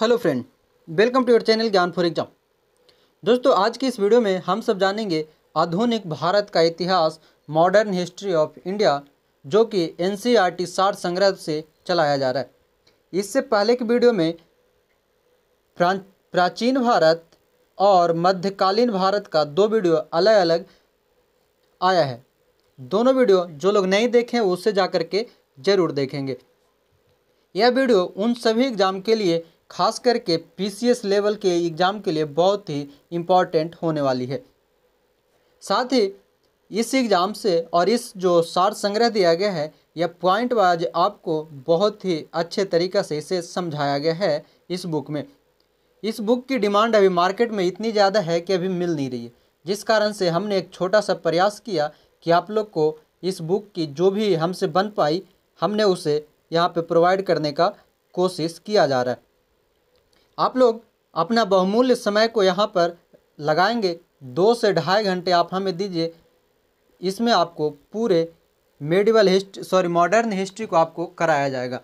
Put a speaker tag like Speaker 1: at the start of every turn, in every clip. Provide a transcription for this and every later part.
Speaker 1: hello friend welcome to your channel Gyan for exam दोस्तों आज की इस वीडियो में हम सब जानेंगे आधुनिक भारत का इतिहास मॉडर्न हिस्ट्री ऑफ इंडिया जो कि एन सी आर टी साठ संग्रह से चलाया जा रहा है इससे पहले की वीडियो में प्राचीन भारत और मध्यकालीन भारत का दो वीडियो अलग अलग आया है दोनों वीडियो जो लोग नहीं देखें उससे जा के ज़रूर देखेंगे यह वीडियो उन सभी एग्ज़ाम के लिए खास करके पीसीएस लेवल के एग्ज़ाम के लिए बहुत ही इम्पॉर्टेंट होने वाली है साथ ही इस एग्ज़ाम से और इस जो सार संग्रह दिया गया है यह पॉइंट वाइज आपको बहुत ही अच्छे तरीक़ा से इसे समझाया गया है इस बुक में इस बुक की डिमांड अभी मार्केट में इतनी ज़्यादा है कि अभी मिल नहीं रही है जिस कारण से हमने एक छोटा सा प्रयास किया कि आप लोग को इस बुक की जो भी हमसे बन पाई हमने उसे यहाँ पे प्रोवाइड करने का कोशिश किया जा रहा है आप लोग अपना बहुमूल्य समय को यहाँ पर लगाएंगे दो से ढाई घंटे आप हमें दीजिए इसमें आपको पूरे medieval history sorry modern history को आपको कराया जाएगा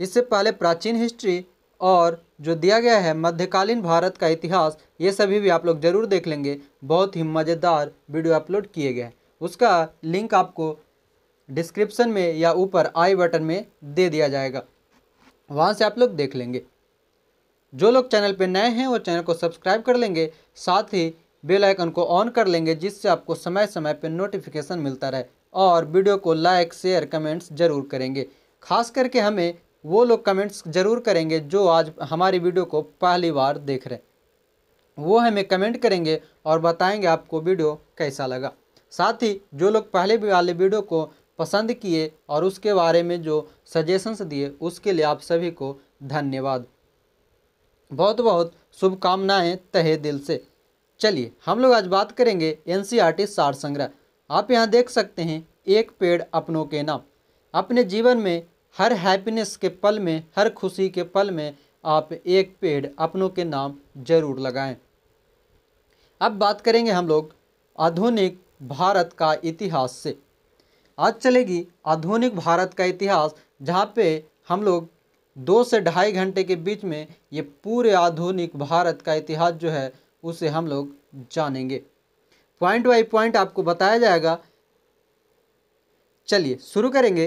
Speaker 1: इससे पहले प्राचीन हिस्ट्री और जो दिया गया है मध्यकालीन भारत का इतिहास ये सभी भी आप लोग ज़रूर देख लेंगे बहुत ही मज़ेदार वीडियो अपलोड किए गए हैं उसका लिंक आपको डिस्क्रिप्शन में या ऊपर आई बटन में दे दिया जाएगा वहाँ से आप लोग देख लेंगे जो लोग चैनल पर नए हैं वो चैनल को सब्सक्राइब कर लेंगे साथ ही बेल आइकन को ऑन कर लेंगे जिससे आपको समय समय पर नोटिफिकेशन मिलता रहे और वीडियो को लाइक शेयर कमेंट्स ज़रूर करेंगे खास करके हमें वो लोग कमेंट्स ज़रूर करेंगे जो आज हमारी वीडियो को पहली बार देख रहे हैं वो हमें कमेंट करेंगे और बताएंगे आपको वीडियो कैसा लगा साथ ही जो लोग पहले वाले वीडियो को पसंद किए और उसके बारे में जो सजेशंस दिए उसके लिए आप सभी को धन्यवाद बहुत बहुत शुभकामनाएँ तहे दिल से चलिए हम लोग आज बात करेंगे एन e सार संग्रह आप यहाँ देख सकते हैं एक पेड़ अपनों के नाम अपने जीवन में हर हैप्पीनेस के पल में हर खुशी के पल में आप एक पेड़ अपनों के नाम जरूर लगाएं अब बात करेंगे हम लोग आधुनिक भारत का इतिहास से आज चलेगी आधुनिक भारत का इतिहास जहाँ पे हम लोग दो से ढाई घंटे के बीच में ये पूरे आधुनिक भारत का इतिहास जो है उसे हम लोग जानेंगे पॉइंट बाई पॉइंट आपको बताया जाएगा चलिए शुरू करेंगे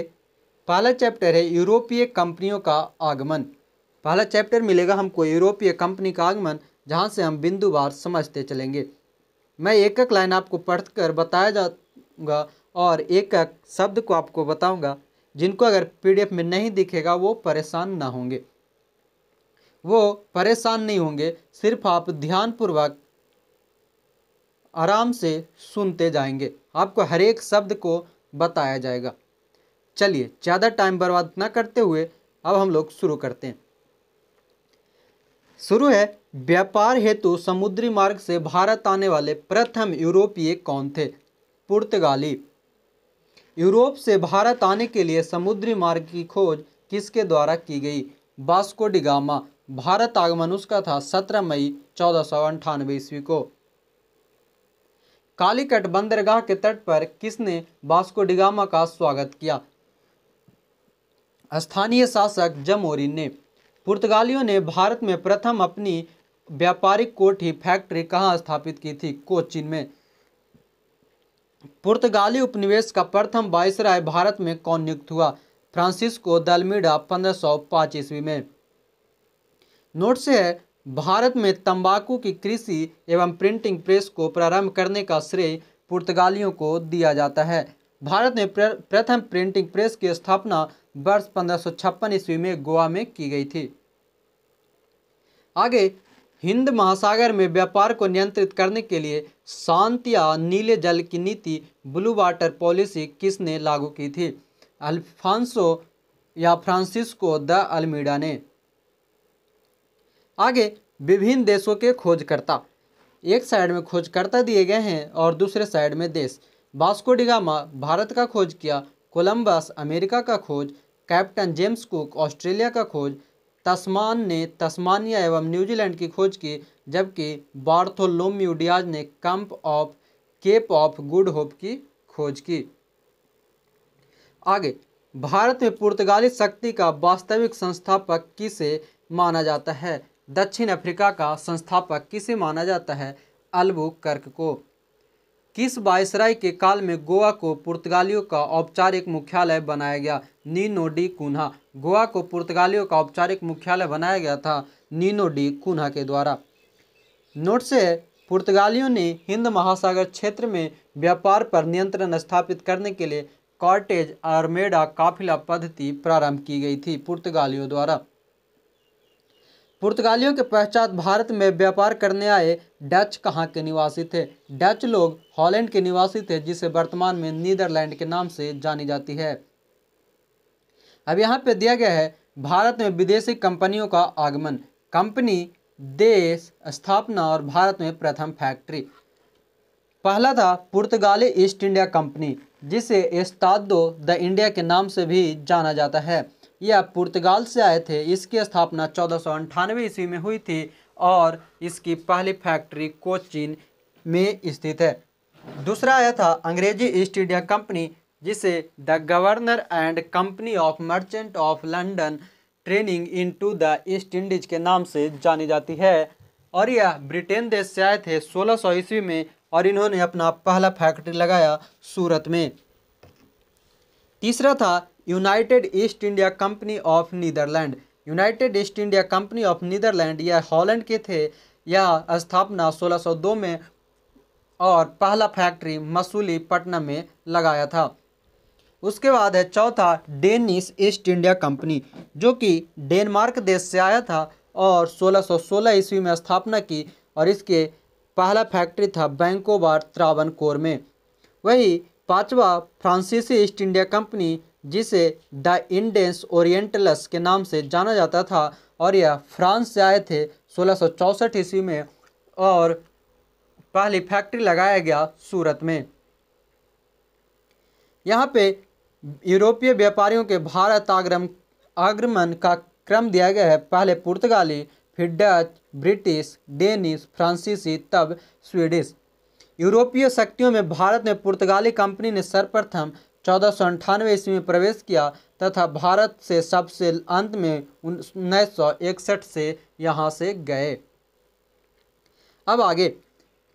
Speaker 1: पहला चैप्टर है यूरोपीय कंपनियों का आगमन पहला चैप्टर मिलेगा हमको यूरोपीय कंपनी का आगमन जहाँ से हम बिंदुवार समझते चलेंगे मैं एक एक लाइन आपको पढ़कर बताया जाऊँगा और एक एक शब्द को आपको बताऊँगा जिनको अगर पीडीएफ में नहीं दिखेगा वो परेशान ना होंगे वो परेशान नहीं होंगे सिर्फ आप ध्यानपूर्वक आराम से सुनते जाएंगे आपको हर एक शब्द को बताया जाएगा चलिए ज़्यादा टाइम बर्बाद ना करते हुए अब हम लोग शुरू करते हैं शुरू है व्यापार हेतु समुद्री मार्ग से भारत आने वाले प्रथम यूरोपीय कौन थे पुर्तगाली यूरोप से भारत आने के लिए समुद्री मार्ग की खोज किसके द्वारा की गई बास्को डिगामा भारत आगमन उसका था 17 मई चौदह सौ अंठानवे ईस्वी को कालीकट बंदरगाह के तट पर किसने बास्को डिगामा का स्वागत किया स्थानीय शासक जमोरिन ने पुर्तगालियों ने भारत में प्रथम अपनी व्यापारिक कोठी फैक्ट्री कहाँ स्थापित की थी कोचिन में पुर्तगाली उपनिवेश का प्रथम वायसराय भारत में कौन नियुक्त हुआ फ्रांसिस्को दलमीडा पंद्रह सौ पाँच ईस्वी में नोट से है भारत में तंबाकू की कृषि एवं प्रिंटिंग प्रेस को प्रारंभ करने का श्रेय पुर्तगालियों को दिया जाता है भारत में प्रथम प्रिंटिंग प्रेस की स्थापना वर्ष पंद्रह सौ छप्पन ईस्वी में गोवा में की गई थी आगे हिंद महासागर में व्यापार को नियंत्रित करने के लिए शांत या नीले जल की नीति ब्लू वाटर पॉलिसी किसने लागू की थी अल्फांसो या फ्रांसिस्को द अल्मीडा ने आगे विभिन्न देशों के खोजकर्ता एक साइड में खोजकर्ता दिए गए हैं और दूसरे साइड में देश बास्को डिगामा भारत का खोज किया कोलंबस अमेरिका का खोज कैप्टन जेम्स कुक ऑस्ट्रेलिया का खोज तस्मान ने तस्मानिया एवं न्यूजीलैंड की खोज की जबकि बार्थोलोम्यू डियाज ने कंप of Cape of Good Hope की खोज की आगे भारत में पुर्तगाली शक्ति का वास्तविक संस्थापक किसे माना जाता है दक्षिण अफ्रीका का संस्थापक किसे माना जाता है अल्बू कर्क को किस बायसराय के काल में गोवा को पुर्तगालियों का औपचारिक मुख्यालय बनाया गया नीनो डी कुन्हा गोवा को पुर्तगालियों का औपचारिक मुख्यालय बनाया गया था नीनो डी कुन्हा के द्वारा नोट से पुर्तगालियों ने हिंद महासागर क्षेत्र में व्यापार पर नियंत्रण स्थापित करने के लिए कॉटेज आर्मेडा काफिला पद्धति प्रारंभ की गई थी पुर्तगालियों द्वारा पुर्तगालियों के पश्चात भारत में व्यापार करने आए डच कहाँ के निवासी थे डच लोग हॉलैंड के निवासी थे जिसे वर्तमान में नीदरलैंड के नाम से जानी जाती है अब यहाँ पे दिया गया है भारत में विदेशी कंपनियों का आगमन कंपनी देश स्थापना और भारत में प्रथम फैक्ट्री पहला था पुर्तगाली ईस्ट इंडिया कंपनी जिसे एस्तादो द इंडिया के नाम से भी जाना जाता है यह पुर्तगाल से आए थे इसकी स्थापना चौदह ईस्वी में हुई थी और इसकी पहली फैक्ट्री कोचीन में स्थित है दूसरा आया था अंग्रेजी ईस्ट इंडिया कंपनी जिसे the governor and company of merchant of London trading into the East Indies के नाम से जानी जाती है और यह ब्रिटेन देश से आए थे 1600 ईस्वी में और इन्होंने अपना पहला फैक्ट्री लगाया सूरत में तीसरा था United East India Company of Netherland United East India Company of Netherland यह हॉलैंड के थे यह स्थापना 1602 में और पहला फैक्ट्री मसूली पटना में लगाया था उसके बाद है चौथा डेनिस ईस्ट इंडिया कंपनी जो कि डेनमार्क देश से आया था और 1616 ईस्वी में स्थापना की और इसके पहला फैक्ट्री था बैंकोबार त्रावन कोर में वही पांचवा फ्रांसीसी ईस्ट इंडिया कंपनी जिसे द इंडेंस ओरिएंटलस के नाम से जाना जाता था और यह फ्रांस से आए थे सोलह ईस्वी में और पहली फैक्ट्री लगाया गया सूरत में यहाँ पे यूरोपीय व्यापारियों के भारत आग्रम आगमन का क्रम दिया गया है पहले पुर्तगाली फिर डच ब्रिटिश डेनिश फ्रांसीसी तब स्वीडिश यूरोपीय शक्तियों में भारत में पुर्तगाली कंपनी ने सर्वप्रथम चौदह सौ अंठानवे ईस्वी में प्रवेश किया तथा भारत से सबसे अंत में उन्नीस सौ इकसठ से यहाँ से गए अब आगे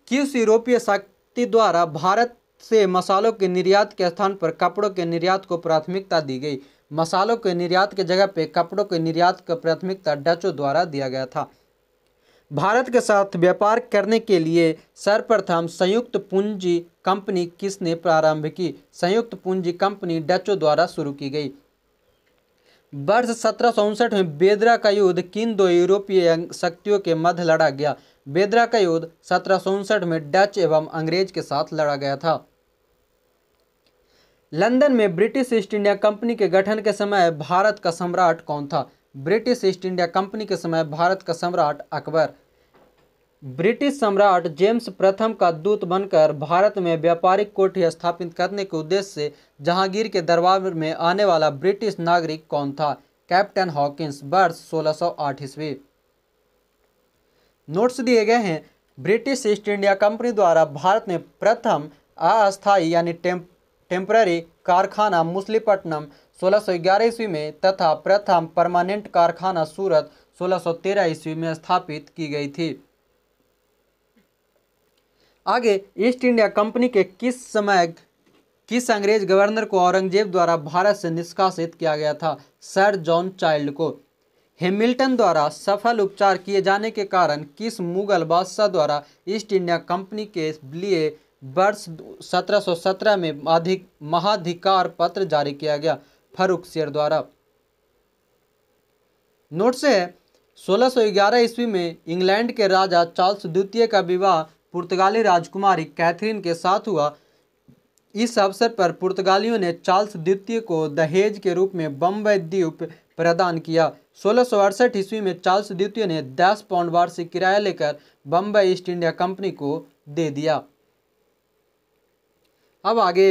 Speaker 1: किस यूरोपीय शक्ति द्वारा भारत से मसालों के निर्यात के स्थान पर कपड़ों के निर्यात को प्राथमिकता दी गई मसालों के निर्यात के जगह पर कपड़ों के निर्यात को प्राथमिकता डचों द्वारा दिया गया था भारत के साथ व्यापार करने के लिए सर्वप्रथम संयुक्त पूंजी कंपनी किसने प्रारंभ की संयुक्त पूंजी कंपनी डचों द्वारा शुरू की गई वर्ष सत्रह में बेदरा का युद्ध किन दो यूरोपीय शक्तियों के मध्य लड़ा गया बेदरा का युद्ध सत्रह में डच एवं अंग्रेज के साथ लड़ा गया था लंदन में ब्रिटिश ईस्ट इंडिया कंपनी के गठन के समय भारत का सम्राट कौन था ब्रिटिश ईस्ट इंडिया कंपनी के समय भारत का सम्राट अकबर ब्रिटिश सम्राट जेम्स प्रथम का दूत बनकर भारत में व्यापारिक कोठी स्थापित करने के उद्देश्य से जहांगीर के दरबार में आने वाला ब्रिटिश नागरिक कौन था कैप्टन हॉकिंस वर्ष सोलह ईस्वी नोट्स दिए गए हैं ब्रिटिश ईस्ट इंडिया कंपनी द्वारा भारत में प्रथम अस्थायी यानी टेम्प टेम्पररी कारखाना मुसलीपट्टनम ग्यारह ईस्वी में तथा प्रथम परमानेंट कारखाना सूरत सोलह सौ तेरह ईस्वी में स्थापित की गई थी आगे ईस्ट इंडिया कंपनी के किस समय किस अंग्रेज गवर्नर को औरंगजेब द्वारा भारत से निष्कासित किया गया था सर जॉन चाइल्ड को हेमिल्टन द्वारा सफल उपचार किए जाने के कारण किस मुगल बादशाह द्वारा ईस्ट इंडिया कंपनी के लिए वर्ष 1717 में अधिक महाधिकार पत्र जारी किया गया फरुख शेर द्वारा नोट से है ग्यारह ईस्वी में इंग्लैंड के राजा चार्ल्स द्वितीय का विवाह पुर्तगाली राजकुमारी कैथरीन के साथ हुआ इस अवसर पर पुर्तगालियों ने चार्ल्स द्वितीय को दहेज के रूप में बम्बई द्वीप प्रदान किया सोलह सौ अड़सठ ईस्वी में चार्ल्स द्वितीय ने दस पाउंड वार्षिक किराया लेकर बम्बई ईस्ट इंडिया कंपनी को दे दिया अब आगे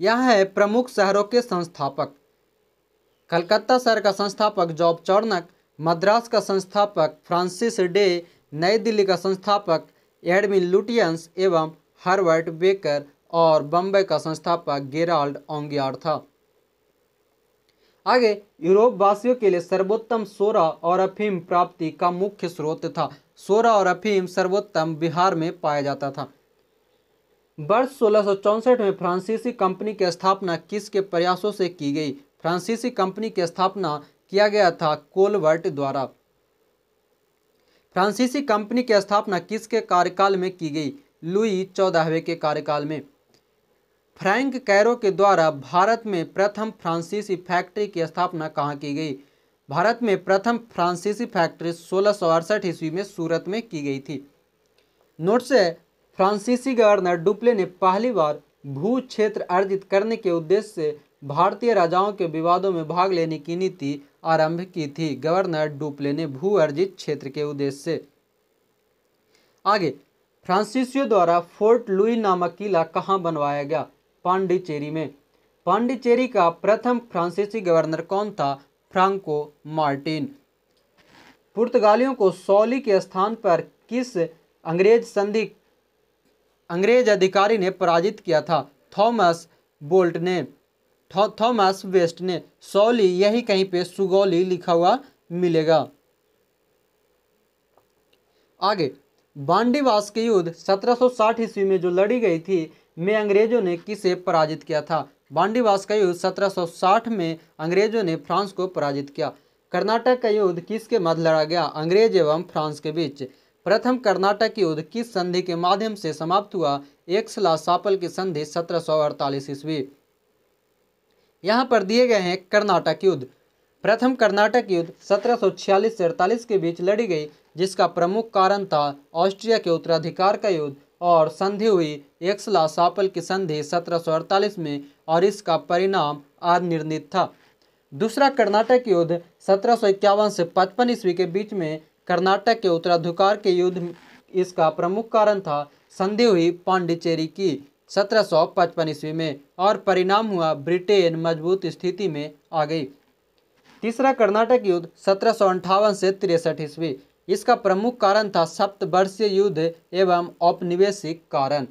Speaker 1: यह है प्रमुख शहरों के संस्थापक कलकत्ता शहर का संस्थापक जॉब चौर्नक मद्रास का संस्थापक फ्रांसिस डे नई दिल्ली का संस्थापक एडमिन लुटियंस एवं हर्बर्ट बेकर और बम्बे का संस्थापक गेराल्ड ओंगियार था आगे यूरोप वासियों के लिए सर्वोत्तम सोरा और अफीम प्राप्ति का मुख्य स्रोत था सोरा और अफीम सर्वोत्तम बिहार में पाया जाता था वर्ष सोलह में फ्रांसीसी कंपनी की स्थापना किसके प्रयासों से की गई फ्रांसीसी कंपनी की स्थापना किया गया था कोलवर्ट द्वारा फ्रांसीसी कंपनी की स्थापना किसके कार्यकाल में की गई लुई चौदहवे के कार्यकाल में फ्रैंक कैरो के द्वारा भारत में प्रथम फ्रांसीसी फैक्ट्री की स्थापना कहाँ की गई भारत में प्रथम फ्रांसीसी फैक्ट्री सोलह ईस्वी में सूरत में की गई थी नोट से फ्रांसीसी गवर्नर डुप्ले ने पहली बार भू क्षेत्र अर्जित करने के उद्देश्य से भारतीय राजाओं के विवादों में भाग लेने की नीति आरंभ की थी गवर्नर डुप्ले ने भू अर्जित क्षेत्र के उद्देश्य से आगे फ्रांसीसियों द्वारा फोर्ट लुई नामक किला कहाँ बनवाया गया पांडिचेरी में पांडिचेरी का प्रथम फ्रांसीसी गवर्नर कौन था फ्रांको मार्टिन पुर्तगालियों को सौली के स्थान पर किस अंग्रेज संधि अंग्रेज अधिकारी ने पराजित किया था थॉमस बोल्ट ने थॉमस वेस्ट ने सौली यही कहीं पे सुगौली लिखा हुआ मिलेगा आगे बांडीवास के युद्ध 1760 ईस्वी में जो लड़ी गई थी में अंग्रेजों ने किसे पराजित किया था बांडीवास का युद्ध 1760 में अंग्रेजों ने फ्रांस को पराजित किया कर्नाटक का युद्ध किसके मध्य लड़ा गया अंग्रेज एवं फ्रांस के बीच प्रथम कर्नाटक युद्ध किस संधि के माध्यम से समाप्त हुआ एक सापल की संधि सत्रह सौ अड़तालीस ईस्वी यहाँ पर दिए गए हैं कर्नाटक युद्ध प्रथम कर्नाटक युद्ध सत्रह छियालीस से अड़तालीस के बीच लड़ी गई जिसका प्रमुख कारण था ऑस्ट्रिया के उत्तराधिकार का युद्ध और संधि हुई एक्सला सापल की संधि सत्रह सौ अड़तालीस में और इसका परिणाम अनिर्णित था दूसरा कर्नाटक युद्ध सत्रह से पचपन ईस्वी के बीच में कर्नाटक के उत्तराधिकार के युद्ध इसका प्रमुख कारण था संधि हुई पांडिचेरी की सत्रह सौ पचपन ईस्वी में और परिणाम हुआ ब्रिटेन मजबूत स्थिति में आ गई तीसरा कर्नाटक युद्ध सत्रह से तिरसठ ईस्वी इसका प्रमुख कारण था सप्तवर्षीय युद्ध एवं औपनिवेशिक कारण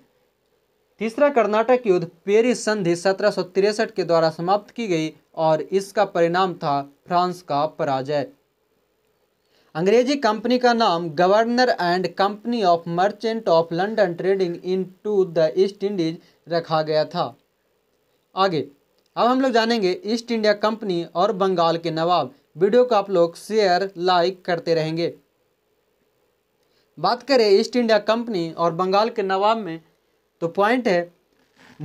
Speaker 1: तीसरा कर्नाटक युद्ध पेरिस संधि सत्रह के द्वारा समाप्त की गई और इसका परिणाम था फ्रांस का पराजय अंग्रेजी कंपनी का नाम governor and company of merchant of London trading into the East Indies रखा गया था आगे अब हम लोग जानेंगे ईस्ट इंडिया कंपनी और बंगाल के नवाब वीडियो को आप लोग शेयर लाइक करते रहेंगे बात करें ईस्ट इंडिया कंपनी और बंगाल के नवाब में तो पॉइंट है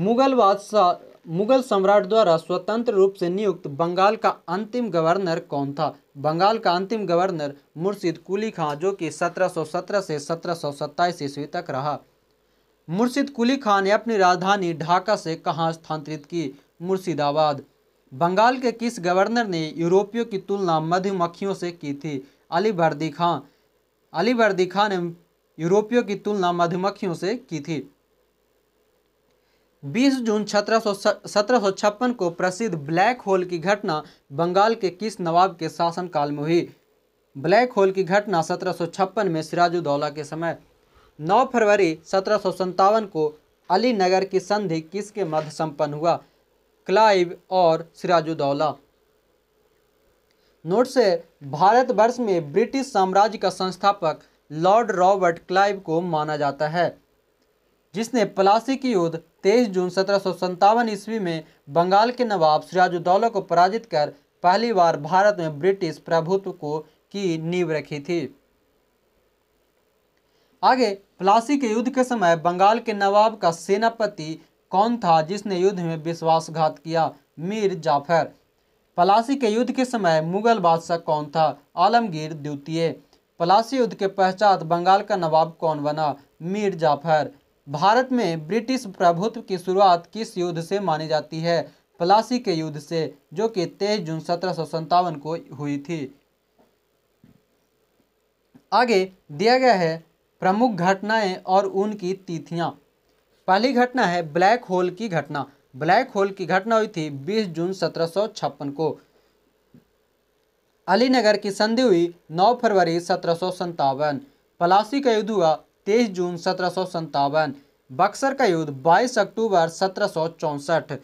Speaker 1: मुगल बादशाह मुगल सम्राट द्वारा स्वतंत्र रूप से नियुक्त बंगाल का अंतिम गवर्नर कौन था बंगाल का अंतिम गवर्नर मुर्शिद कुली खां जो कि 1717 से सत्रह ईस्वी तक रहा मुर्शिद कुली खां ने अपनी राजधानी ढाका से कहाँ स्थानांतरित की मुर्शिदाबाद बंगाल के किस गवर्नर ने यूरोपियों की तुलना मधुमक्खियों से की थी अली बर्दी खां अली बर्दी खां ने यूरोपियों की तुलना मधुमक्खियों से की थी 20 जून सत्रह को प्रसिद्ध ब्लैक होल की घटना बंगाल के किस नवाब के शासनकाल में हुई ब्लैक होल की घटना सत्रह में सिराजुद्दौला के समय 9 फरवरी सत्रह को अली नगर की संधि किसके मध्य संपन्न हुआ क्लाइव और सिराजुद्दौला नोट से भारतवर्ष में ब्रिटिश साम्राज्य का संस्थापक लॉर्ड रॉबर्ट क्लाइव को माना जाता है जिसने पलासी की युद्ध 23 जून सत्रह ईस्वी में बंगाल के नवाब सिराजुद्दौला को पराजित कर पहली बार भारत में ब्रिटिश प्रभुत्व को की नींव रखी थी आगे प्लासी के युद्ध के समय बंगाल के नवाब का सेनापति कौन था जिसने युद्ध में विश्वासघात किया मीर जाफर पलासी के युद्ध के समय मुगल बादशाह कौन था आलमगीर द्वितीय पलासी युद्ध के पश्चात बंगाल का नवाब कौन बना मीर जाफर भारत में ब्रिटिश प्रभुत्व की शुरुआत किस युद्ध से मानी जाती है प्लासी के युद्ध से जो कि तेईस जून सत्रह को हुई थी आगे दिया गया है प्रमुख घटनाएं और उनकी तिथियां पहली घटना है ब्लैक होल की घटना ब्लैक होल की घटना हुई थी 20 जून सत्रह को अलीनगर की संधि हुई 9 फरवरी सत्रह पलासी का युद्ध हुआ तेईस जून सत्रह बक्सर का युद्ध बाईस अक्टूबर सत्रह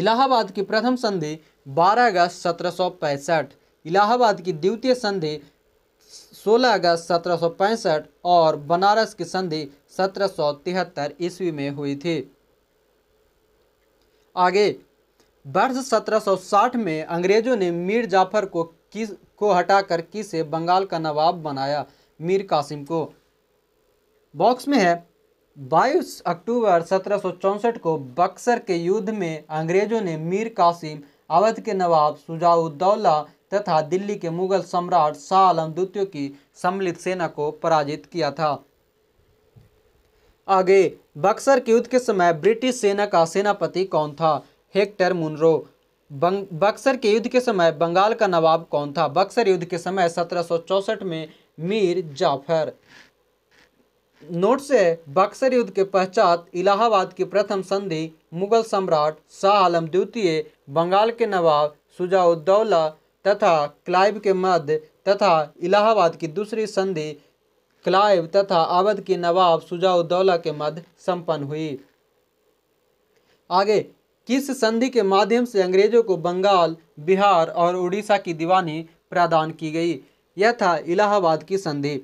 Speaker 1: इलाहाबाद की प्रथम संधि 12 अगस्त सत्रह इलाहाबाद की द्वितीय संधि 16 अगस्त सत्रह और बनारस की संधि सत्रह ईस्वी में हुई थी आगे वर्ष 1760 में अंग्रेजों ने मीर जाफर को किस को हटाकर किसे बंगाल का नवाब बनाया मीर कासिम को बॉक्स में है बाईस अक्टूबर सत्रह को बक्सर के युद्ध में अंग्रेजों ने मीर कासिम अवध के नवाब सुजाउद्दौला तथा दिल्ली के मुगल सम्राट शाह आलम द्वितीय की सम्मिलित सेना को पराजित किया था आगे बक्सर के युद्ध के समय ब्रिटिश सेना का सेनापति कौन था हेक्टर मुनरो बक्सर के युद्ध के समय बंगाल का नवाब कौन था बक्सर युद्ध के समय सत्रह में मीर जाफर नोट से बक्सर युद्ध के पश्चात इलाहाबाद की प्रथम संधि मुगल सम्राट शाह आलम द्वितीय बंगाल के नवाब सुजाउद्दौला तथा क्लाइव के मध्य तथा इलाहाबाद की दूसरी संधि क्लाइव तथा अवध के नवाब सुजाउद्दौला के मध्य संपन्न हुई आगे किस संधि के माध्यम से अंग्रेजों को बंगाल बिहार और उड़ीसा की दीवानी प्रदान की गई यह था इलाहाबाद की संधि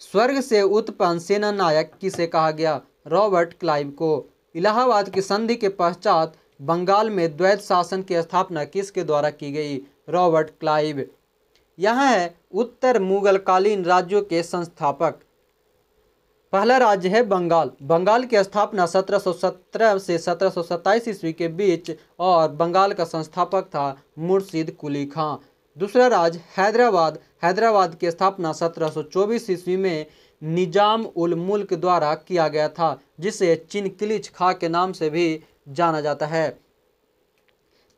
Speaker 1: स्वर्ग से उत्पन्न सेना नायक किसे कहा गया रॉबर्ट क्लाइव को इलाहाबाद की संधि के पश्चात बंगाल में द्वैत शासन की स्थापना किसके द्वारा की गई रॉबर्ट क्लाइव यह है उत्तर मुगलकालीन राज्यों के संस्थापक पहला राज्य है बंगाल बंगाल की स्थापना 1717 से 1727 ईस्वी के बीच और बंगाल का संस्थापक था मुर्शिद कुली खां दूसरा राज हैदराबाद हैदराबाद की स्थापना 1724 ईस्वी में निजाम उल मुल्क द्वारा किया गया था जिसे चिनकिलिच खा के नाम से भी जाना जाता है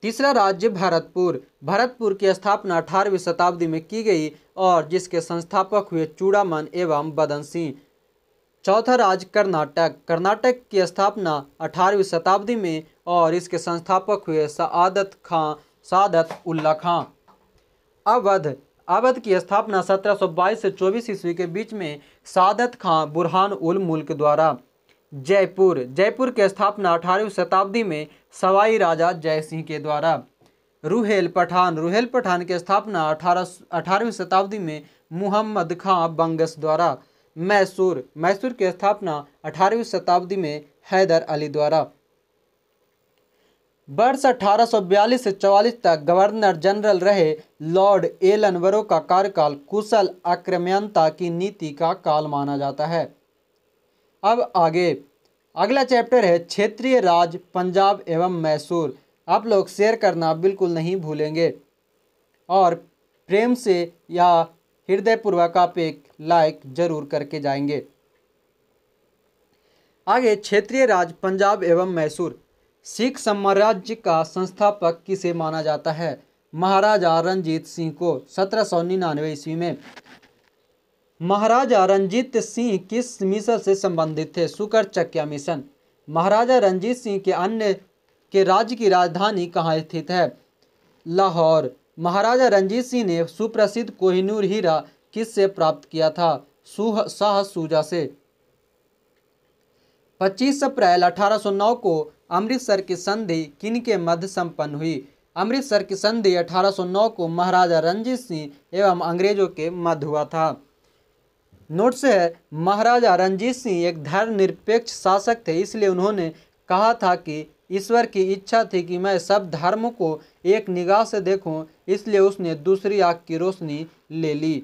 Speaker 1: तीसरा राज्य भरतपुर भरतपुर की स्थापना अठारहवीं शताब्दी में की गई और जिसके संस्थापक हुए चूड़ामन एवं बदन सिंह चौथा राज्य कर्नाटक कर्नाटक की स्थापना अठारहवीं शताब्दी में और इसके संस्थापक हुए सादत खां सादत उल्ला खां अवध अवध की स्थापना 1722 से चौबीस ईस्वी के बीच में सादत खां बुरहान उल मुल्क द्वारा जयपुर जयपुर की स्थापना अठारहवीं शताब्दी में सवाई राजा जय सिंह के द्वारा रूहेल पठान रूहेल पठान की स्थापना अठारह अठारहवीं शताब्दी में मुहम्मद खां बंगस द्वारा मैसूर मैसूर की स्थापना अठारहवीं शताब्दी में हैदर अली द्वारा वर्ष 1842 से 44 तक गवर्नर जनरल रहे लॉर्ड वरो का कार्यकाल कुशल आक्रम्यता की नीति का काल माना जाता है अब आगे अगला चैप्टर है क्षेत्रीय राज पंजाब एवं मैसूर आप लोग शेयर करना बिल्कुल नहीं भूलेंगे और प्रेम से या हृदयपूर्वक आप एक लाइक जरूर करके जाएंगे आगे क्षेत्रीय राज पंजाब एवं मैसूर सिख साम्राज्य का संस्थापक किसे माना जाता है महाराजा रंजीत सिंह को सत्रह सौ निन्यानवे ईस्वी में महाराजा रंजीत सिंह किस मिशन से संबंधित थे सुकर चक्या मिशन महाराजा रंजीत सिंह के अन्य के राज्य की राजधानी कहाँ स्थित है लाहौर महाराजा रंजीत सिंह ने सुप्रसिद्ध कोहिनूर हीरा किससे प्राप्त किया था सुह शाह सूजा से 25 अप्रैल 1809 को अमृतसर की संधि किन के मध्य संपन्न हुई अमृतसर की संधि 1809 को महाराजा रंजीत सिंह एवं अंग्रेजों के मध्य हुआ था नोट से है महाराजा रंजीत सिंह एक धर्मनिरपेक्ष शासक थे इसलिए उन्होंने कहा था कि ईश्वर की इच्छा थी कि मैं सब धर्म को एक निगाह से देखूं इसलिए उसने दूसरी आग की रोशनी ले ली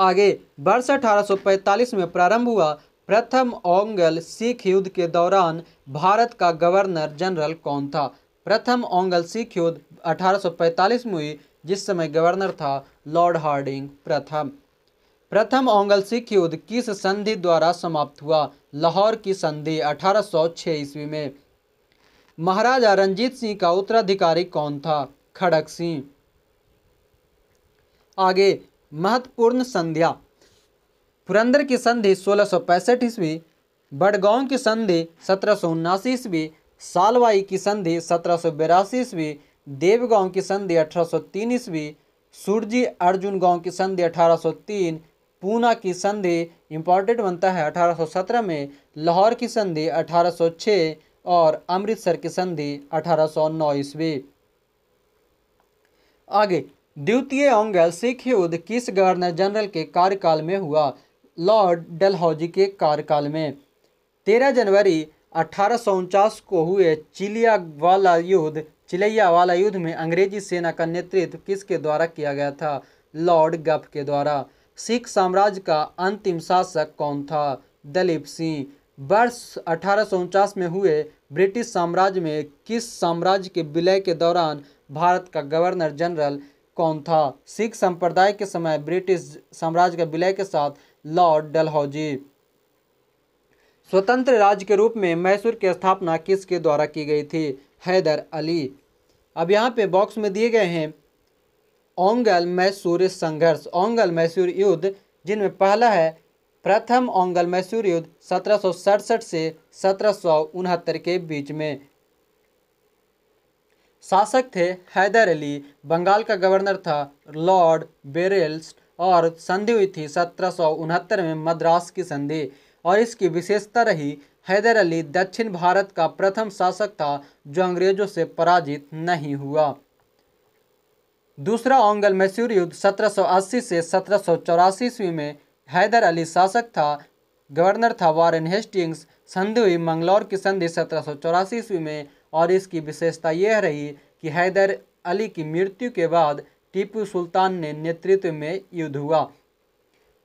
Speaker 1: आगे वर्ष 1845 में प्रारंभ हुआ प्रथम ओंगल सिख युद्ध के दौरान भारत का गवर्नर जनरल कौन था प्रथम ओंगल सिख युद्ध 1845 में हुई जिस समय गवर्नर था लॉर्ड हार्डिंग प्रथम प्रथम ओंगल सिख युद्ध किस संधि द्वारा समाप्त हुआ लाहौर की संधि 1806 ईस्वी में महाराजा रंजीत सिंह का उत्तराधिकारी कौन था खड़क सिंह आगे महत्वपूर्ण संध्या पुरंदर की संधि सोलह सौ पैंसठ ईस्वी बड़गांव की संधि सत्रह सौ उन्नासी ईस्वी सालवाई की संधि सत्रह सौ बेरासी ईस्वी देवगांव की संधि अठारह सौ तीन ईस्वी सूरजी अर्जुन गांव की संधि अठारह सौ तीन पूना की संधि इम्पॉर्टेंट बनता है 1817 में लाहौर की संधि 1806 और अमृतसर की संधि 1809 ईस्वी आगे द्वितीय ओंगल सिख युद्ध किस गवर्नर जनरल के कार्यकाल में हुआ लॉर्ड डलहौजी के कार्यकाल में तेरह जनवरी अठारह को हुए चिलिया वाला युद्ध चिलैया वाला युद्ध में अंग्रेजी सेना का नेतृत्व किसके द्वारा किया गया था लॉर्ड गफ के द्वारा सिख साम्राज्य का अंतिम शासक कौन था दलीप सिंह वर्ष अठारह में हुए ब्रिटिश साम्राज्य में किस साम्राज्य के विलय के दौरान भारत का गवर्नर जनरल कौन था सिख संप्रदाय के समय ब्रिटिश साम्राज्य के विलय के साथ लॉर्ड डलहौजी स्वतंत्र राज्य के रूप में मैसूर की स्थापना किसके द्वारा की गई थी हैदर अली अब यहाँ पे बॉक्स में दिए गए हैं ओंगल मैसूर संघर्ष ओंगल मैसूर युद्ध जिनमें पहला है प्रथम ओंगल मैसूर युद्ध सत्रह से सत्रह के बीच में शासक थे हैदर अली बंगाल का गवर्नर था लॉर्ड बेरेल्स और संधि हुई थी सत्रह में मद्रास की संधि और इसकी विशेषता रही हैदर अली दक्षिण भारत का प्रथम शासक था जो अंग्रेजों से पराजित नहीं हुआ दूसरा ऑंगल मैसूर युद्ध 1780 से सत्रह ईस्वी में हैदर अली शासक था गवर्नर था वारेन हेस्टिंग्स संधि हुई मंगलौर की संधि सत्रह ईस्वी में और इसकी विशेषता यह रही कि हैदर अली की मृत्यु के बाद टीपू सुल्तान ने नेतृत्व में युद्ध हुआ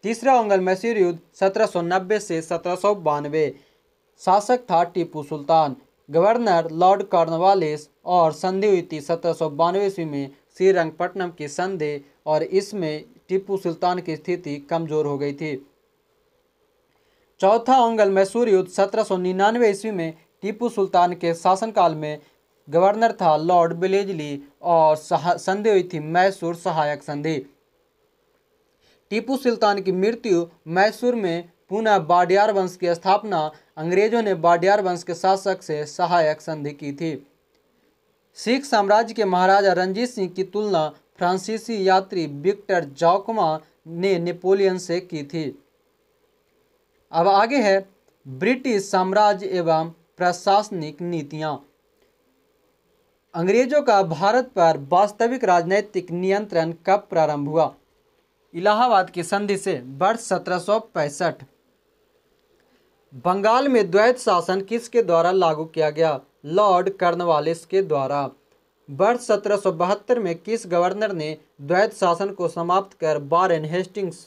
Speaker 1: तीसरा अंगल मैसूर युद्ध 1790 से सत्रह शासक था Tipu Sultan governor Lord Cornwallis और संधि हुई थी सत्रह ईस्वी में श्रीरंगपट्टनम की संधि और इसमें टीपू सुल्तान की स्थिति कमजोर हो गई थी चौथा अंगल मैसूर युद्ध सत्रह ईस्वी में टीपू सुल्तान के शासनकाल में गवर्नर था लॉर्ड बिलेजली और संधि हुई थी मैसूर सहायक संधि टीपू सुल्तान की मृत्यु मैसूर में पुनः बाडियार वंश की स्थापना अंग्रेजों ने बाडियार वंश के शासक से सहायक संधि की थी सिख साम्राज्य के महाराजा रंजीत सिंह की तुलना फ्रांसीसी यात्री विक्टर जॉकमा ने नेपोलियन से की थी अब आगे है ब्रिटिश साम्राज्य एवं प्रशासनिक नीतियाँ अंग्रेजों का भारत पर वास्तविक राजनैतिक नियंत्रण कब प्रारंभ हुआ इलाहाबाद की संधि से वर्ष सत्रह बंगाल में द्वैत शासन किसके द्वारा लागू किया गया लॉर्ड कर्नवालिस के द्वारा वर्ष सत्रह में किस गवर्नर ने द्वैत शासन को समाप्त कर बारेन हेस्टिंग्स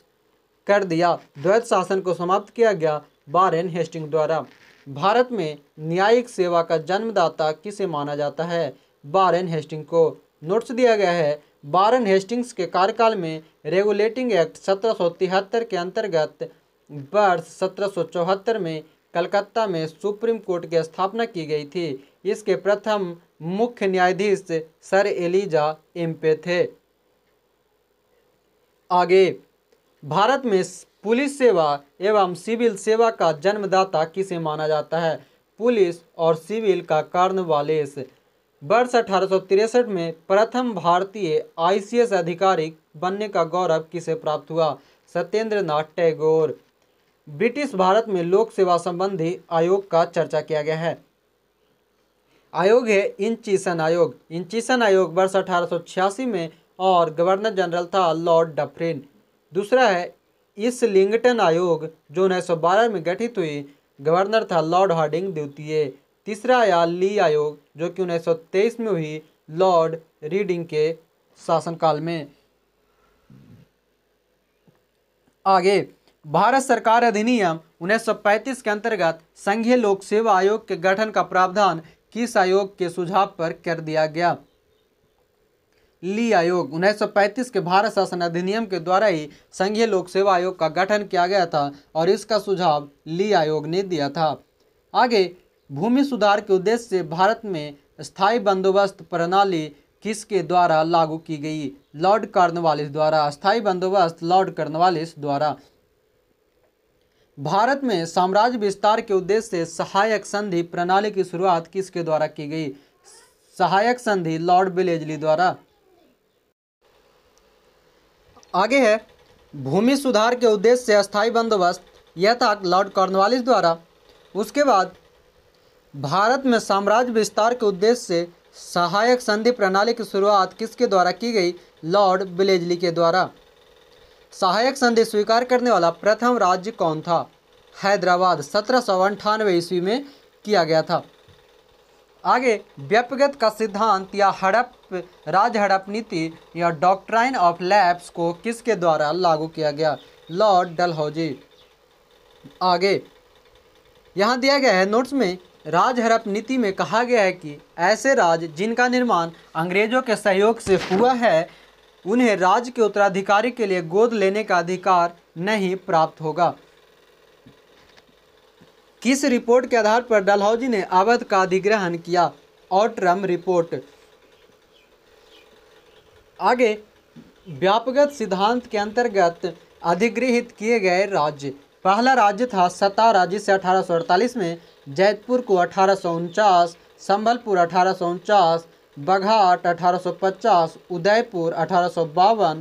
Speaker 1: कर दिया द्वैत शासन को समाप्त किया गया बारेन हेस्टिंग द्वारा भारत में न्यायिक सेवा का जन्मदाता किसे माना जाता है बारन हेस्टिंग को नोट्स दिया गया है बारन हेस्टिंग्स के कार्यकाल में रेगुलेटिंग एक्ट सत्रह के अंतर्गत वर्ष सत्रह में कलकत्ता में सुप्रीम कोर्ट की स्थापना की गई थी इसके प्रथम मुख्य न्यायाधीश सर एलिजा एम्पे थे आगे भारत में पुलिस सेवा एवं सिविल सेवा का जन्मदाता किसे माना जाता है पुलिस और सिविल का कर्णवालेस वर्ष अठारह में प्रथम भारतीय आईसीएस अधिकारी बनने का गौरव किसे प्राप्त हुआ सत्येंद्र नाथ टैगोर ब्रिटिश भारत में लोक सेवा संबंधी आयोग का चर्चा किया गया है आयोग है इंचीसन आयोग इंचीसन आयोग वर्ष अठारह में और गवर्नर जनरल था लॉर्ड डफरिन दूसरा है इस लिंगटन आयोग जो उन्नीस में गठित हुई गवर्नर था लॉर्ड हार्डिंग द्वितीय तीसरा आया ली आयोग जो कि 1923 में हुई लॉर्ड रीडिंग के शासनकाल में आगे भारत सरकार अधिनियम 1935 के अंतर्गत संघीय लोक सेवा आयोग के गठन का प्रावधान किस आयोग के सुझाव पर कर दिया गया ली आयोग 1935 के भारत शासन अधिनियम के द्वारा ही संघीय लोक सेवा आयोग का गठन किया गया था और इसका सुझाव ली आयोग ने दिया था आगे भूमि सुधार के उद्देश्य से भारत में स्थायी बंदोबस्त प्रणाली किसके द्वारा लागू की गई लॉर्ड कार्नवालिस द्वारा स्थायी बंदोबस्त लॉर्ड कार्नवालिस द्वारा भारत में साम्राज्य विस्तार के उद्देश्य से सहायक संधि प्रणाली की शुरुआत किसके द्वारा की गई सहायक संधि लॉर्ड बिलेजली द्वारा आगे है भूमि सुधार के उद्देश्य से अस्थायी बंदोबस्त यह था लॉर्ड कार्नवालिस द्वारा उसके बाद भारत में साम्राज्य विस्तार के उद्देश्य से सहायक संधि प्रणाली की शुरुआत किसके द्वारा की गई लॉर्ड बिलेजली के द्वारा सहायक संधि स्वीकार करने वाला प्रथम राज्य कौन था हैदराबाद सत्रह सौ अंठानवे ईस्वी में किया गया था आगे व्यक्तिगत का सिद्धांत या हड़प राज हड़प नीति या डॉक्ट्राइन ऑफ लैब्स को किसके द्वारा लागू किया गया लॉर्ड डलहौजी आगे यहाँ दिया गया है नोट्स में राज हड़प नीति में कहा गया है कि ऐसे राज्य जिनका निर्माण अंग्रेजों के सहयोग से हुआ है उन्हें राज्य के उत्तराधिकारी के लिए गोद लेने का अधिकार नहीं प्राप्त होगा किस रिपोर्ट के आधार पर डलहौजी ने अवध का अधिग्रहण किया ऑट्रम रिपोर्ट आगे व्यापगत सिद्धांत के अंतर्गत अधिगृहित किए गए राज्य पहला राज्य था सतारा जिसे अठारह में जैतपुर को अठारह संभलपुर अठारह बघाट अठारह उदयपुर अठारह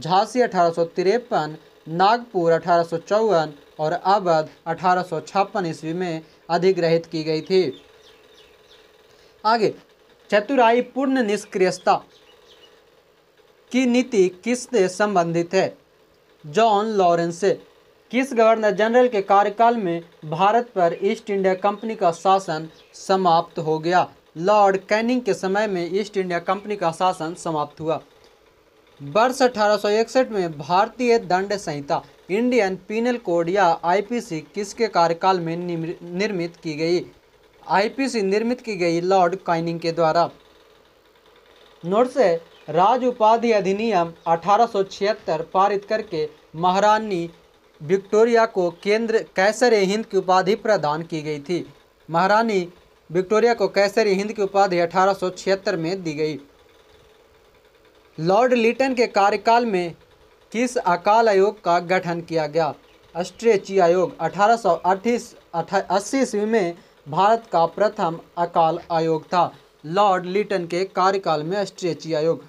Speaker 1: झांसी अठारह नागपुर अठारह और अवध अठारह ईस्वी में अधिग्रहित की गई थी आगे चतुराई पूर्ण निष्क्रियता की नीति किससे संबंधित है जॉन लॉरेंस किस गवर्नर जनरल के कार्यकाल में भारत पर ईस्ट इंडिया कंपनी का शासन समाप्त हो गया लॉर्ड कैनिंग के समय में ईस्ट इंडिया कंपनी का शासन समाप्त हुआ वर्ष अठारह में भारतीय दंड संहिता इंडियन पीनल कोड या आईपीसी किसके कार्यकाल में निर्मित की गई आईपीसी निर्मित की गई लॉर्ड कैनिंग के द्वारा नोट से राज उपाधि अधिनियम अठारह पारित करके महारानी विक्टोरिया को केंद्र कैसर ए हिंद की उपाधि प्रदान की गई थी महारानी विक्टोरिया को कैसर हिंद की उपाधि अठारह में दी गई लॉर्ड लिटन के कार्यकाल में किस अकाल आयोग का गठन किया गया अस्ट्रेची आयोग अठारह सौ अस्सी ईस्वी में भारत का प्रथम अकाल आयोग था लॉर्ड लिटन के कार्यकाल में अस्ट्रेची आयोग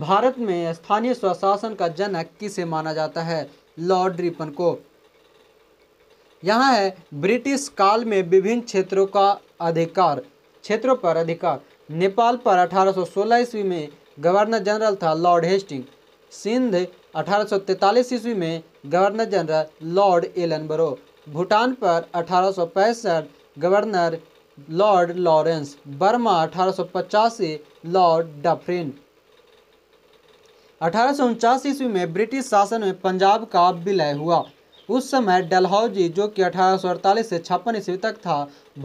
Speaker 1: भारत में स्थानीय स्वशासन का जनक किसे माना जाता है लॉर्ड रिपन को यहाँ है ब्रिटिश काल में विभिन्न क्षेत्रों का अधिकार क्षेत्रों पर अधिकार नेपाल पर 1816 ईस्वी में गवर्नर जनरल था लॉर्ड हेस्टिंग सिंध 1843 ईस्वी में governor general Lord Ellenborough Bhutan पर अठारह गवर्नर लॉर्ड लॉरेंस बर्मा अठारह सौ लॉर्ड डफरिन अठारह ईस्वी में ब्रिटिश शासन में पंजाब का विलय हुआ उस समय डलहौजी जो कि अठारह से छप्पन ईस्वी तक था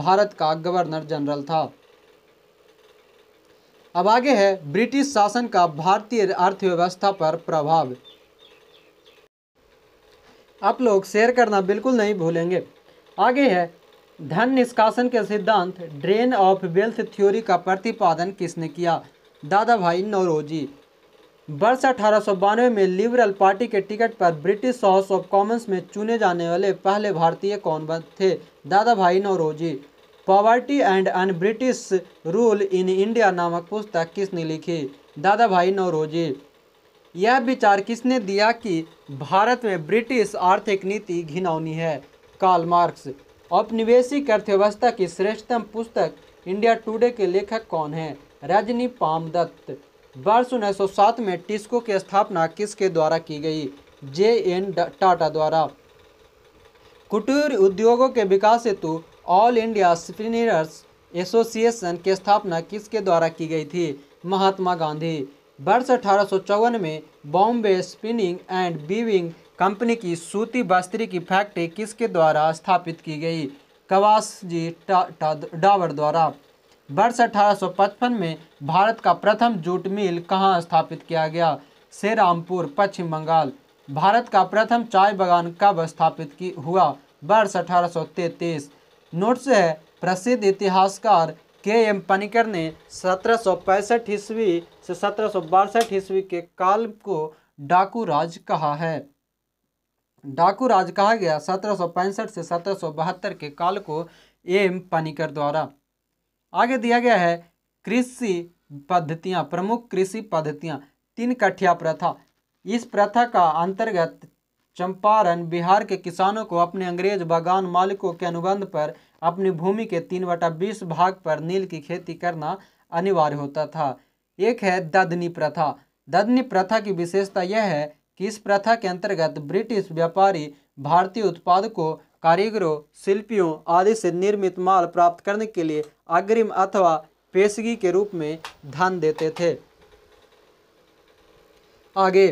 Speaker 1: भारत का गवर्नर जनरल था अब आगे है ब्रिटिश शासन का भारतीय अर्थव्यवस्था पर प्रभाव आप लोग शेयर करना बिल्कुल नहीं भूलेंगे आगे है धन निष्कासन के सिद्धांत ड्रेन ऑफ वेल्थ थ्योरी का प्रतिपादन किसने किया दादा भाई नौरोजी वर्ष अठारह में लिबरल पार्टी के टिकट पर ब्रिटिश हाउस ऑफ कॉमन्स में चुने जाने वाले पहले भारतीय कौन थे Dadabhai Naoroji poverty and un British rule in India नामक पुस्तक किसने लिखी दादा भाई नौरोजी यह विचार किसने दिया कि भारत में ब्रिटिश आर्थिक नीति घिनौनी है कार्ल मार्क्स औपनिवेशिक अर्थव्यवस्था की श्रेष्ठतम पुस्तक इंडिया टुडे के लेखक कौन है रजनी पामदत्त वर्ष उन्नीस में टिस्को की स्थापना किसके द्वारा की गई जे एन टाटा द्वारा कुटीर उद्योगों के विकास हेतु ऑल इंडिया स्पिनर्स एसोसिएशन की स्थापना किसके द्वारा की गई थी महात्मा गांधी वर्ष अठारह में Bombay spinning and weaving company की सूती बस्त्री की फैक्ट्री किसके द्वारा स्थापित की गई कवास जी टाटा डावर द्वारा वर्ष 1855 में भारत का प्रथम जूट मिल कहाँ स्थापित किया गया श्रीरामपुर पश्चिम बंगाल भारत का प्रथम चाय बागान कब स्थापित की हुआ वर्ष 1833 नोट्स है प्रसिद्ध इतिहासकार के एम पनिकर ने सत्रह ईस्वी से सत्रह ईस्वी के काल को डाकू राज कहा है डाकू राज कहा गया सत्रह से सत्रह के काल को एम पनिकर द्वारा आगे दिया गया है कृषि पद्धतियाँ प्रमुख कृषि पद्धतियाँ तीन कठिया प्रथा इस प्रथा का अंतर्गत चंपारण बिहार के किसानों को अपने अंग्रेज बागान मालिकों के अनुबंध पर अपनी भूमि के तीन वटा बीस भाग पर नील की खेती करना अनिवार्य होता था एक है ददनी प्रथा ददनी प्रथा की विशेषता यह है कि इस प्रथा के अंतर्गत ब्रिटिश व्यापारी भारतीय उत्पाद को कारीगरों शिल्पियों आदि से निर्मित माल प्राप्त करने के लिए अग्रिम अथवा पेशगी के रूप में धन देते थे आगे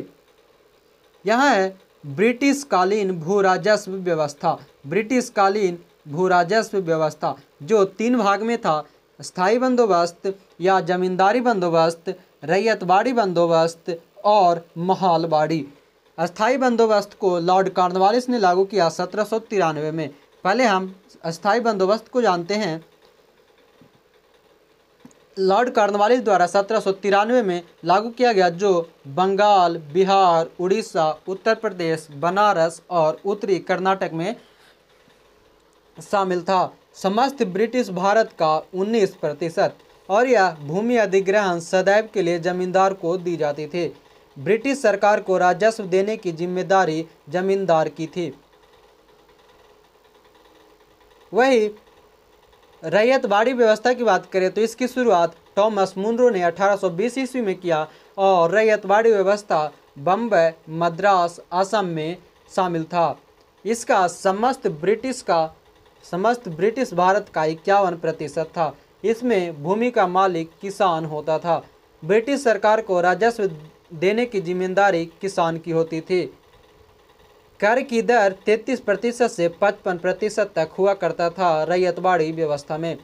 Speaker 1: यह है ब्रिटिश कालीन भू राजस्व व्यवस्था ब्रिटिश कालीन भू राजस्व व्यवस्था जो तीन भाग में था स्थायी बंदोबस्त या जमींदारी बंदोबस्त रैयतबाड़ी बंदोबस्त और महालबाड़ी अस्थायी बंदोबस्त को लॉर्ड कार्नवालिस ने लागू किया सत्रह में पहले हम अस्थायी बंदोबस्त को जानते हैं लॉर्ड कार्नवालिस द्वारा सत्रह में लागू किया गया जो बंगाल बिहार उड़ीसा उत्तर प्रदेश बनारस और उत्तरी कर्नाटक में शामिल था समस्त ब्रिटिश भारत का 19 प्रतिशत और यह भूमि अधिग्रहण सदैव के लिए जमींदार को दी जाती थी ब्रिटिश सरकार को राजस्व देने की जिम्मेदारी जमींदार की थी वही रैयतवाड़ी व्यवस्था की बात करें तो इसकी शुरुआत टॉमस मुनरो ने 1820 ईस्वी में किया और बाड़ी व्यवस्था बम्बई मद्रास असम में शामिल था इसका समस्त ब्रिटिश का समस्त ब्रिटिश भारत का इक्यावन प्रतिशत था इसमें भूमि का मालिक किसान होता था ब्रिटिश सरकार को राजस्व देने की जिम्मेदारी किसान की होती थी कर की दर 33 प्रतिशत से 55 प्रतिशत तक हुआ करता था रैयतवाड़ी व्यवस्था में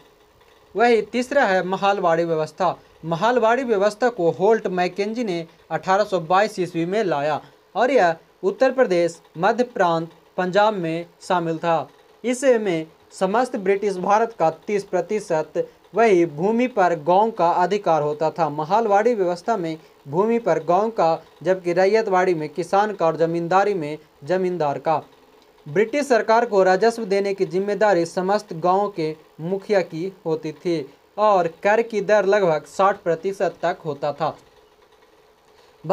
Speaker 1: वही तीसरा है महालवाड़ी व्यवस्था महालवाड़ी व्यवस्था को होल्ट मैकेजी ने 1822 ईस्वी में लाया और यह उत्तर प्रदेश मध्य प्रांत पंजाब में शामिल था इसमें समस्त ब्रिटिश भारत का 30 प्रतिशत वही भूमि पर गांव का अधिकार होता था महालवाड़ी व्यवस्था में भूमि पर गांव का जबकि रैयतवाड़ी में किसान का और जमींदारी में जमींदार का ब्रिटिश सरकार को राजस्व देने की जिम्मेदारी समस्त गाँव के मुखिया की होती थी और कर की दर लगभग 60 प्रतिशत तक होता था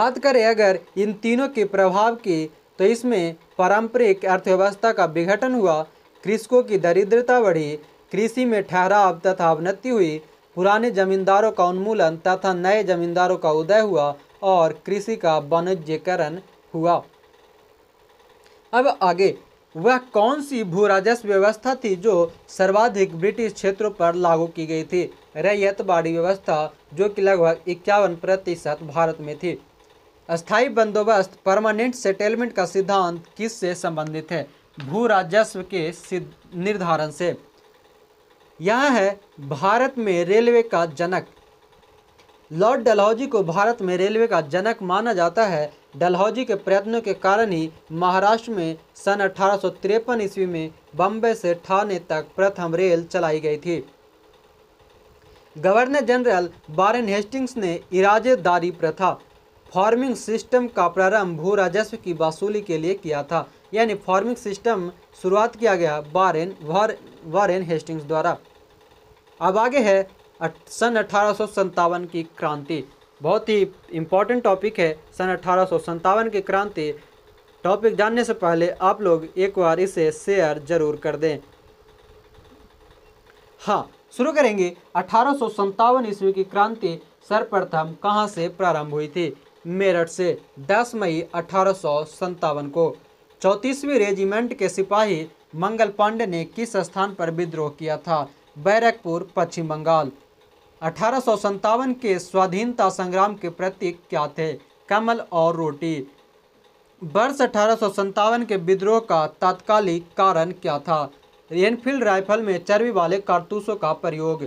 Speaker 1: बात करें अगर इन तीनों के प्रभाव की तो इसमें पारंपरिक अर्थव्यवस्था का विघटन हुआ कृषकों की दरिद्रता बढ़ी कृषि में ठहराव तथा अवनति हुई पुराने जमींदारों का उन्मूलन तथा नए जमींदारों का उदय हुआ और कृषि का वाणिज्यकरण हुआ अब आगे वह कौन सी भू राजस्व व्यवस्था थी जो सर्वाधिक ब्रिटिश क्षेत्रों पर लागू की गई थी रैयतबाड़ी व्यवस्था जो कि लगभग इक्यावन प्रतिशत भारत में थी स्थायी बंदोबस्त परमानेंट सेटलमेंट का सिद्धांत किससे संबंधित है भू राजस्व के निर्धारण से यह है भारत में रेलवे का जनक लॉर्ड डलहौजी को भारत में रेलवे का जनक माना जाता है डलहौजी के प्रयत्नों के कारण ही महाराष्ट्र में सन अठारह ईस्वी में बम्बे से ठाणे तक प्रथम रेल चलाई गई थी गवर्नर जनरल बारेन हेस्टिंग्स ने इराजेदारी प्रथा फार्मिंग सिस्टम का प्रारंभ भू राजस्व की वसूली के लिए किया था यानी फार्मिंग सिस्टम शुरुआत किया गया बारेन वारेन हेस्टिंग्स द्वारा अब आगे है सन अठारह की क्रांति बहुत ही इम्पॉर्टेंट टॉपिक है सन अठारह की क्रांति टॉपिक जानने से पहले आप लोग एक बार इसे शेयर जरूर कर दें हाँ शुरू करेंगे अठारह ईस्वी की क्रांति सर्वप्रथम कहाँ से प्रारंभ हुई थी मेरठ से 10 मई अठारह को चौंतीसवीं रेजिमेंट के सिपाही मंगल पांडे ने किस स्थान पर विद्रोह किया था बैरकपुर पश्चिम बंगाल अठारह के स्वाधीनता संग्राम के प्रतीक क्या थे कमल और रोटी वर्ष अठारह के विद्रोह का तात्कालिक कारण क्या था एनफील्ड राइफल में चर्बी वाले कारतूसों का प्रयोग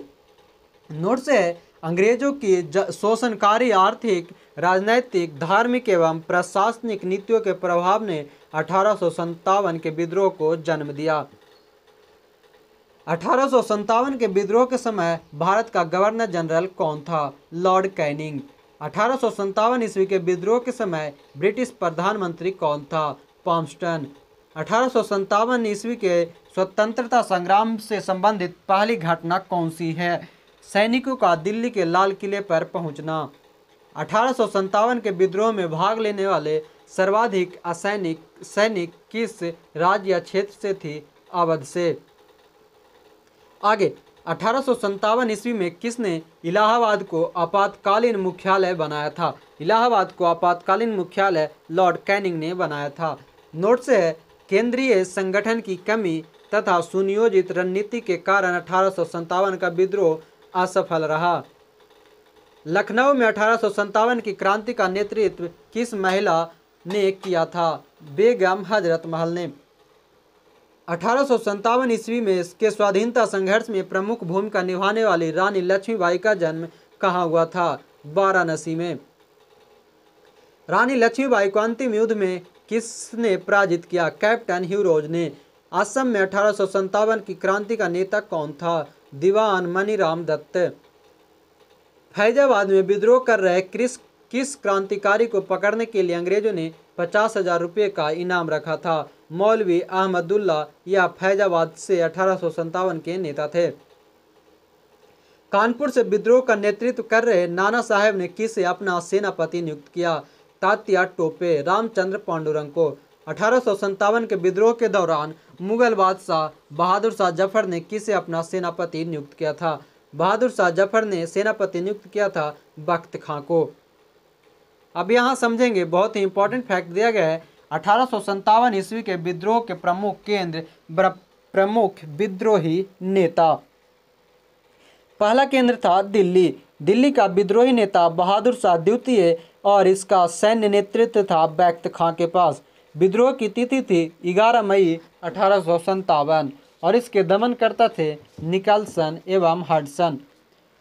Speaker 1: नोट से अंग्रेजों की शोषणकारी आर्थिक राजनैतिक धार्मिक एवं प्रशासनिक नीतियों के प्रभाव ने अठारह के विद्रोह को जन्म दिया अठारह के विद्रोह के समय भारत का गवर्नर जनरल कौन था लॉर्ड कैनिंग अठारह ईस्वी के विद्रोह के समय ब्रिटिश प्रधानमंत्री कौन था पॉम्स्टन अठारह ईस्वी के स्वतंत्रता संग्राम से संबंधित पहली घटना कौन सी है सैनिकों का दिल्ली के लाल किले पर पहुंचना अठारह के विद्रोह में भाग लेने वाले सर्वाधिक असैनिक सैनिक किस राज्य या क्षेत्र से थी अवध से आगे अठारह ईस्वी में किसने इलाहाबाद को आपातकालीन मुख्यालय बनाया था इलाहाबाद को आपातकालीन मुख्यालय लॉर्ड कैनिंग ने बनाया था नोट से है केंद्रीय संगठन की कमी तथा सुनियोजित रणनीति के कारण अठारह का विद्रोह असफल रहा लखनऊ में अठारह की क्रांति का नेतृत्व किस महिला ने किया था बेगम हजरत महल ने अठारह ईस्वी में इसके स्वाधीनता संघर्ष में प्रमुख भूमिका निभाने वाली रानी लक्ष्मीबाई का जन्म कहाँ हुआ था वाराणसी में रानी लक्ष्मीबाई को अंतिम युद्ध में किसने पराजित किया कैप्टन ह्यूरोज ने असम में अठारह की क्रांति का नेता कौन था दीवान मनीराम दत्त फैजाबाद में विद्रोह कर रहे क्रिस किस क्रांतिकारी को पकड़ने के लिए अंग्रेजों ने पचास हजार रुपये का इनाम रखा था मौलवी अहमदुल्ला या फैजाबाद से अठारह के नेता थे कानपुर से विद्रोह का नेतृत्व कर रहे नाना साहब ने किसे अपना सेनापति नियुक्त किया तात्या टोपे रामचंद्र पांडुरंग को अठारह के विद्रोह के दौरान मुगल बादशाह बहादुर शाह जफर ने किसे अपना सेनापति नियुक्त किया था बहादुर शाह जफर ने सेनापति नियुक्त किया था बख्त खां को अब यहाँ समझेंगे बहुत ही इंपॉर्टेंट फैक्ट दिया गया है अठारह ईस्वी के विद्रोह के प्रमुख केंद्र प्रमुख विद्रोही नेता पहला केंद्र था दिल्ली दिल्ली का विद्रोही नेता बहादुर शाह द्वितीय और इसका सैन्य नेतृत्व था बैक्त खां के पास विद्रोह की तिथि थी ग्यारह मई अठारह और इसके दमनकर्ता थे निकलसन एवं हडसन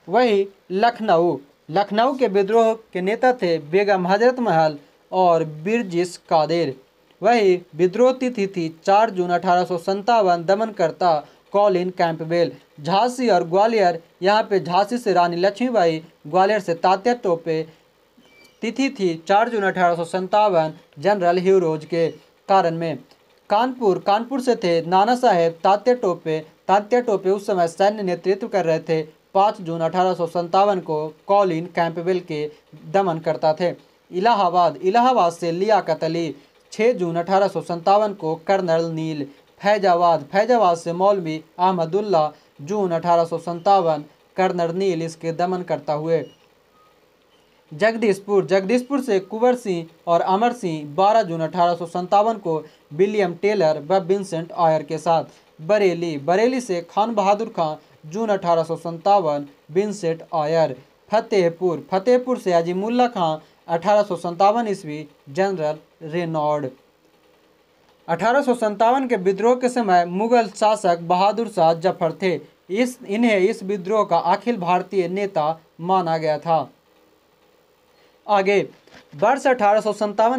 Speaker 1: वही लखनऊ लखनऊ के विद्रोह के नेता थे बेगम हजरत महल और बिरजिस कादेर वही विद्रोह तिथि थी चार जून अठारह दमनकर्ता कॉलिन कैंपबेल झांसी और ग्वालियर यहाँ पे झांसी से रानी लक्ष्मीबाई ग्वालियर से तात्या टोपे तिथि थी चार जून अठारह जनरल ह्यूरोज के कारण में कानपुर कानपुर से थे नाना साहेब तात्या टोपे तात्या टोपे उस समय सैन्य नेतृत्व कर रहे थे पाँच जून अठारह को कॉलिन कैंपबेल के दमन करता थे इलाहाबाद इलाहाबाद से लिया कतली छः जून अठारह को कर्नल नील फैजाबाद फैजाबाद से मौलवी अहमदुल्ला जून अठारह कर्नल नील इसके दमन करता हुए जगदीशपुर जगदीशपुर से कुंवर सिंह और अमर सिंह 12 जून अठारह को विलियम टेलर व विंसेंट आयर के साथ बरेली बरेली से खान बहादुर खां जून अठारह बिनसेट आयर फतेहपुर फतेहपुर से अजीमुल्ला खां अठारह ईस्वी जनरल रेनॉर्ड अठारह के विद्रोह के समय मुगल शासक बहादुर शाह जफर थे इस इन्हें इस विद्रोह का अखिल भारतीय नेता माना गया था आगे वर्ष अठारह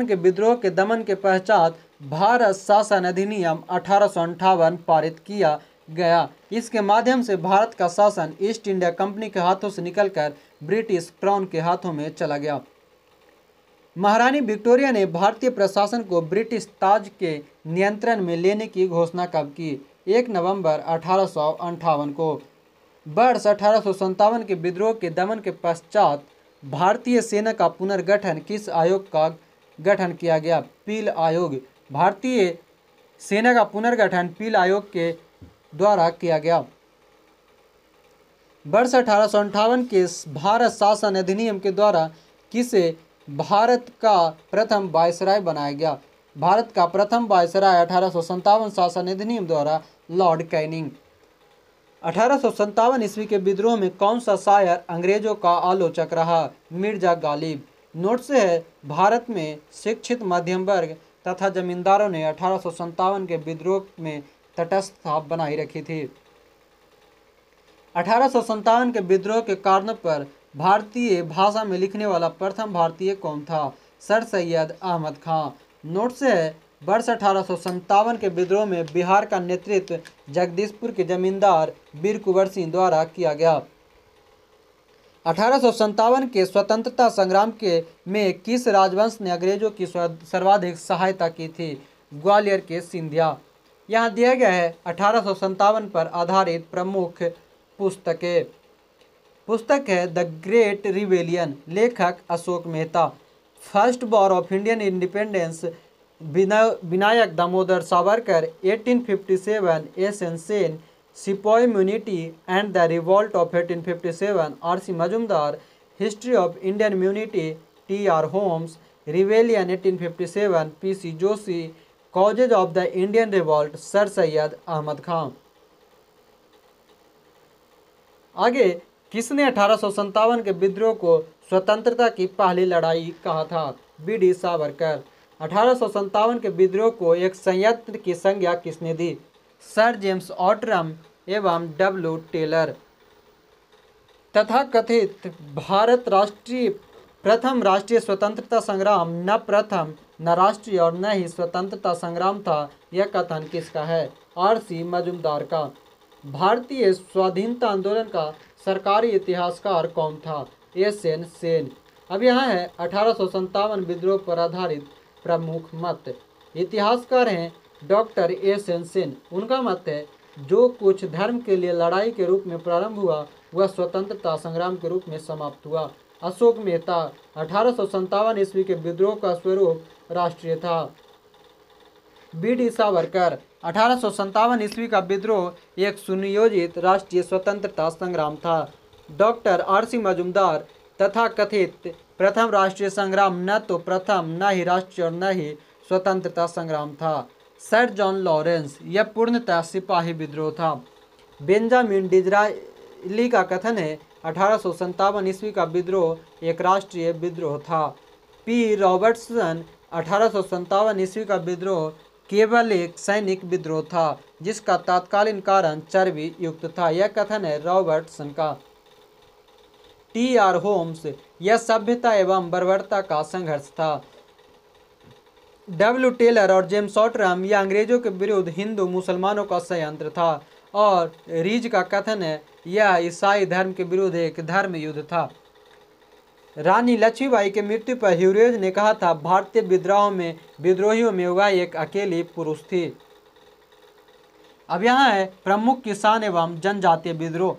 Speaker 1: के विद्रोह के दमन के पश्चात भारत शासन अधिनियम अठारह पारित किया गया इसके माध्यम से भारत का शासन ईस्ट इंडिया कंपनी के हाथों से निकलकर ब्रिटिश क्राउन के हाथों में चला गया महारानी विक्टोरिया ने भारतीय प्रशासन को ब्रिटिश ताज के नियंत्रण में लेने की घोषणा कब की एक नवंबर अठारह को वर्ष अठारह के विद्रोह के दमन के पश्चात भारतीय सेना का पुनर्गठन किस आयोग का गठन किया गया पील आयोग भारतीय सेना का पुनर्गठन पील आयोग के द्वारा किया गया वर्ष अठारह के भारत शासन अधिनियम के द्वारा किसे भारत का प्रथम वायसराय बनाया गया भारत का प्रथम वायसराय अठारह शासन अधिनियम द्वारा लॉर्ड कैनिंग अठारह ईस्वी के विद्रोह में कौन सा शायर अंग्रेजों का आलोचक रहा मिर्जा गालिब नोट से है भारत में शिक्षित मध्यम वर्ग तथा जमींदारों ने अठारह के विद्रोह में तटस्थ भाव बनाए रखी थी अठारह के विद्रोह के कारण पर भारतीय भाषा में लिखने वाला प्रथम भारतीय कौन था सर सैयद अहमद खां नोट से वर्ष अठारह के विद्रोह में बिहार का नेतृत्व जगदीशपुर के जमींदार वीर कुंवर सिंह द्वारा किया गया अठारह के स्वतंत्रता संग्राम के में किस राजवंश ने अंग्रेजों की सर्वाधिक सहायता की थी ग्वालियर के सिंधिया यहाँ दिया गया है अठारह पर आधारित प्रमुख पुस्तकें पुस्तक है द ग्रेट रिवेलियन लेखक Ashok Mehta first war of Indian independence Vinayak Damodar Savarkar 1857 S N Sen sepoy mutiny and the revolt of 1857 R C Majumdar history of Indian mutiny T R Holmes rebellion 1857 P C Joshi causes of the Indian revolt sir Syed Ahmed Khan आगे किसने अठारह के विद्रोह को स्वतंत्रता की पहली लड़ाई कहा था बी डी सावरकर अठारह के विद्रोह को एक संयंत्र की संज्ञा किसने दी सर जेम्स ऑटरम एवं डब्ल्यू टेलर तथा कथित भारत राष्ट्रीय प्रथम राष्ट्रीय स्वतंत्रता संग्राम न प्रथम न राष्ट्रीय और न ही स्वतंत्रता संग्राम था यह कथन किसका है आर सी मजुमदार का भारतीय स्वाधीनता आंदोलन का सरकारी इतिहासकार कौन था एस एन सेन अब यहाँ है अठारह विद्रोह पर आधारित प्रमुख मत इतिहासकार हैं डॉक्टर एस एन सेन उनका मत है जो कुछ धर्म के लिए लड़ाई के रूप में प्रारंभ हुआ वह स्वतंत्रता संग्राम के रूप में समाप्त हुआ अशोक मेहता अठारह ईस्वी के विद्रोह का स्वरूप राष्ट्रीय था बी डी सावरकर अठारह ईस्वी का विद्रोह एक सुनियोजित राष्ट्रीय स्वतंत्रता संग्राम था डॉक्टर आर सी मजुमदार तथा कथित प्रथम राष्ट्रीय संग्राम न तो प्रथम न ही राष्ट्रीय और न ही स्वतंत्रता संग्राम था सर जॉन लॉरेंस यह पूर्णतः सिपाही विद्रोह था बेंजामिन डिजराइली का कथन है अठारह ईस्वी का विद्रोह एक राष्ट्रीय विद्रोह था पी रॉबर्टसन अठारह ईस्वी का विद्रोह केवल एक सैनिक विद्रोह था जिसका तात्कालीन कारण चर्बी युक्त था यह कथन है रॉबर्टसन का टी आर होम्स यह सभ्यता एवं बर्बरता का संघर्ष था डब्ल्यू टेलर और जेम्स सॉटरम यह अंग्रेजों के विरुद्ध हिंदू मुसलमानों का संयंत्र था और रीज का कथन है यह ईसाई धर्म के विरुद्ध एक धर्म युद्ध था रानी लक्ष्मीबाई के मृत्यु पर ह्यूरेज ने कहा था भारतीय विद्रोह में विद्रोहियों में वह एक अकेली पुरुष थी अब यहाँ है प्रमुख किसान एवं जनजातीय विद्रोह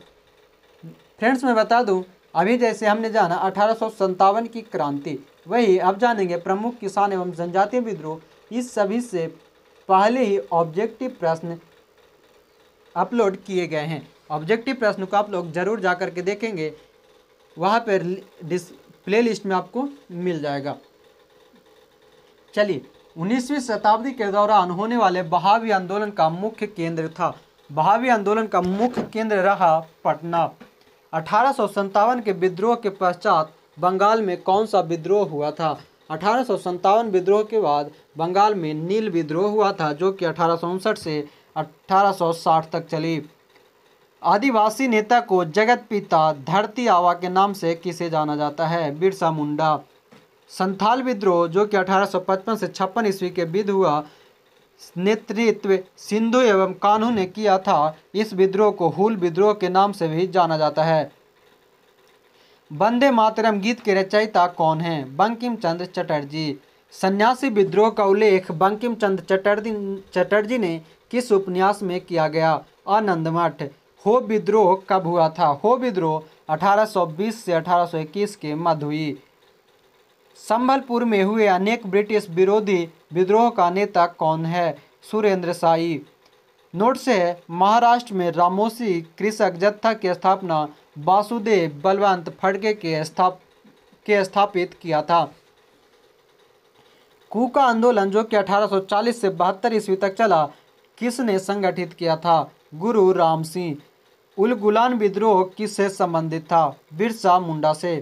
Speaker 1: फ्रेंड्स मैं बता दूं अभी जैसे हमने जाना अठारह की क्रांति वही अब जानेंगे प्रमुख किसान एवं जनजातीय विद्रोह इस सभी से पहले ही ऑब्जेक्टिव प्रश्न अपलोड किए गए हैं ऑब्जेक्टिव प्रश्न को आप लोग ज़रूर जा कर के देखेंगे वहाँ पर डिस प्ले लिस्ट में आपको मिल जाएगा चलिए उन्नीसवीं शताब्दी के दौरान होने वाले बहावी आंदोलन का मुख्य केंद्र था बहावी आंदोलन का मुख्य केंद्र रहा पटना अठारह के विद्रोह के पश्चात बंगाल में कौन सा विद्रोह हुआ था अठारह विद्रोह के बाद बंगाल में नील विद्रोह हुआ था जो कि अठारह से अठारह तक चली आदिवासी नेता को जगत पिता धरती आवा के नाम से किसे जाना जाता है बिरसा मुंडा संथाल विद्रोह जो कि 1855 से छप्पन ईस्वी के बीच हुआ नेतृत्व सिंधु एवं कान्हू ने किया था इस विद्रोह को हुल विद्रोह के नाम से भी जाना जाता है वंदे मातरम गीत के रचयिता कौन हैं बंकिम चंद्र चटर्जी सन्यासी विद्रोह का उल्लेख बंकिम चंद्र चटर्जी चटर्जी ने किस उपन्यास में किया गया आनंद मठ हो विद्रोह कब हुआ था हो विद्रोह 1820 से 1821 के मध्य हुई संभलपुर में हुए अनेक ब्रिटिश विरोधी विद्रोह का नेता कौन है सुरेंद्र साई नोट से महाराष्ट्र में रामोसी कृषक जत्था की स्थापना वासुदेव बलवंत फड़के के स्थाप के स्थापित किया था कूका आंदोलन जो कि 1840 से बहत्तर ईस्वी तक चला किसने संगठित किया था गुरु राम सिंह उल गुलान विद्रोह किससे संबंधित था बिरसा मुंडा से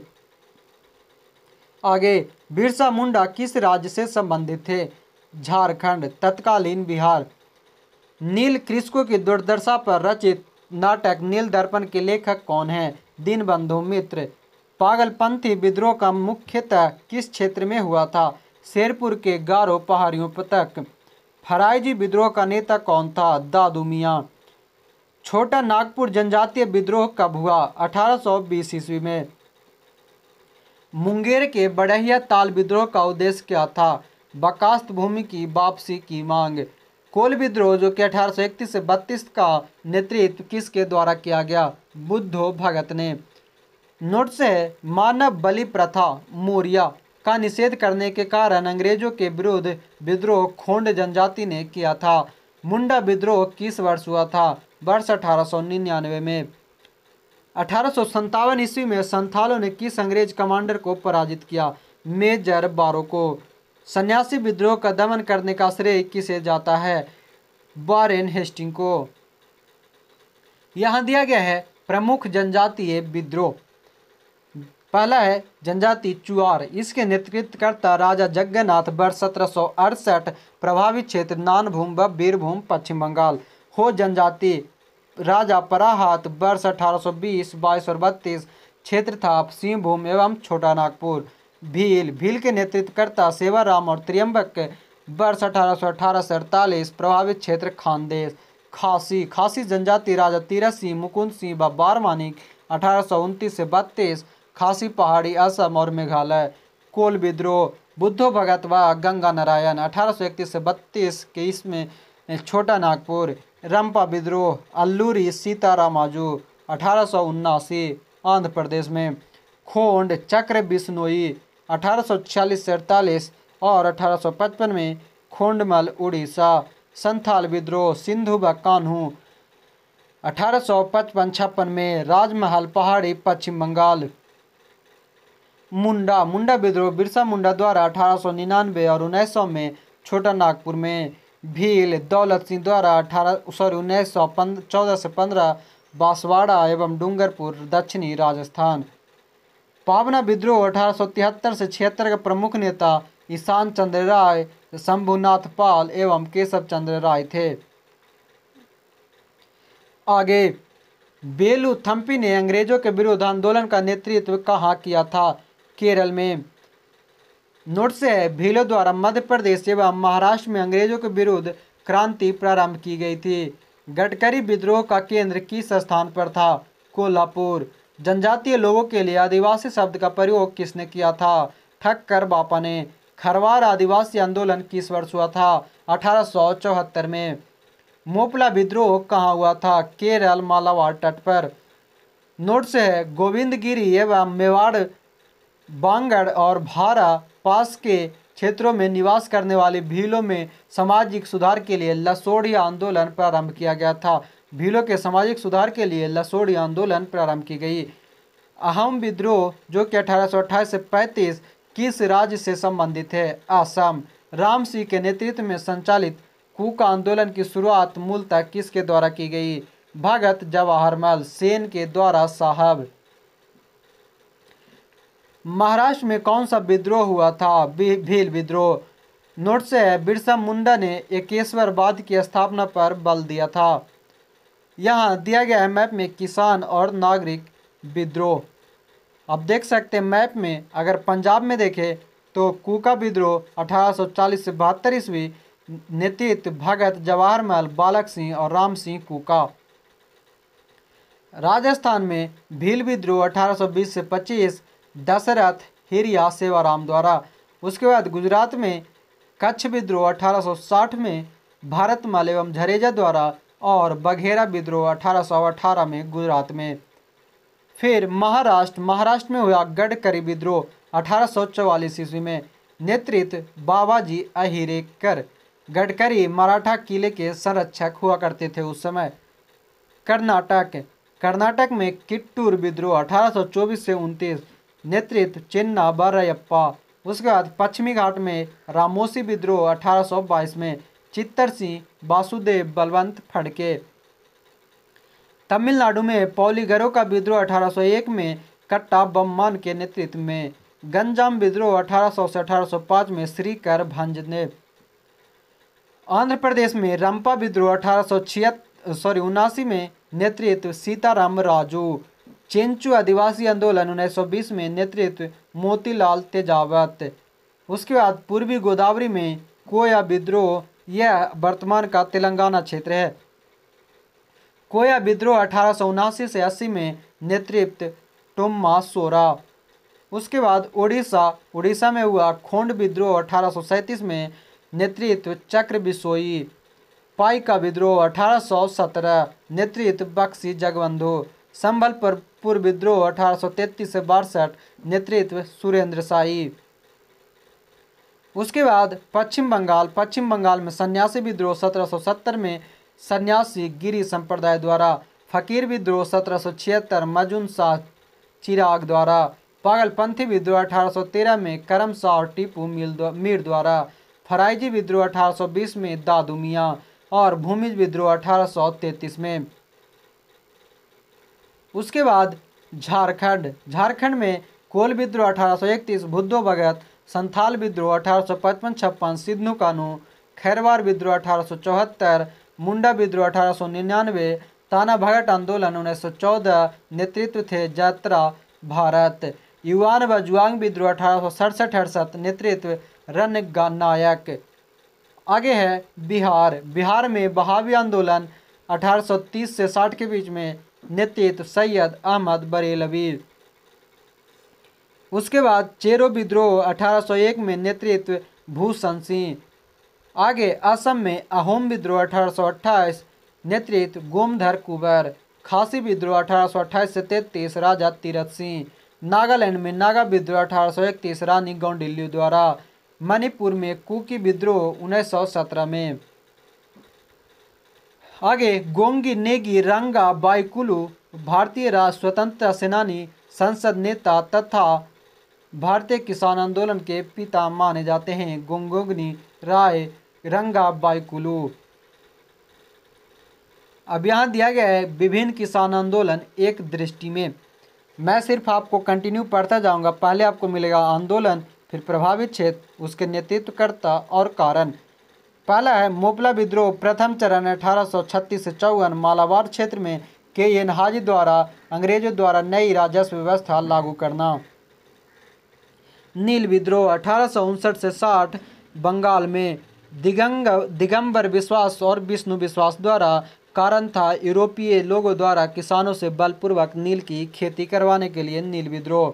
Speaker 1: आगे बिरसा मुंडा किस राज्य से संबंधित थे झारखंड तत्कालीन बिहार नील क्रिस्को की दुर्दशा पर रचित नाटक नील दर्पण के लेखक कौन है दीनबंधु मित्र पागलपंथी विद्रोह का मुख्यतः किस क्षेत्र में हुआ था शेरपुर के गारो पहाड़ियों तक फराइजी विद्रोह का नेता कौन था दादू मियाँ छोटा नागपुर जनजातीय विद्रोह कब हुआ 1820 सौ ईस्वी में मुंगेर के बड़हिया ताल विद्रोह का उद्देश्य क्या था बकास्त भूमि की वापसी की मांग कोल विद्रोह जो कि अठारह से बत्तीस का नेतृत्व किसके द्वारा किया गया बुद्धो भगत ने नोट से मानव बलि प्रथा मौर्या का निषेध करने के कारण अंग्रेजों के विरुद्ध विद्रोह खोंड जनजाति ने किया था मुंडा विद्रोह किस वर्ष हुआ था वर्ष अठारह में अठारह ईस्वी में संथालों ने किस अंग्रेज कमांडर को पराजित किया मेजर बारो को सन्यासी विद्रोह का दमन करने का श्रेय किसे जाता है बारेन हेस्टिंग को यहाँ दिया गया है प्रमुख जनजातीय विद्रोह पहला है जनजाति चुआर इसके नेतृत्वकर्ता राजा जगन्नाथ वर्ष सत्रह प्रभावित क्षेत्र नानभूम व बीरभूम पश्चिम बंगाल हो जनजाति राजा पराहात वर्ष अठारह सौ बीस बाईस और बत्तीस क्षेत्र था सिंहभूम एवं छोटा नागपुर भील भील के नेतृत्वकर्ता सेवाराम और त्रियम्बक वर्ष अठारह सौ अठारह से अड़तालीस प्रभावित क्षेत्र खानदेश खासी खासी जनजाति राजा तीरथ सिंह मुकुंद सिंह व बारमानिक अठारह सौ उनतीस से बत्तीस खासी पहाड़ी असम और मेघालय कोल विद्रोह बुद्धो भगत व गंगा नारायण अठारह सौ इकतीस से बत्तीस के इसमें छोटा नागपुर रंपा विद्रोह अल्लूरी सीताराम आजू अठारह आंध्र प्रदेश में खोंड चक्र बिश्नोई अठारह सौ छियालीस और 1855 में खोंडमल उड़ीसा संथाल विद्रोह सिंधु व कान्हू अठारह सौ पचपन छप्पन में राजमहल पहाड़ी पश्चिम बंगाल मुंडा मुंडा विद्रोह बिरसा मुंडा द्वारा अठारह और उन्नीस में छोटा नागपुर में भील दौलत सिंह द्वारा अठारह सॉरी उन्नीस सौ चौदह से पंद्रह बांसवाड़ा एवं डूंगरपुर दक्षिणी राजस्थान पावना विद्रोह अठारह सौ तिहत्तर से छिहत्तर के प्रमुख नेता ईशान चंद्र राय शंभुनाथ पाल एवं केशव चंद्र राय थे आगे बेलू थम्पी ने अंग्रेजों के विरुद्ध आंदोलन का नेतृत्व कहाँ किया था केरल में नोट्स है भीलो द्वारा मध्य प्रदेश एवं महाराष्ट्र में अंग्रेजों के विरुद्ध क्रांति प्रारंभ की गई थी गडकरी विद्रोह का केंद्र किस स्थान पर था कोल्हापुर जनजातीय लोगों के लिए आदिवासी शब्द का प्रयोग किसने किया था ठक्कर बापा ने खरवार आदिवासी आंदोलन किस वर्ष हुआ था अठारह में मोपला विद्रोह कहाँ हुआ था केरल मालावार तट पर नोट से है गोविंद गिरी एवं मेवाड़ बांगड़ और भारा पास के क्षेत्रों में निवास करने वाले भीलों में सामाजिक सुधार के लिए लसोड़िया आंदोलन प्रारंभ किया गया था भीलों के सामाजिक सुधार के लिए लसोड़िया आंदोलन प्रारंभ की गई अहम विद्रोह जो कि अठारह से पैंतीस किस राज्य से संबंधित है असम राम सिंह के नेतृत्व में संचालित कुक आंदोलन की शुरुआत मूलतः किसके द्वारा की गई भगत जवाहरमल सेन के द्वारा साहब महाराष्ट्र में कौन सा विद्रोह हुआ था भील विद्रोह नोट से है बिरसा मुंडा ने एकेश्वरवाद की स्थापना पर बल दिया था यहाँ दिया गया है मैप में किसान और नागरिक विद्रोह अब देख सकते हैं मैप में अगर पंजाब में देखें तो कूका विद्रोह 1840 से बहत्तर ईस्वी नेतृत्व भगत जवाहरमल बालक सिंह और राम सिंह कूका राजस्थान में भील विद्रोह 1820 से पच्चीस दशरथ हिरिया सेवाराम द्वारा उसके बाद गुजरात में कच्छ विद्रोह 1860 में भारत माल एवं झरेजा द्वारा और बघेरा विद्रोह 1818 में गुजरात में फिर महाराष्ट्र महाराष्ट्र में हुआ गडकरी विद्रोह चौवालीस ईस्वी में नेतृत्व बाबाजी अहिरेकर गडकरी मराठा किले के संरक्षक हुआ करते थे उस समय कर्नाटक कर्नाटक में किट्टूर विद्रोह 1824 से उनतीस नेतृत्व चिन्ना बरअप्पा उसके बाद पश्चिमी घाट में रामोसी विद्रोह 1822 में चित्तर सिंह वासुदेव बलवंत फड़के तमिलनाडु में पौलीगरों का विद्रोह 1801 में कट्टा बम्मान के नेतृत्व में गंजाम विद्रोह 1800 से 1805 में श्रीकर भंज ने आंध्र प्रदेश में रंपा विद्रोह अठारह सौ सॉरी उनासी में नेतृत्व सीताराम राजू चेंचू आदिवासी आंदोलन बीस में नेतृत्व मोतीलाल तेजावत उसके बाद पूर्वी गोदावरी में कोया विद्रोह यह वर्तमान का तेलंगाना क्षेत्र है कोया विद्रोह अठारह से अस्सी में नेतृत्व टोम्मा सोरा उसके बाद ओडिशा उड़ीसा में हुआ खोंड विद्रोह अठारह में नेतृत्व चक्र बिसोई पाई का विद्रोह सत्रह नेतृत्व बक्सी जगबंधु संभलपुर गोरखपुर विद्रोह अठारह सौ तैंतीस से बासठ नेतृत्व सुरेंद्र साई उसके बाद पश्चिम बंगाल पश्चिम बंगाल में सन्यासी विद्रोह 1770 में सन्यासी गिरी संप्रदाय द्वारा फकीर विद्रोह सत्रह सौ छिहत्तर मजुन शाह चिराग द्वारा पागलपंथी विद्रोह अठारह तेरह में करम शाह और टीपू मीर द्वारा फराइजी विद्रोह अठारह बीस में दादू मियाँ और भूमिज विद्रोह अठारह सौ में उसके बाद झारखंड झारखंड में कोल विद्रोह अठारह सौ इकतीस बुद्धो भगत संथाल विद्रोह अठारह सौ पचपन छप्पन सिद्धु कानू खैरवार विद्रोह अठारह सौ चौहत्तर मुंडा विद्रोह अठारह सौ निन्यानवे ताना भगत आंदोलन उन्नीस सौ चौदह नेतृत्व थे जात्रा भारत युवान व जुआंग विद्रोह अठारह सौ सड़सठ अड़सठ नेतृत्व रन नायक आगे है बिहार बिहार में बहावी आंदोलन अठारह सौ तीस से साठ के बीच में नेतृत्व सैयद अहमद बरेलवी उसके बाद चेरो विद्रोह 1801 में नेतृत्व भूषण सिंह आगे असम में अहोम विद्रोह 1828 नेतृत्व गोमधर कुबर खासी विद्रोह 1828 से तैतीस राजा तीरथ सिंह नागालैंड में नागा विद्रोह अठारह रानी गौंडिल्यू द्वारा मणिपुर में कुकी विद्रोह 1917 में आगे गोंगी नेगी रंगा बाईकुलू भारतीय राज स्वतंत्र सेनानी संसद नेता तथा भारतीय किसान आंदोलन के पिता माने जाते हैं गोंगोगनी राय रंगा बाईकुलू अब यहाँ दिया गया है विभिन्न किसान आंदोलन एक दृष्टि में मैं सिर्फ आपको कंटिन्यू पढ़ता जाऊँगा पहले आपको मिलेगा आंदोलन फिर प्रभावित क्षेत्र उसके नेतृत्वकर्ता और कारण पहला है मुबला विद्रोह प्रथम चरण अठारह सौ छत्तीस से चौवन मालाबार क्षेत्र में के एन हाजी द्वारा अंग्रेजों द्वारा नई राजस्व व्यवस्था लागू करना नील विद्रोह अठारह से साठ बंगाल में दिगंग दिगंबर विश्वास और विष्णु विश्वास द्वारा कारण था यूरोपीय लोगों द्वारा किसानों से बलपूर्वक नील की खेती करवाने के लिए नील विद्रोह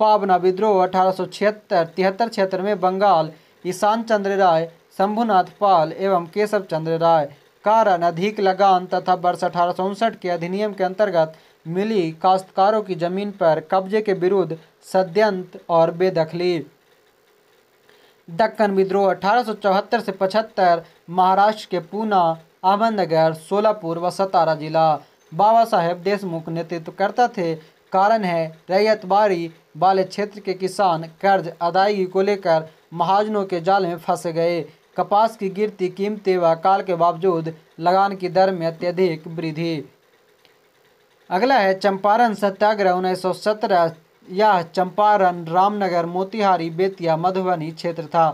Speaker 1: पावना विद्रोह अठारह सौ छिहत्तर तिहत्तर क्षेत्र में बंगाल ईशान चंद्र राय शंभुनाथ पाल एवं केशव चंद्र राय कारण अधिक लगान तथा वर्ष अठारह के अधिनियम के अंतर्गत मिली काश्तकारों की जमीन पर कब्जे के विरुद्ध सद्यंत और बेदखली दक्कन विद्रोह अठारह से पचहत्तर महाराष्ट्र के पूना अहमदनगर सोलापुर व सतारा जिला बाबा साहेब देशमुख नेतृत्व करता थे कारण है रैयत बारी वाले क्षेत्र के किसान कर्ज अदायगी को लेकर महाजनों के जाल में फंस गए कपास की गिरती कीमतें व काल के बावजूद लगान की दर में अत्यधिक वृद्धि अगला है चंपारण सत्याग्रह उन्नीस सौ सत्रह यह चंपारण रामनगर मोतिहारी बेतिया मधुबनी क्षेत्र था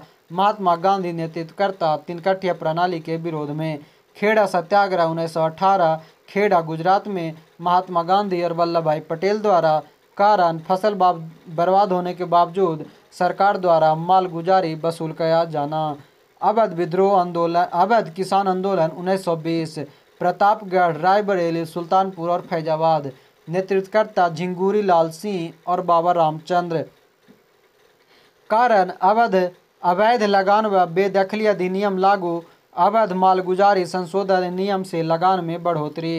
Speaker 1: महात्मा गांधी नेतृत्वकर्ता तिनकठिया प्रणाली के विरोध में खेड़ा सत्याग्रह 1918 खेड़ा गुजरात में महात्मा गांधी और वल्लभ भाई पटेल द्वारा कारण फसल बर्बाद होने के बावजूद सरकार द्वारा मालगुजारी वसूल किया जाना अवध विद्रोह आंदोलन अवध किसान आंदोलन 1920 प्रतापगढ़ रायबरेली सुल्तानपुर और फैजाबाद नेतृत्वकर्ता झिंगूरी लाल सिंह और बाबा रामचंद्र कारण अवध अवैध लगान व बेदखली अधिनियम लागू अवध मालगुजारी संशोधन नियम से लगान में बढ़ोतरी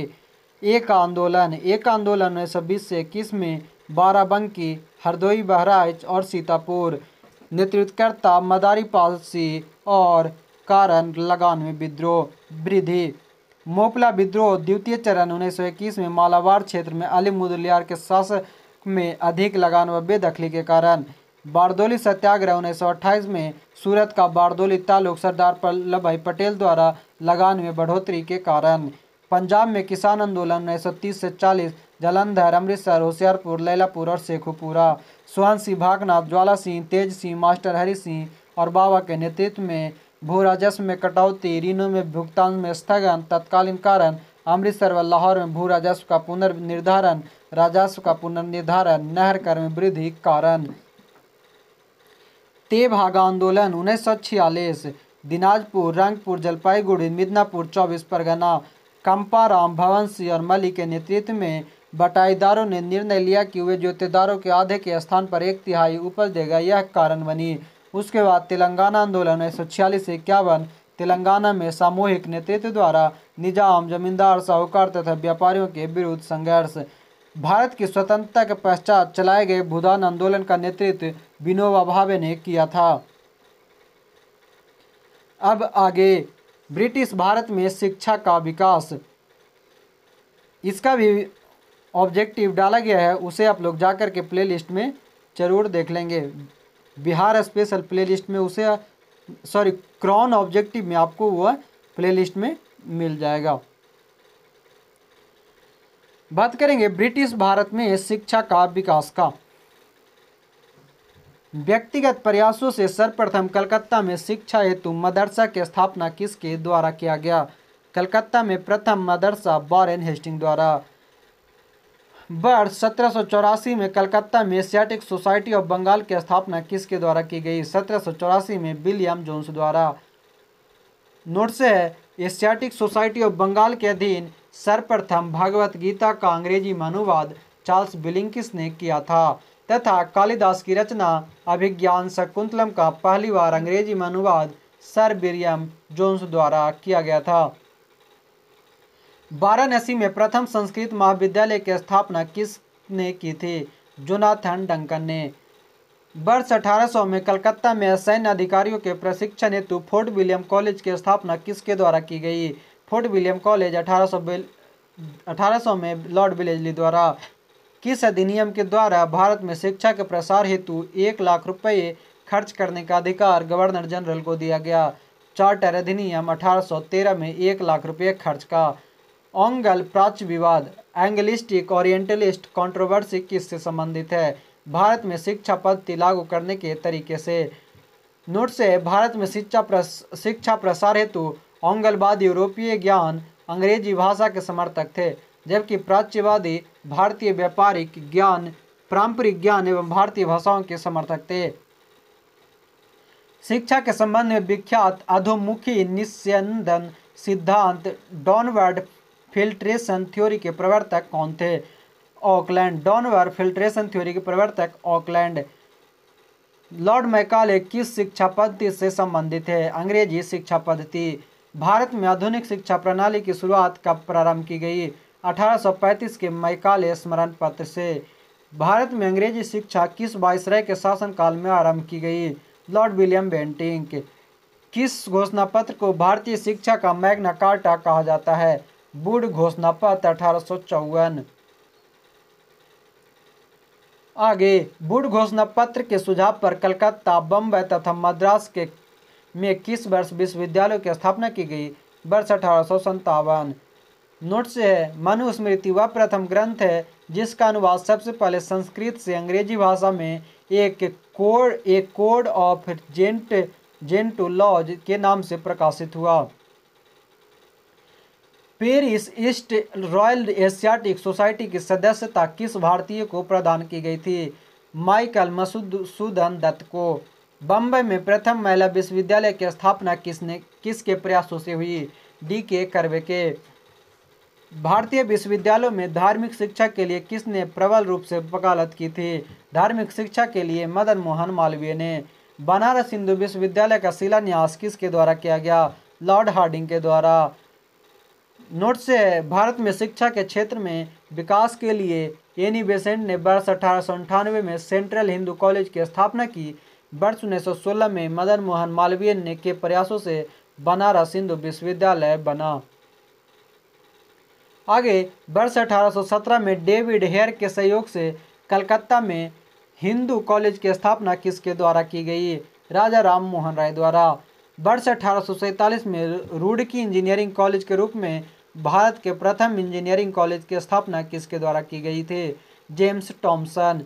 Speaker 1: एक आंदोलन एक आंदोलन उन्नीस सौ बीस से इक्कीस में बाराबंकी हरदोई बहराइच और सीतापुर नेतृत्वकर्ता मदारी पाल सिंह और कारण लगान में विद्रोह वृद्धि मोपला विद्रोह द्वितीय चरण उन्नीस सौ इक्कीस में मालाबार क्षेत्र में अली मुदलियार के शासक में अधिक लगान व बेदखली के कारण बारदोली सत्याग्रह उन्नीस सौ अट्ठाईस में सूरत का बारदोली तालुक सरदार वल्लभ भाई पटेल द्वारा लगान में बढ़ोतरी के कारण पंजाब में किसान आंदोलन उन्नीस सौ तीस से चालीस जलंधर अमृतसर होशियारपुर लैलापुर और शेखुपुरा सुहान सिंह भागनाथ ज्वाला सिंह तेज सिंह मास्टर हरि सिंह और बाबा के नेतृत्व में भू राजस्व में कटौती ऋणों में भुगतान में स्थगन तत्कालीन कारण अमृतसर व लाहौर में भू राजस्व का पुनर्निर्धारण राजस्व का पुनर्निर्धारण नहर कर में वृद्धि कारण ते भागा आंदोलन उन्नीस सौ छियालीस दिनाजपुर रंगपुर जलपाईगुड़ी मिदनापुर चौबीस परगना कंपाराम भवंशी और मलिक के नेतृत्व में बटाईदारों ने निर्णय लिया कि वे जोतेदारों के आधे के स्थान पर एक तिहाई उपज देगा यह कारण बनी उसके बाद तेलंगाना आंदोलन उन्नीस सौ छियालीस इक्यावन तेलंगाना में सामूहिक नेतृत्व द्वारा निजाम जमींदार साहूकार तथा व्यापारियों के विरुद्ध संघर्ष भारत की स्वतंत्रता के पश्चात चलाए गए भूदान आंदोलन का नेतृत्व विनोबा भावे ने किया था अब आगे ब्रिटिश भारत में शिक्षा का विकास इसका भी ऑब्जेक्टिव डाला गया है उसे आप लोग जाकर के प्लेलिस्ट में ज़रूर देख लेंगे बिहार स्पेशल प्लेलिस्ट में उसे सॉरी क्रॉन ऑब्जेक्टिव में आपको वह प्लेलिस्ट में मिल जाएगा बात करेंगे ब्रिटिश भारत में शिक्षा का विकास का व्यक्तिगत प्रयासों से सर्वप्रथम कलकत्ता में शिक्षा हेतु मदरसा की स्थापना किसके द्वारा किया गया कलकत्ता में प्रथम मदरसा बॉरेन हेस्टिंग द्वारा वर्ष सत्रह में कलकत्ता में एशियाटिक सोसाइटी ऑफ बंगाल की स्थापना किसके द्वारा की गई सत्रह में विलियम जोन्स द्वारा नोट से है एशियाटिक सोसाइटी ऑफ बंगाल के अधीन सर्वप्रथम भागवत गीता का अंग्रेजी में अनुवाद चार्ल्स बिलिंकिस ने किया था तथा कालिदास की रचना अभिज्ञान शकुंतलम का पहली बार अंग्रेजी में अनुवाद सर विलियम जोन्स द्वारा किया गया था वाराणसी में प्रथम संस्कृत महाविद्यालय की स्थापना किसने की थी जोनाथन डंकन ने वर्ष सौ में कलकत्ता में सैन्य अधिकारियों के प्रशिक्षण हेतु फोर्ट विलियम कॉलेज की स्थापना किसके द्वारा की गई फोर्ट विलियम कॉलेज अठारह सौ में लॉर्ड विलेजली द्वारा किस अधिनियम के द्वारा भारत में शिक्षा के प्रसार हेतु एक लाख रुपये खर्च करने का अधिकार गवर्नर जनरल को दिया गया चार्टर अधिनियम अठारह में एक लाख रुपये खर्च का ओंगल प्राच्य विवाद एंगलिस्टिक ओरिएंटलिस्ट कंट्रोवर्सी किससे संबंधित है भारत में शिक्षा पद्धति लागू करने के तरीके से नोट से भारत में शिक्षा प्रस, शिक्षा प्रसार हेतु ऑंगलवाद यूरोपीय ज्ञान अंग्रेजी भाषा के समर्थक थे जबकि प्राच्यवादी भारतीय व्यापारिक ज्ञान पारंपरिक ज्ञान एवं भारतीय भाषाओं के समर्थक थे शिक्षा के संबंध में विख्यात अधोमुखी निस्यंदन सिद्धांत डॉनवर्ड फिल्ट्रेशन थ्योरी के प्रवर्तक कौन थे ऑकलैंड डॉनवर फिल्ट्रेशन थ्योरी के प्रवर्तक ऑकलैंड लॉर्ड मैकाले किस शिक्षा पद्धति से संबंधित है अंग्रेजी शिक्षा पद्धति भारत में आधुनिक शिक्षा प्रणाली की शुरुआत कब प्रारंभ की गई 1835 के मैकाले स्मरण पत्र से भारत में अंग्रेजी शिक्षा किस वायसराय के शासनकाल में आरंभ की गई लॉर्ड विलियम बेंटिंग किस घोषणा पत्र को भारतीय शिक्षा का मैग्ना कार्टा कहा जाता है बूढ़ घोषणा पत्र अठारह आगे बूढ़ घोषणा पत्र के सुझाव पर कलकत्ता बम्बई तथा मद्रास के में किस वर्ष विश्वविद्यालयों की स्थापना की गई वर्ष अठारह नोट से है मनुस्मृति वह प्रथम ग्रंथ है जिसका अनुवाद सबसे पहले संस्कृत से अंग्रेजी भाषा में एक कोड एक कोड ऑफ जेंट जेंटू लॉज के नाम से प्रकाशित हुआ Paris east Royal Asiatic Society की सदस्यता किस भारतीय को प्रदान की गई थी माइकल मसूदूदन दत्त को बम्बई में प्रथम महिला विश्वविद्यालय की स्थापना किसने किसके प्रयासों से हुई डी के करवे के भारतीय विश्वविद्यालयों में धार्मिक शिक्षा के लिए किसने प्रबल रूप से वकालत की थी धार्मिक शिक्षा के लिए मदन मोहन मालवीय ने बनारस हिंदू विश्वविद्यालय का शिलान्यास किसके द्वारा किया गया लॉर्ड हार्डिंग के द्वारा नोट से भारत में शिक्षा के क्षेत्र में विकास के लिए एनी बेसेंट ने वर्ष अठारह में सेंट्रल हिंदू कॉलेज की स्थापना की वर्ष उन्नीस में मदन मोहन मालवीय ने के प्रयासों से बनारस हिंदू विश्वविद्यालय बना आगे वर्ष 1817 में डेविड हेयर के सहयोग से कलकत्ता में हिंदू कॉलेज की स्थापना किसके द्वारा की गई राजा राम मोहन राय द्वारा वर्ष अठारह में रूडकी इंजीनियरिंग कॉलेज के रूप में भारत के प्रथम इंजीनियरिंग कॉलेज की स्थापना किसके द्वारा की गई थी जेम्स टॉमसन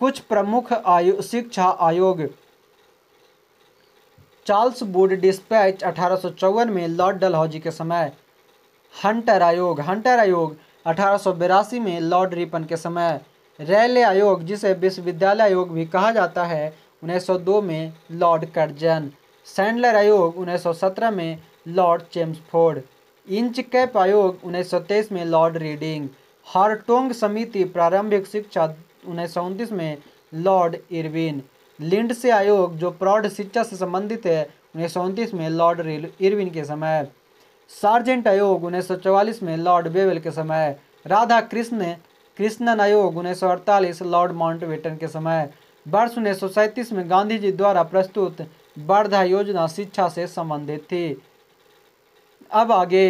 Speaker 1: कुछ प्रमुख आयो शिक्षा आयोग चार्ल्स बुड डिस्पैच अठारह में लॉर्ड डलहौजी के समय हंटर आयोग हंटर आयोग अठारह में लॉर्ड रिपन के समय रैले आयोग जिसे विश्वविद्यालय आयोग भी कहा जाता है 1902 में लॉर्ड कर्जन सैंडलर आयोग 1917 में लॉर्ड चेम्सफोर्ड इंच कैप आयोग उन्नीस में लॉर्ड रीडिंग हार्टोंग समिति प्रारंभिक शिक्षा उन्नीस में लॉर्ड इरविन से आयोग जो प्रौढ़ शिक्षा से संबंधित है उन्नीस में लॉर्ड इरविन के समय सार्जेंट आयोग उन्नीस में लॉर्ड बेवेल के समय राधा कृष्ण कृष्णन आयोग उन्नीस लॉर्ड माउंटबेटन के समय वर्ष उन्नीस में गांधी जी द्वारा प्रस्तुत वर्धा योजना शिक्षा से संबंधित थी अब आगे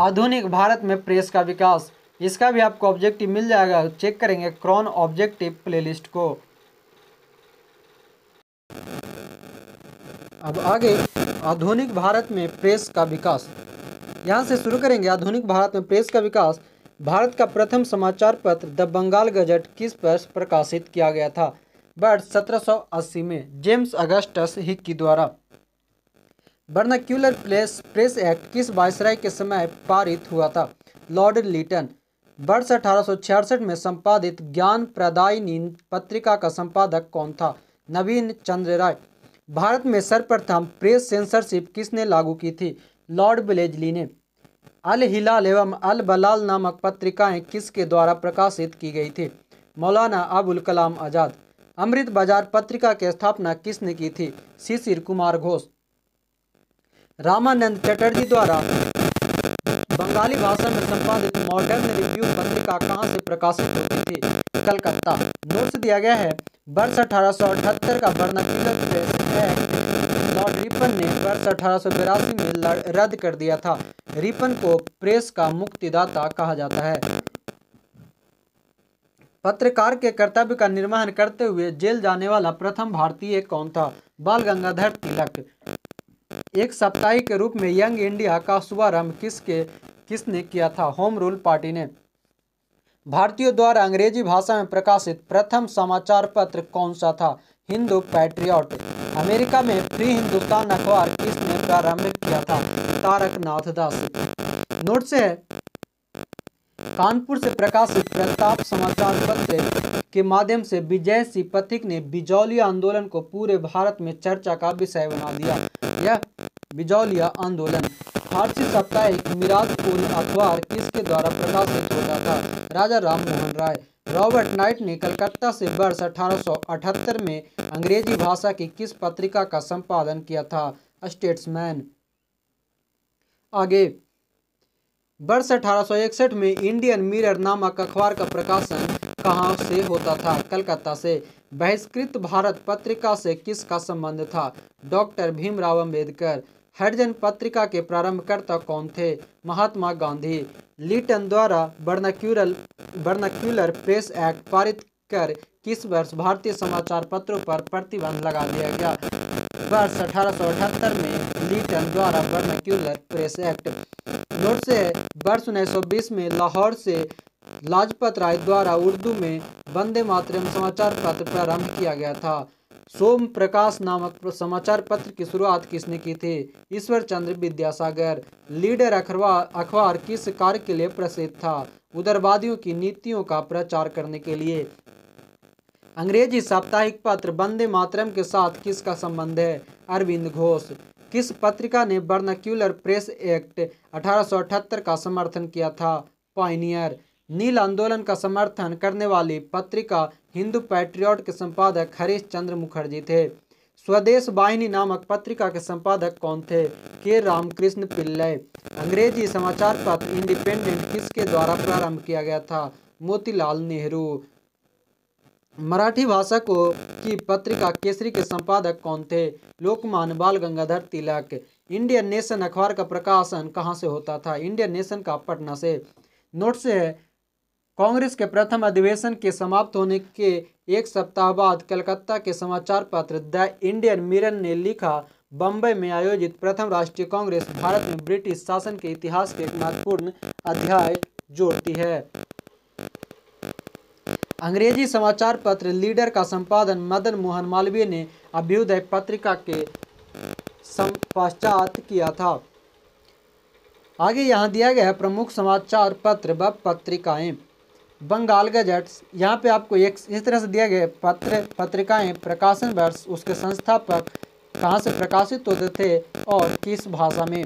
Speaker 1: आधुनिक भारत में प्रेस का विकास इसका भी आपको ऑब्जेक्टिव मिल जाएगा चेक करेंगे क्रॉन ऑब्जेक्टिव प्लेलिस्ट को अब आगे आधुनिक भारत में प्रेस का विकास यहाँ से शुरू करेंगे आधुनिक भारत में प्रेस का विकास भारत का प्रथम समाचार पत्र द बंगाल गजट किस वर्ष प्रकाशित किया गया था वर्ष 1780 में जेम्स अगस्टस हिक्की द्वारा वर्नाक्यूलर प्लेस प्रेस एक्ट किस वायसराय के समय पारित हुआ था लॉर्ड लिटन वर्ष अठारह में संपादित ज्ञान प्रदाय पत्रिका का संपादक कौन था नवीन चंद्र राय भारत में सर्वप्रथम प्रेस सेंसरशिप किसने लागू की थी लॉर्ड बिलेजली ने अल हिलाल एवं अल बलाल नामक पत्रिकाएं किसके द्वारा प्रकाशित की गई थी मौलाना अबुल कलाम आज़ाद अमृत बाजार पत्रिका की स्थापना किसने की थी शिशिर कुमार घोष रामानंद चटर्जी द्वारा बंगाली भाषा में संपादित मॉडर्न रिव्यू पत्रिका कहाँ से प्रकाशित होती थी कलकत्ता नोट्स दिया गया है वर्ष अठारह का वर्णाकुलर प्रेस लॉर्ड रिपन ने वर्ष अठारह में रद्द कर दिया था रिपन को प्रेस का मुक्तिदाता कहा जाता है पत्रकार के कर्तव्य का निर्वहन करते हुए जेल जाने वाला प्रथम भारतीय कौन था बाल गंगाधर तिलक एक साप्ताहिक के रूप में यंग इंडिया का शुभारंभ किसके किसने किया था होम रूल पार्टी ने भारतीयों द्वारा अंग्रेजी भाषा में प्रकाशित प्रथम समाचार पत्र कौन सा था हिंदू पैट्रियट अमेरिका में फ्री हिंदुस्तान अखबार किसने प्रारंभ किया था तारकनाथ दास नोट से है कानपुर से प्रकाशित प्रताप समाचार पत्र के माध्यम से विजय सिंह पथिक ने बिजौलिया आंदोलन को पूरे भारत में चर्चा का विषय बना दिया यह बिजौलिया आंदोलन फारसी साप्ताहिक मिराज पूर्ण अखबार किसके द्वारा प्रकाशित होता था राजा राम मोहन राय रॉबर्ट नाइट ने कलकत्ता से वर्ष 1878 में अंग्रेजी भाषा की किस पत्रिका का संपादन किया था स्टेट्समैन आगे वर्ष अठारह में इंडियन मिरर नामक अखबार का प्रकाशन कहाँ से होता था कलकत्ता से बहिष्कृत भारत पत्रिका से किसका संबंध था डॉक्टर भीमराव अम्बेडकर हरिजन पत्रिका के प्रारंभकर्ता कौन थे महात्मा गांधी लिटन द्वारा बर्नाक्यूरल बर्नाक्यूलर प्रेस एक्ट पारित कर किस वर्ष भारतीय समाचार पत्रों पर प्रतिबंध लगा दिया गया वर्ष अठारह में लीटन द्वारा वर्नाक्यूलर प्रेस एक्ट नोट से वर्ष उन्नीस में लाहौर से लाजपत राय द्वारा उर्दू में वंदे मातरम समाचार पत्र प्रारंभ किया गया था सोम प्रकाश नामक समाचार पत्र की शुरुआत किसने की थी ईश्वर चंद्र विद्यासागर लीडर अखबार अखबार किस कार्य के लिए प्रसिद्ध था उदरवादियों की नीतियों का प्रचार करने के लिए अंग्रेजी साप्ताहिक पत्र बंदे मातरम के साथ किसका संबंध है अरविंद घोष किस पत्रिका ने बर्नक्यूलर प्रेस एक्ट 1878 का समर्थन किया था पाइनियर नील आंदोलन का समर्थन करने वाली पत्रिका हिंदू पैट्रियट के संपादक हरीश चंद्र मुखर्जी थे स्वदेश वाहिनी नामक पत्रिका के संपादक कौन थे के रामकृष्ण पिल्लय अंग्रेजी समाचार पत्र इंडिपेंडेंट किसके द्वारा प्रारंभ किया गया था मोतीलाल नेहरू मराठी भाषा को की पत्रिका केसरी के संपादक कौन थे लोकमान बाल गंगाधर तिलक इंडियन नेशन अखबार का प्रकाशन कहाँ से होता था इंडियन नेशन का पटना से नोट से है कांग्रेस के प्रथम अधिवेशन के समाप्त होने के एक सप्ताह बाद कलकत्ता के समाचार पत्र द इंडियन मिरन ने लिखा बम्बई में आयोजित प्रथम राष्ट्रीय कांग्रेस भारत में ब्रिटिश शासन के इतिहास के एक महत्वपूर्ण अध्याय जोड़ती है अंग्रेजी समाचार पत्र लीडर का संपादन मदन मोहन मालवीय ने अभ्युदय पत्रिका के पश्चात किया था आगे यहाँ दिया गया है प्रमुख समाचार पत्र व पत्रिकाएं बंगाल गजट यहाँ पे आपको एक इस तरह से दिया गया पत्र पत्रिकाएं प्रकाशन वर्ष उसके संस्थापक कहाँ से प्रकाशित होते थे और किस भाषा में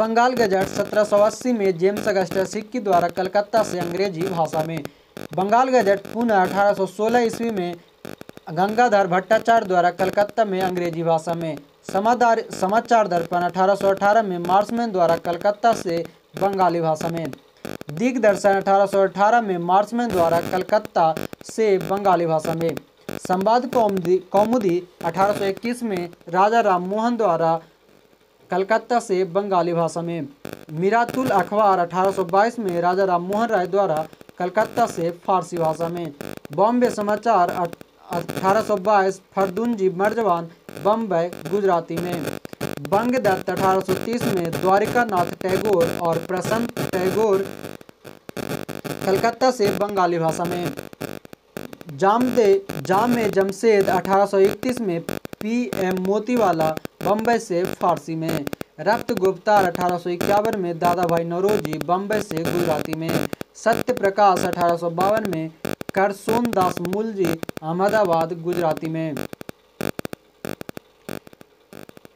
Speaker 1: बंगाल गजट अस्सी में जेम्स अगस्ट सिक्की द्वारा कलकत्ता से अंग्रेजी भाषा में बंगाल गजट पुनः सोलह ईस्वी में गंगाधर भट्टाचार्य द्वारा कलकत्ता में अंग्रेजी भाषा में समाचार समाचार दर्पण 1818 में मार्समैन द्वारा कलकत्ता से बंगाली भाषा में दिग्दर्शन 1818 में मार्समैन द्वारा कलकत्ता से बंगाली भाषा में संवाद कौमुदी कौमुदी इक्कीस में राजा राम मोहन द्वारा कलकत्ता से बंगाली भाषा में मीरातुल अखबार बाईस में राजा राम मोहन राय द्वारा कलकत्ता से फारसी भाषा में बॉम्बे समाचार अठारह सौ बाईस जी मर्जवान बम्बई गुजराती में बंग सौ तीस में द्वारिका नाथ टैगोर और प्रसन्न टैगोर कलकत्ता से बंगाली भाषा में जामदे जाम में जमशेद 1831 में पी एम मोतीवाला बम्बई से फारसी में रक्त गुप्तार अठारह में दादा भाई नरोजी बम्बई से गुजराती में सत्य प्रकाश अठारह में कर सोमदास मूल जी अहमदाबाद गुजराती में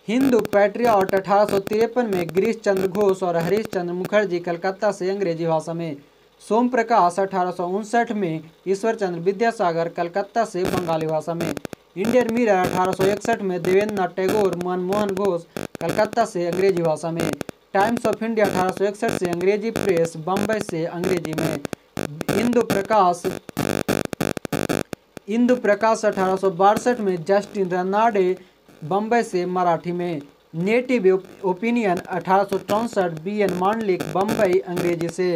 Speaker 1: हिंदू पैट्रियट अठारह में गिरीश चंद्र घोष और हरीश चंद्र मुखर्जी कलकत्ता से अंग्रेजी भाषा में सोम प्रकाश अठारह में ईश्वर चंद्र विद्यासागर कलकत्ता से बंगाली भाषा में इंडियन मीरा अठारह में नाथ टैगोर मनमोहन घोष कलकत्ता से अंग्रेजी भाषा में टाइम्स ऑफ इंडिया अठारह से अंग्रेजी प्रेस बम्बई से अंग्रेजी में इंदु प्रकाश इंदु प्रकाश अठारह में जस्टिन रनाडे बम्बई से मराठी में नेटिव ओपिनियन अठारह बी एन मांडलिक बम्बई अंग्रेजी से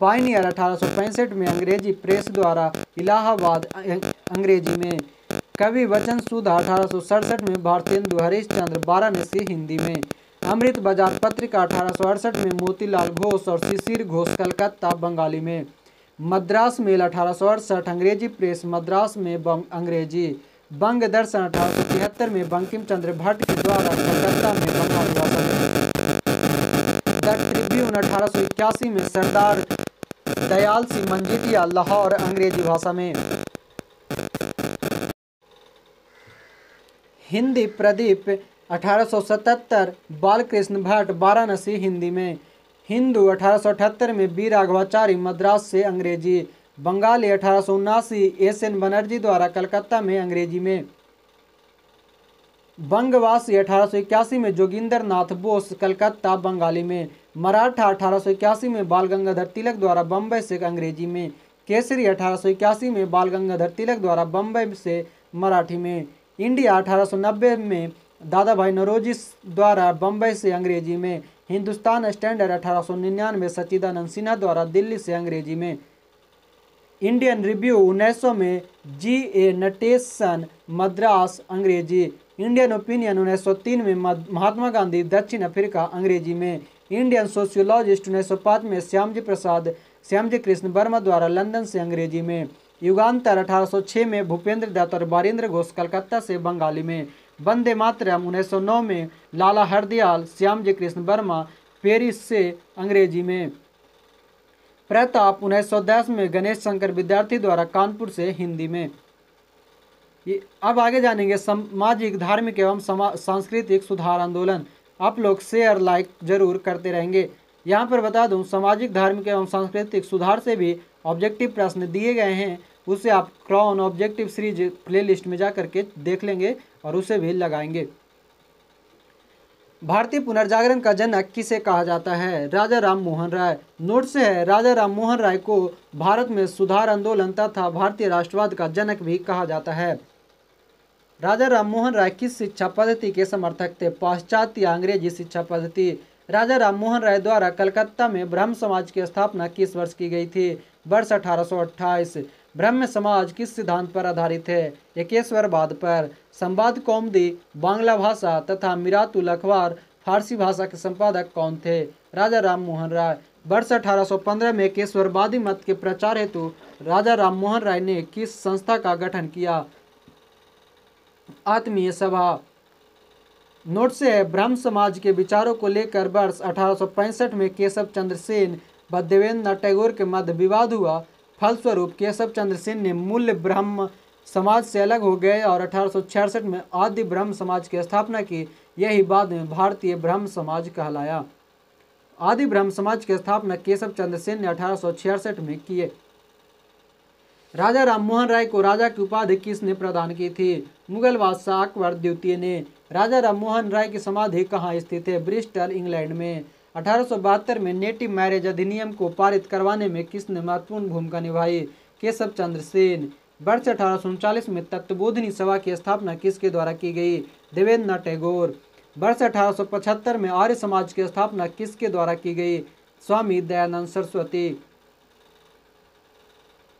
Speaker 1: पाइनियर अठारह में अंग्रेजी प्रेस द्वारा इलाहाबाद अंग्रेजी में कवि वचन सुधा अठारह में भारतेंदु हरीश चंद्र वाराणसी हिंदी में अमृत बाजार पत्रिका अठारह में मोतीलाल घोष और शिशिर घोष कलकत्ता बंगाली में मद्रास मेल अठारह अंग्रेजी प्रेस मद्रास में अंग्रेजी बंग दर्शन अठारह में बंकिम चंद्र भट्ट के द्वारा कलकत्ता में बंगाली भाषा द ट्रिब्यून अठारह में सरदार दयाल सिंह मंजीतिया लाहौर अंग्रेजी भाषा में हिंदी प्रदीप 1877 बालकृष्ण भट्ट वाराणसी हिंदी में हिंदू 1878 में बी राघवाचार्य मद्रास से अंग्रेजी बंगाली अठारह एस एन बनर्जी द्वारा कलकत्ता में अंग्रेजी में बंगवासी अठारह में जोगिंदर नाथ बोस कलकत्ता बंगाली में मराठा अठारह में बाल गंगाधर तिलक द्वारा बम्बई से अंग्रेजी में केसरी अठारह में बाल गंगाधर तिलक द्वारा बम्बई से मराठी में इंडिया अठारह में दादा भाई नरोजिस द्वारा बम्बई से अंग्रेजी में हिंदुस्तान स्टैंडर्ड अठारह सौ निन्यानवे सचिदानंद सिन्हा द्वारा दिल्ली से अंग्रेजी में इंडियन रिव्यू उन्नीस सौ में जी ए नटेशन मद्रास अंग्रेजी इंडियन ओपिनियन उन्नीस में महात्मा गांधी दक्षिण अफ्रीका अंग्रेजी में इंडियन सोशियोलॉजिस्ट उन्नीस में श्यामजी प्रसाद श्यामजी कृष्ण वर्मा द्वारा लंदन से अंग्रेजी में युगान्तर अठारह में भूपेंद्र दत्त और बारिंद्र घोष कलकत्ता से बंगाली में वंदे मातरम उन्नीस सौ नौ में लाला हरदयाल श्याम जी कृष्ण वर्मा पेरिस से अंग्रेजी में प्रताप दस में गणेश शंकर विद्यार्थी द्वारा कानपुर से हिंदी में ये अब आगे जानेंगे सामाजिक धार्मिक एवं सांस्कृतिक सुधार आंदोलन आप लोग शेयर लाइक जरूर करते रहेंगे यहाँ पर बता दूँ सामाजिक धार्मिक एवं सांस्कृतिक सुधार से भी ऑब्जेक्टिव प्रश्न दिए गए हैं उसे आप क्रॉन ऑब्जेक्टिव सीरीज प्लेलिस्ट में जा करके देख लेंगे और उसे भी लगाएंगे भारतीय पुनर्जागरण का जनक किसे कहा जाता है राजा राम मोहन राय नोट से है राजा राम मोहन राय को भारत में सुधार आंदोलन तथा भारतीय राष्ट्रवाद का जनक भी कहा जाता है राजा राम मोहन राय किस शिक्षा पद्धति के समर्थक थे पाश्चात्य अंग्रेजी शिक्षा पद्धति राजा राम मोहन राय द्वारा कलकत्ता में ब्रह्म समाज की स्थापना किस वर्ष की गई थी वर्ष अठारह ब्रह्म समाज किस सिद्धांत पर आधारित है एकेश्वरवाद पर संवाद कौमदी बांग्ला भाषा तथा मिरातुल अखबार फारसी भाषा के संपादक कौन थे राजा राम मोहन राय वर्ष 1815 में केश्वरवादी मत के प्रचार हेतु राजा राम मोहन राय ने किस संस्था का गठन किया आत्मीय सभा नोट से है ब्रह्म समाज के विचारों को लेकर वर्ष अठारह में केशव चंद्र सेन व देवेंद्र टैगोर के मध्य विवाद हुआ फलस्वरूप केशव चंद्र सिंह ने मूल्य ब्रह्म समाज से अलग हो गए और अठारह में आदि ब्रह्म समाज की स्थापना की यही बाद में भारतीय ब्रह्म समाज कहलाया आदि ब्रह्म समाज की स्थापना केशव चंद्र सिंह ने अठारह में किए राजा राम मोहन राय को राजा की उपाधि किसने प्रदान की थी मुगल बादशाह अकबर द्वितीय ने राजा राम मोहन राय की समाधि कहाँ स्थित है ब्रिस्टल इंग्लैंड में अठारह में नेटिव मैरिज अधिनियम को पारित करवाने में किसने महत्वपूर्ण भूमिका निभाई केशव चंद्र सेन वर्ष अठारह में तत्वबोधिनी सभा की स्थापना किसके द्वारा की गई देवेंद्र टैगोर वर्ष अठारह में आर्य समाज की स्थापना किसके द्वारा की गई स्वामी दयानंद सरस्वती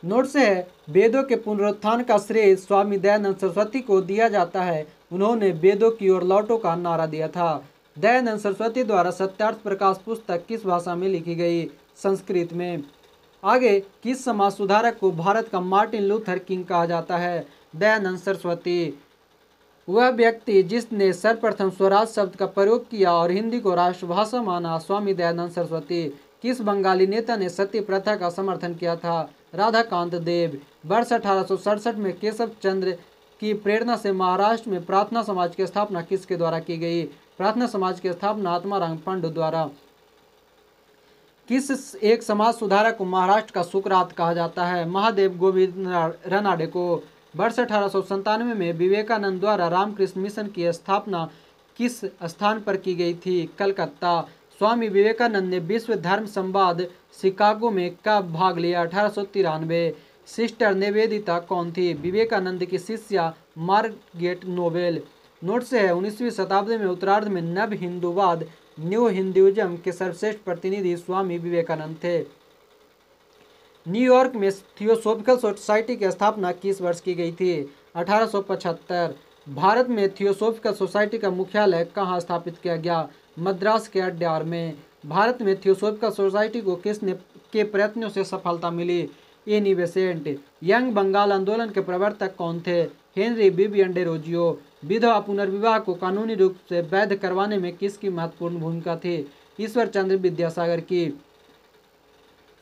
Speaker 1: नोट से है वेदों के पुनरुत्थान का श्रेय स्वामी दयानंद सरस्वती को दिया जाता है उन्होंने वेदों की ओर लौटो का नारा दिया था दयानंद सरस्वती द्वारा सत्यार्थ प्रकाश पुस्तक किस भाषा में लिखी गई संस्कृत में आगे किस समाज सुधारक को भारत का मार्टिन लूथर किंग कहा जाता है दयानंद सरस्वती वह व्यक्ति जिसने सर्वप्रथम स्वराज शब्द का प्रयोग किया और हिंदी को राष्ट्रभाषा माना स्वामी दयानंद सरस्वती किस बंगाली नेता ने सत्य प्रथा का समर्थन किया था राधाकांत देव वर्ष अठारह में केशव चंद्र की प्रेरणा से महाराष्ट्र में प्रार्थना समाज की स्थापना किसके द्वारा की गई प्रार्थना समाज की स्थापना आत्मा राम द्वारा किस एक समाज सुधारक को महाराष्ट्र का सुकरात कहा जाता है महादेव गोविंद रनाडे को वर्ष अठारह में विवेकानंद द्वारा रामकृष्ण मिशन की स्थापना किस स्थान पर की गई थी कलकत्ता स्वामी विवेकानंद ने विश्व धर्म संवाद शिकागो में कब भाग लिया अठारह सिस्टर निवेदिता कौन थी विवेकानंद की शिष्या मार्गेट नोवेल नोट से है उन्नीसवीं शताब्दी में उत्तरार्ध में नव हिंदुवाद न्यू हिंदुजम के सर्वश्रेष्ठ प्रतिनिधि स्वामी विवेकानंद थे न्यूयॉर्क में थियोसोफिकल सोसाइटी की स्थापना किस वर्ष की गई थी 1875 भारत में थियोसोफिकल सोसाइटी का मुख्यालय कहाँ स्थापित किया गया मद्रास के अड्डार में भारत में थियोसोफिकल सोसाइटी को किसने के प्रयत्नों से सफलता मिली एनी बेसेंट यंग बंगाल आंदोलन के प्रवर्तक कौन थे हेनरी बीबियन डेरोजियो विधवा पुनर्विवाह को कानूनी रूप से वैध करवाने में किसकी महत्वपूर्ण भूमिका थी ईश्वर चंद्र विद्यासागर की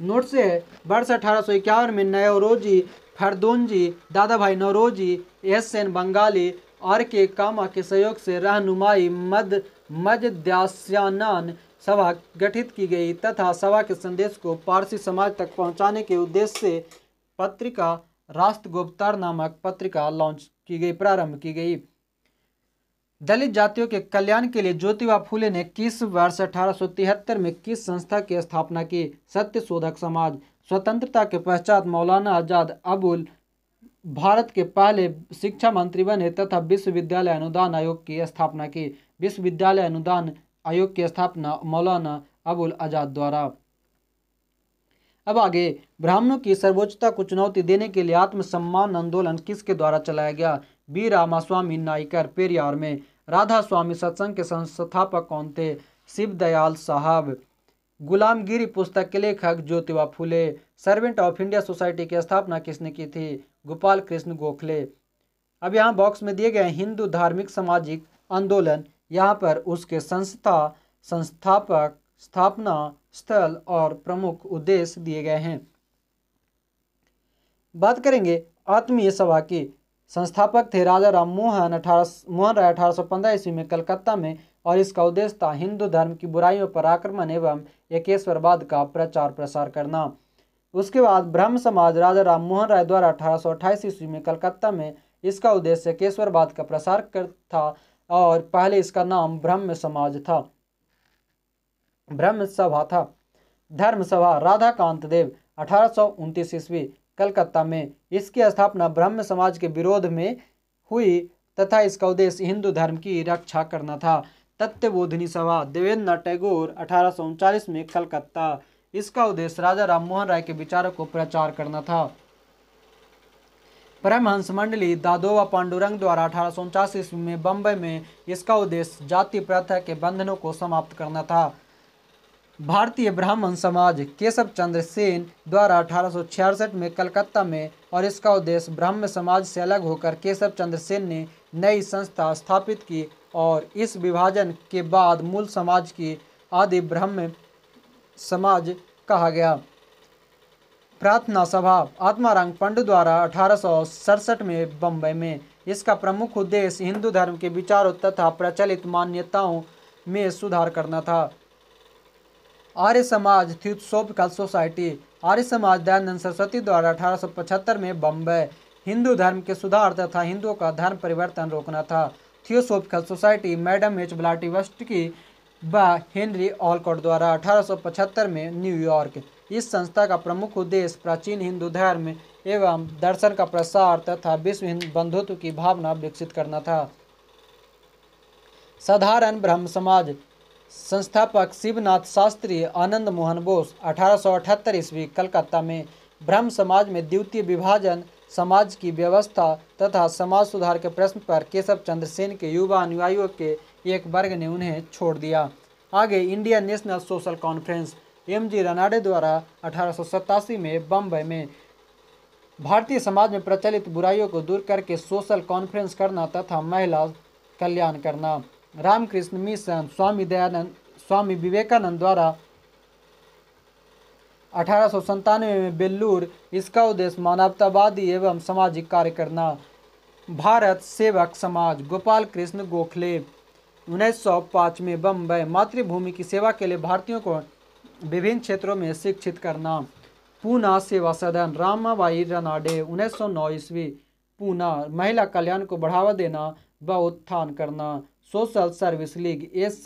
Speaker 1: नोट से वर्ष अठारह में नवरोजी फरदोनजी दादा भाई नवरोजी एस एन बंगाली और के कामा के सहयोग से रहनुमाई मद मजद्यास्यानान सभा गठित की गई तथा सभा के संदेश को पारसी समाज तक पहुंचाने के उद्देश्य से पत्रिका राष्ट्र गुप्तार नामक पत्रिका लॉन्च की गई प्रारंभ की गई दलित जातियों के कल्याण के लिए ज्योतिबा फूले ने किस वर्ष अठारह में किस संस्था की स्थापना की सत्य शोधक समाज स्वतंत्रता के पश्चात मौलाना आजाद अबुल भारत के पहले शिक्षा मंत्री बने तथा विश्वविद्यालय अनुदान आयोग की स्थापना की विश्वविद्यालय अनुदान आयोग की स्थापना मौलाना अबुल आजाद द्वारा अब आगे ब्राह्मणों की सर्वोच्चता को चुनौती देने के लिए आत्मसम्मान आंदोलन किसके द्वारा चलाया गया बी रामास्वामी नाइकर पेरियार में राधा स्वामी सत्संग के संस्थापक कौन थे शिवदयाल साहब गुलामगिरी पुस्तक के लेखक Jyotiba Phule servant of India society की स्थापना किसने की थी गोपाल कृष्ण गोखले अब यहाँ बॉक्स में दिए गए हिंदू धार्मिक सामाजिक आंदोलन यहाँ पर उसके संस्था संस्थापक स्थापना स्थल और प्रमुख उद्देश्य दिए गए हैं बात करेंगे आत्मीय सभा की संस्थापक थे राजा राम मोहन अठारह मोहन राय अठारह ईस्वी में कलकत्ता में और इसका उद्देश्य था हिंदू धर्म की बुराइयों पर आक्रमण एवं एकेश्वरवाद का प्रचार प्रसार करना उसके बाद ब्रह्म समाज राजा राम मोहन राय द्वारा अठारह ईस्वी में कलकत्ता में इसका उद्देश्य एकेश्वरवाद का प्रसार कर था और पहले इसका नाम ब्रह्म समाज था ब्रह्म सभा था धर्म सभा राधाकांत देव अठारह ईस्वी कलकत्ता में इसकी स्थापना ब्रह्म समाज के विरोध में हुई तथा इसका उद्देश्य हिंदू धर्म की रक्षा करना था तत्वबोधनी सभा देवेंद्र टैगोर अठारह में कलकत्ता इसका उद्देश्य राजा राममोहन राय के विचारों को प्रचार करना था परमहंस मंडली दादोबा पांडुरंग द्वारा अठारह ईस्वी में बम्बई में इसका उद्देश्य जाति प्रथा के बंधनों को समाप्त करना था भारतीय ब्राह्मण समाज केशव चंद्र सेन द्वारा अठारह में कलकत्ता में और इसका उद्देश्य ब्राह्म समाज से अलग होकर केशव चंद्र सेन ने नई संस्था स्थापित की और इस विभाजन के बाद मूल समाज की आदि ब्रह्म समाज कहा गया प्रार्थना सभा आत्माराम पंडित द्वारा अठारह में बम्बई में इसका प्रमुख उद्देश्य हिंदू धर्म के विचारों तथा प्रचलित मान्यताओं में सुधार करना था आर्य समाज थियोसोफिकल सोसाइटी आर्य समाज दयानंद सरस्वती द्वारा अठारह में बम्बे हिंदू धर्म के सुधार तथा हिंदुओं का धर्म परिवर्तन रोकना था theosophical society madam H Blavatsky की व हेनरी ऑलकॉट द्वारा अठारह में न्यूयॉर्क इस संस्था का प्रमुख उद्देश्य प्राचीन हिंदू धर्म एवं दर्शन का प्रसार तथा विश्व हिंदू बंधुत्व की भावना विकसित करना था साधारण ब्रह्म समाज संस्थापक शिवनाथ शास्त्री आनंद मोहन बोस अठारह ईस्वी कलकत्ता में ब्रह्म समाज में द्वितीय विभाजन समाज की व्यवस्था तथा समाज सुधार के प्रश्न पर केशव चंद्र सेन के युवा अनुयायियों के एक वर्ग ने उन्हें छोड़ दिया आगे Indian national social conference M G Ranade द्वारा अठारह में बम्बई में भारतीय समाज में प्रचलित बुराइयों को दूर करके सोशल कॉन्फ्रेंस करना तथा महिला कल्याण करना रामकृष्ण मिशन स्वामी दयानंद स्वामी विवेकानंद द्वारा अठारह में बेल्लूर इसका उद्देश्य मानवतावादी एवं सामाजिक कार्य करना भारत सेवक समाज गोपाल कृष्ण गोखले 1905 में बम्बई मातृभूमि की सेवा के लिए भारतीयों को विभिन्न क्षेत्रों में शिक्षित करना पूना सेवा सदन रामाबाई रनाडे 1909 सौ ईस्वी पूना महिला कल्याण को बढ़ावा देना व उत्थान करना social service league S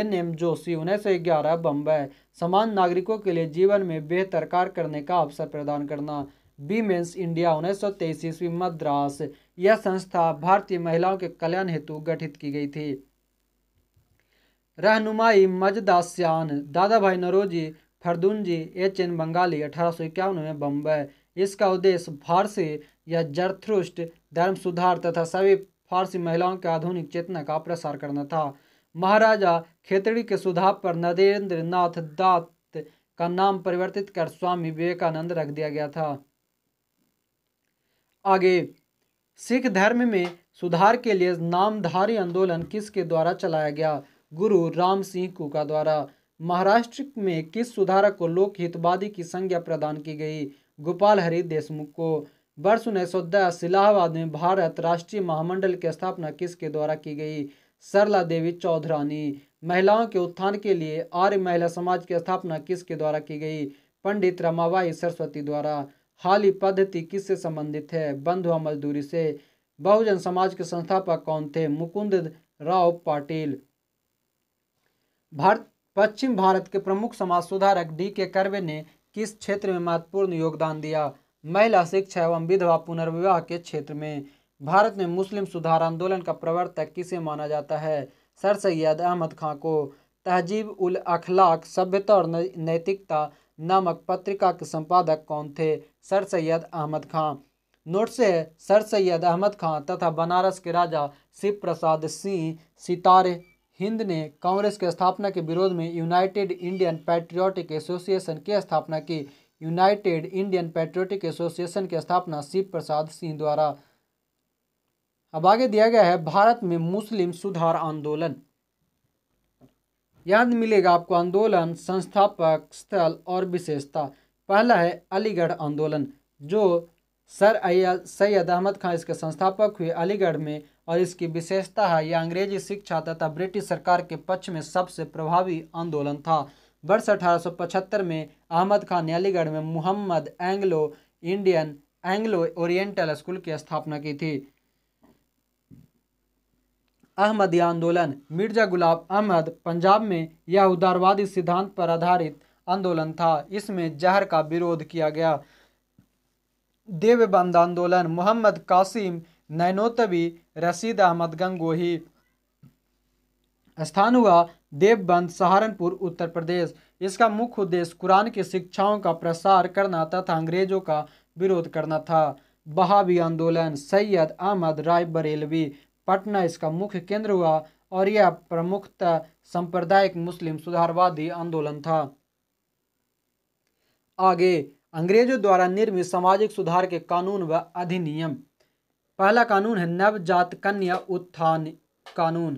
Speaker 1: N M Joshi उन्नीस सौ ग्यारह बम्बई समान नागरिकों के लिए जीवन में बेहतर कार्य करने का अवसर प्रदान करना बीमेंस इंडिया उन्नीस सौ तेईस ईस्वी मद्रास यह संस्था भारतीय महिलाओं के कल्याण हेतु गठित की गई थी रहनुमाई Mazdayasnan Dadabhai Naoroji ji H N Bengali अठारह सौ में बम्बई इसका उद्देश्य फारसी या जरथ्रुस्ट धर्म सुधार तथा सभी फारसी महिलाओं के आधुनिक चेतना का प्रसार करना था महाराजा खेतड़ी के सुझाव पर नरेंद्र नाथ दात का नाम परिवर्तित कर स्वामी विवेकानंद रख दिया गया था आगे सिख धर्म में सुधार के लिए नामधारी आंदोलन किसके द्वारा चलाया गया गुरु राम सिंह कुका द्वारा महाराष्ट्र में किस सुधारक को लोकहितवादी की संज्ञा प्रदान की गई गोपाल हरि देशमुख को वर्ष उन्नीस सौ दस इलाहाबाद में भारत राष्ट्रीय महामंडल की स्थापना किसके द्वारा की गई सरला देवी चौधरानी महिलाओं के उत्थान के लिए आर्य महिला समाज की स्थापना किसके द्वारा की गई पंडित रमाबाई सरस्वती द्वारा हाली पद्धति किससे संबंधित है बंधुआ मजदूरी से बहुजन समाज के संस्थापक कौन थे मुकुंद राव पाटिल भारत पश्चिम भारत के प्रमुख समाज सुधारक डी के करवे ने किस क्षेत्र में महत्वपूर्ण योगदान दिया महिला शिक्षा एवं विधवा पुनर्विवाह के क्षेत्र में भारत में मुस्लिम सुधार आंदोलन का प्रवर्तक किसे माना जाता है सर सैयद अहमद खां को तहजीब उल अखलाक सभ्यता और नैतिकता नामक पत्रिका के संपादक कौन थे सर सैयद अहमद खां नोट से सर सैयद अहमद खां तथा बनारस के राजा शिव प्रसाद सिंह सितारे हिंद ने कांग्रेस की स्थापना के विरोध में यूनाइटेड इंडियन पैट्रियाटिक एसोसिएशन की स्थापना की यूनाइटेड इंडियन पेट्रोटिक एसोसिएशन की स्थापना शिव प्रसाद सिंह द्वारा अब आगे दिया गया है भारत में मुस्लिम सुधार आंदोलन याद मिलेगा आपको आंदोलन संस्थापक स्थल और विशेषता पहला है अलीगढ़ आंदोलन जो सर सैयद अहमद खान इसके संस्थापक हुए अलीगढ़ में और इसकी विशेषता है यह अंग्रेजी शिक्षा तथा ब्रिटिश सरकार के पक्ष में सबसे प्रभावी आंदोलन था वर्ष 1875 में अहमद खान अलीगढ़ में Muhammad Anglo Indian Anglo Oriental school की स्थापना की थी अहमदिया आंदोलन मिर्जा गुलाब अहमद पंजाब में यह उदारवादी सिद्धांत पर आधारित आंदोलन था इसमें जहर का विरोध किया गया देवबंद आंदोलन मोहम्मद कासिम नैनोतवी रसीद अहमद गंगोही स्थान हुआ देवबंद सहारनपुर उत्तर प्रदेश इसका मुख्य उद्देश्य कुरान की शिक्षाओं का प्रसार करना तथा अंग्रेजों का विरोध करना था बहावी आंदोलन सैयद अहमद राय बरेलवी पटना इसका मुख्य केंद्र हुआ और यह प्रमुखतः सांप्रदायिक मुस्लिम सुधारवादी आंदोलन था आगे अंग्रेजों द्वारा निर्मित सामाजिक सुधार के कानून व अधिनियम पहला कानून है नवजात कन्या उत्थान कानून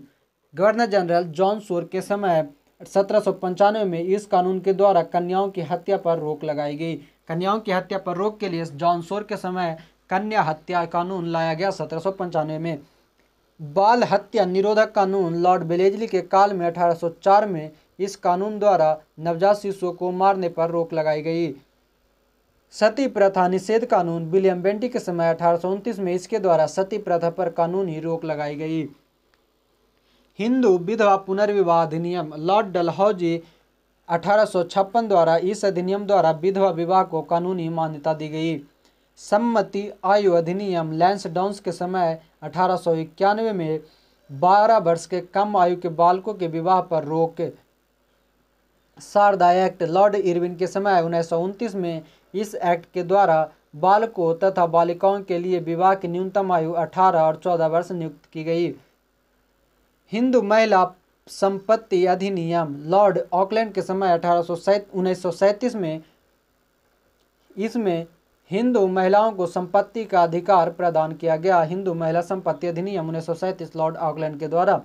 Speaker 1: गवर्नर जनरल जॉन सोर के समय सत्रह में इस कानून के द्वारा कन्याओं की हत्या पर रोक लगाई गई कन्याओं की हत्या पर रोक के लिए जॉन सोर के समय कन्या हत्या कानून लाया गया सत्रह में बाल हत्या निरोधक कानून लॉर्ड बेलेजली के काल में 1804 में इस कानून द्वारा नवजात शिशुओं को मारने पर रोक लगाई गई सती प्रथा निषेध कानून विलियम बेंटी के समय अठारह में इसके द्वारा सती प्रथा पर कानूनी रोक लगाई गई हिंदू विधवा पुनर्विवाह अधिनियम लॉर्ड डलहौजी अठारह द्वारा इस अधिनियम द्वारा विधवा विवाह को कानूनी मान्यता दी गई सम्मति आयु अधिनियम लैंस डाउंस के समय अठारह में 12 वर्ष के कम आयु के बालकों के विवाह पर रोक शारदा एक्ट लॉर्ड इरविन के समय उन्नीस में इस एक्ट के द्वारा बालकों तथा बालिकाओं के लिए विवाह की न्यूनतम आयु 18 और 14 वर्ष नियुक्त की गई हिंदू महिला संपत्ति अधिनियम लॉर्ड ऑकलैंड के समय अठारह उन्नीस में इसमें हिंदू महिलाओं को संपत्ति का अधिकार प्रदान किया गया हिंदू महिला संपत्ति अधिनियम उन्नीस लॉर्ड ऑकलैंड के द्वारा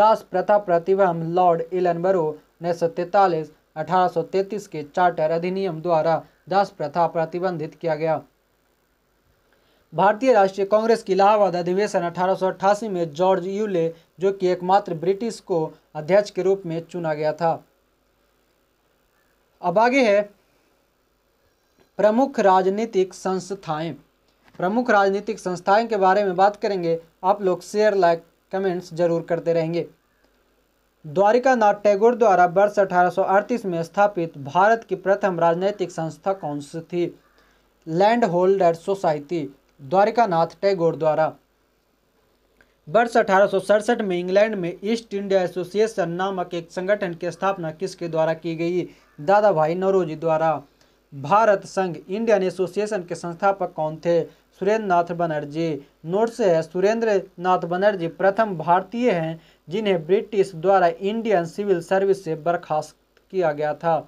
Speaker 1: दास प्रथा प्रतिबंध लॉर्ड इलनबरो उन्नीस सौ तैतालीस अठारह के चार्टर अधिनियम द्वारा दास प्रथा प्रतिबंधित किया गया भारतीय राष्ट्रीय कांग्रेस की इलाहाबाद अधिवेशन अठारह में जॉर्ज यूले जो कि एकमात्र ब्रिटिश को अध्यक्ष के रूप में चुना गया था अब आगे है प्रमुख राजनीतिक संस्थाएं प्रमुख राजनीतिक संस्थाएं के बारे में बात करेंगे आप लोग शेयर लाइक कमेंट्स जरूर करते रहेंगे द्वारिका नाथ टैगोर द्वारा वर्ष 1838 में स्थापित भारत की प्रथम राजनीतिक संस्था कौन सी थी land holder society Dwarkanath Tagore द्वारा वर्ष अठारह में इंग्लैंड में ईस्ट इंडिया एसोसिएशन नामक एक संगठन की स्थापना किसके द्वारा की गई दादा भाई नरोजी द्वारा भारत संघ इंडियन एसोसिएशन के संस्थापक कौन थे सुरेंद्र नाथ बनर्जी नोट से है सुरेंद्र नाथ बनर्जी प्रथम भारतीय हैं जिन्हें ब्रिटिश द्वारा इंडियन सिविल सर्विस से बर्खास्त किया गया था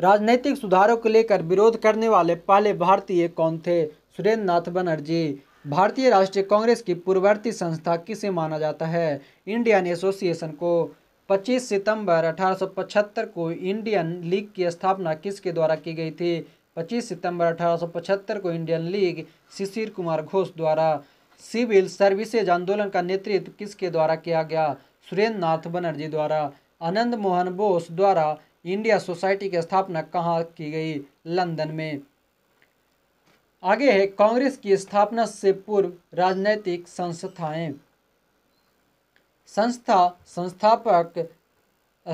Speaker 1: राजनीतिक सुधारों को लेकर विरोध करने वाले पहले भारतीय कौन थे सुरेंद्र नाथ बनर्जी भारतीय राष्ट्रीय कांग्रेस की पूर्ववर्ती संस्था किसे माना जाता है इंडियन एसोसिएशन को 25 सितंबर 1875 को इंडियन लीग की स्थापना किसके द्वारा की गई थी 25 सितंबर 1875 को इंडियन लीग शिशिर कुमार घोष द्वारा सिविल सर्विसेज आंदोलन का नेतृत्व किसके द्वारा किया गया सुरेंद्र नाथ बनर्जी द्वारा आनंद मोहन बोस द्वारा इंडिया सोसाइटी की स्थापना कहाँ की गई लंदन में आगे है कांग्रेस की स्थापना से पूर्व राजनैतिक संस्थाएं संस्था संस्थापक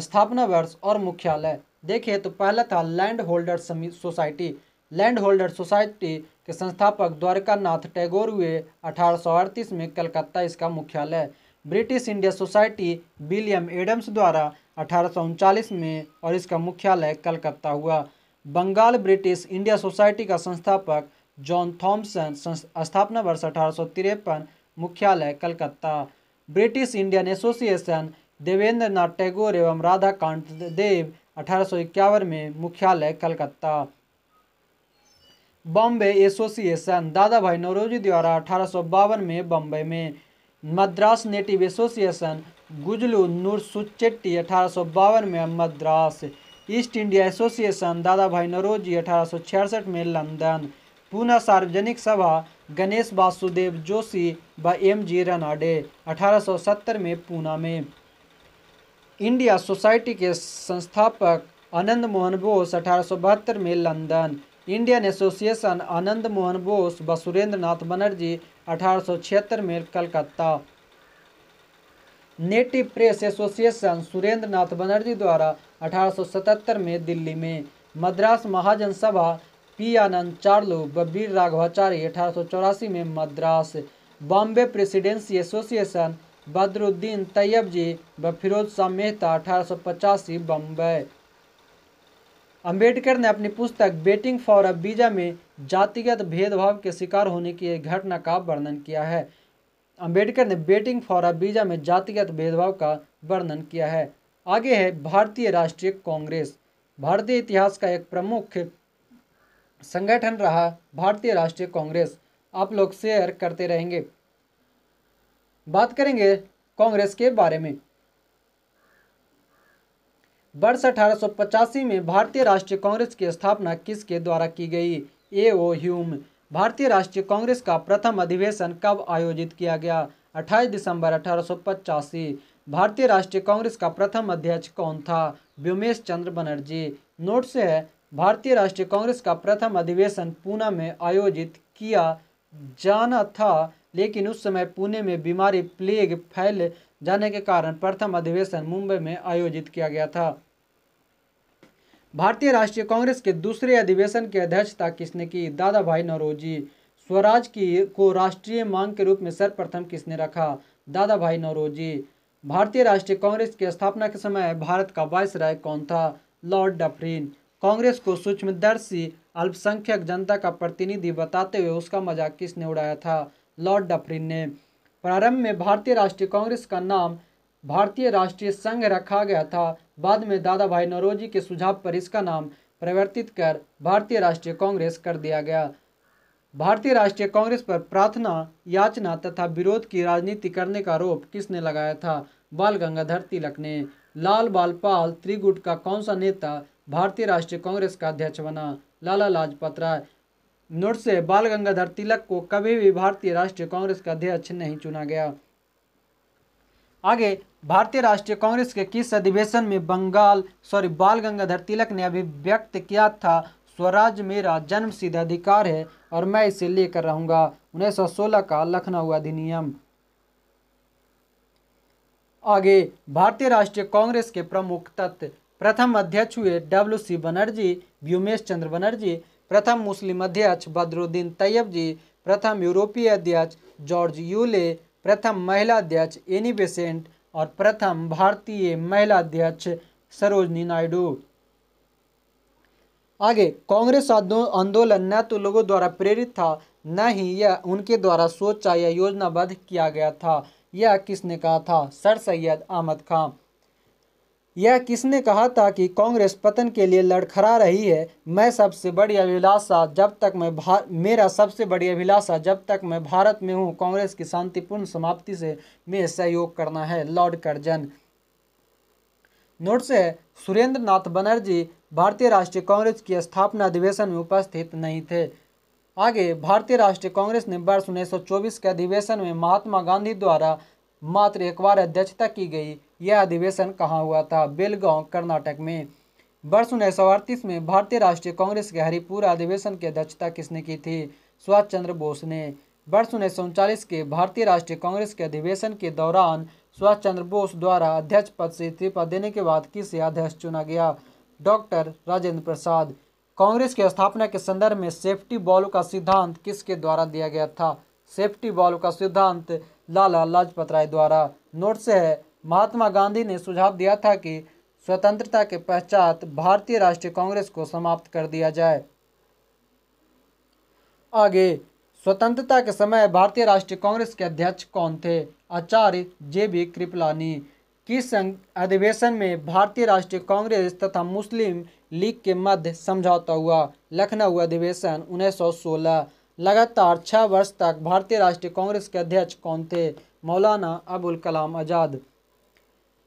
Speaker 1: स्थापना वर्ष और मुख्यालय देखिए तो पहला था land holder society land holder society के संस्थापक द्वारकानाथ टैगोर हुए अठारह में कलकत्ता इसका मुख्यालय British India society William Adams द्वारा अठारह में और इसका मुख्यालय कलकत्ता हुआ बंगाल ब्रिटिश इंडिया सोसाइटी का संस्थापक जॉन थॉम्सन स्थापना वर्ष अठारह मुख्यालय Calcutta British Indian association Devendra Nath Tagore एवं राधाकांत देव अठारह में मुख्यालय कलकत्ता बॉम्बे एसोसिएशन दादा भाई नौरोजी द्वारा अठारह में बम्बे में मद्रास नेटिव एसोसिएशन गुजलू नूर सुचेट्टी अठारह में मद्रास ईस्ट इंडिया एसोसिएशन दादा भाई नरोजी अठारह में लंदन पुनः सार्वजनिक सभा गणेश वासुदेव जोशी व एम जी रनाडे अठारह में पूना में इंडिया सोसाइटी के संस्थापक आनंद मोहन बोस अठारह में London Indian association Anand Mohan Bose व सुरेंद्र नाथ बनर्जी 1876 में Calcutta native press association Surendra Nath Banerjee द्वारा 1877 में दिल्ली में मद्रास महाजन सभा पी आनंद चार्लो बबीर राघवाचार्य अठारह में Madras Bombay presidency association Badruddin Tyabji व फिरोज शाह मेहता अठारह बम्बई अंबेडकर ने अपनी पुस्तक बेटिंग फॉर अ बीजा में जातिगत भेदभाव के शिकार होने की एक घटना का वर्णन किया है अंबेडकर ने बेटिंग फॉर अबीजा में जातिगत भेदभाव का वर्णन किया है आगे है भारतीय राष्ट्रीय कांग्रेस भारतीय इतिहास का एक प्रमुख संगठन रहा भारतीय राष्ट्रीय कांग्रेस आप लोग शेयर करते रहेंगे बात करेंगे कांग्रेस के बारे में वर्ष अठारह में भारतीय राष्ट्रीय कांग्रेस की स्थापना किसके द्वारा की गई ए ओ ह्यूम भारतीय राष्ट्रीय कांग्रेस का प्रथम अधिवेशन कब आयोजित किया गया 28 दिसंबर अठारह भारतीय राष्ट्रीय कांग्रेस का प्रथम अध्यक्ष कौन था व्योमेश चंद्र बनर्जी नोट से है भारतीय राष्ट्रीय कांग्रेस का प्रथम अधिवेशन पुणे में आयोजित किया जाना था लेकिन उस समय पुणे में बीमारी प्लेग फैल जाने के कारण प्रथम अधिवेशन मुंबई में आयोजित किया गया था भारतीय राष्ट्रीय कांग्रेस के दूसरे अधिवेशन की अध्यक्षता किसने की दादा भाई नौरोजी स्वराज की को राष्ट्रीय मांग के रूप में सर्वप्रथम किसने रखा दादा भाई नौरोजी भारतीय राष्ट्रीय कांग्रेस की स्थापना के समय भारत का वायस राय कौन था लॉर्ड डफरीन कांग्रेस को सूक्ष्मदर्शी अल्पसंख्यक जनता का प्रतिनिधि बताते हुए उसका मजाक किसने उड़ाया था लॉर्ड डफरीन ने प्रारंभ में भारतीय राष्ट्रीय कांग्रेस का नाम भारतीय राष्ट्रीय संघ रखा गया था बाद में दादा भाई नरोजी के सुझाव पर इसका नाम परिवर्तित कर भारतीय राष्ट्रीय कांग्रेस कर दिया गया भारतीय राष्ट्रीय कांग्रेस पर प्रार्थना याचना तथा विरोध की राजनीति करने का आरोप किसने लगाया था बाल गंगाधर तिलक ने लाल बाल पाल त्रिगुट का कौन सा नेता भारतीय राष्ट्रीय कांग्रेस का अध्यक्ष बना लाला लाजपत राय नोट से बाल गंगाधर तिलक को कभी भी भारतीय राष्ट्रीय कांग्रेस का अध्यक्ष नहीं चुना गया आगे भारतीय राष्ट्रीय कांग्रेस के किस अधिवेशन में बंगाल सॉरी बाल गंगाधर तिलक ने अभिव्यक्त किया था स्वराज मेरा जन्म सिद्ध अधिकार है और मैं इसे लेकर रहूंगा सोलह का लखनऊ अधिनियम आगे भारतीय राष्ट्रीय कांग्रेस के प्रमुख तत्व प्रथम अध्यक्ष हुए डब्ल्यू सी बनर्जी व्योमेश चंद्र बनर्जी प्रथम मुस्लिम अध्यक्ष बदरुद्दीन तैयब जी प्रथम यूरोपीय अध्यक्ष जॉर्ज यूले प्रथम महिला अध्यक्ष एनी बेसेंट और प्रथम भारतीय महिला अध्यक्ष सरोजनी नायडू आगे कांग्रेस आंदोलन न तो लोगों द्वारा प्रेरित था न ही यह उनके द्वारा सोचा या योजनाबद्ध किया गया था यह किसने कहा था सर सैयद अहमद खान यह किसने कहा था कि कांग्रेस पतन के लिए लड़खड़ा रही है मैं सबसे बड़ी अभिलाषा जब तक मैं भार मेरा सबसे बड़ी अभिलाषा जब तक मैं भारत में हूँ कांग्रेस की शांतिपूर्ण समाप्ति से में सहयोग करना है लॉर्ड कर्जन नोट से सुरेंद्र नाथ बनर्जी भारतीय राष्ट्रीय कांग्रेस की स्थापना अधिवेशन में उपस्थित नहीं थे आगे भारतीय राष्ट्रीय कांग्रेस ने वर्ष उन्नीस के अधिवेशन में महात्मा गांधी द्वारा मात्र एक बार अध्यक्षता की गई यह अधिवेशन कहाँ हुआ था बेलगांव कर्नाटक में वर्ष उन्नीस में भारतीय राष्ट्रीय कांग्रेस के हरिपुर अधिवेशन की अध्यक्षता किसने की थी सुभाष चंद्र बोस ने वर्ष उन्नीस के भारतीय राष्ट्रीय कांग्रेस के अधिवेशन के दौरान सुभाष चंद्र बोस द्वारा अध्यक्ष पद से इस्तीफा देने के बाद किसे अध्यक्ष चुना गया डॉक्टर राजेंद्र प्रसाद कांग्रेस की स्थापना के संदर्भ में सेफ्टी बॉल का सिद्धांत किसके द्वारा दिया गया था सेफ्टी बॉल का सिद्धांत लाला लाजपत राय द्वारा नोट से है महात्मा गांधी ने सुझाव दिया था कि स्वतंत्रता के पश्चात भारतीय राष्ट्रीय कांग्रेस को समाप्त कर दिया जाए आगे स्वतंत्रता के समय भारतीय राष्ट्रीय कांग्रेस के अध्यक्ष कौन थे आचार्य जे बी कृपलानी किस अधिवेशन में भारतीय राष्ट्रीय कांग्रेस तथा मुस्लिम लीग के मध्य समझौता हुआ लखनऊ अधिवेशन 1916 लगातार छः वर्ष तक भारतीय राष्ट्रीय कांग्रेस के अध्यक्ष कौन थे मौलाना अबुल कलाम आज़ाद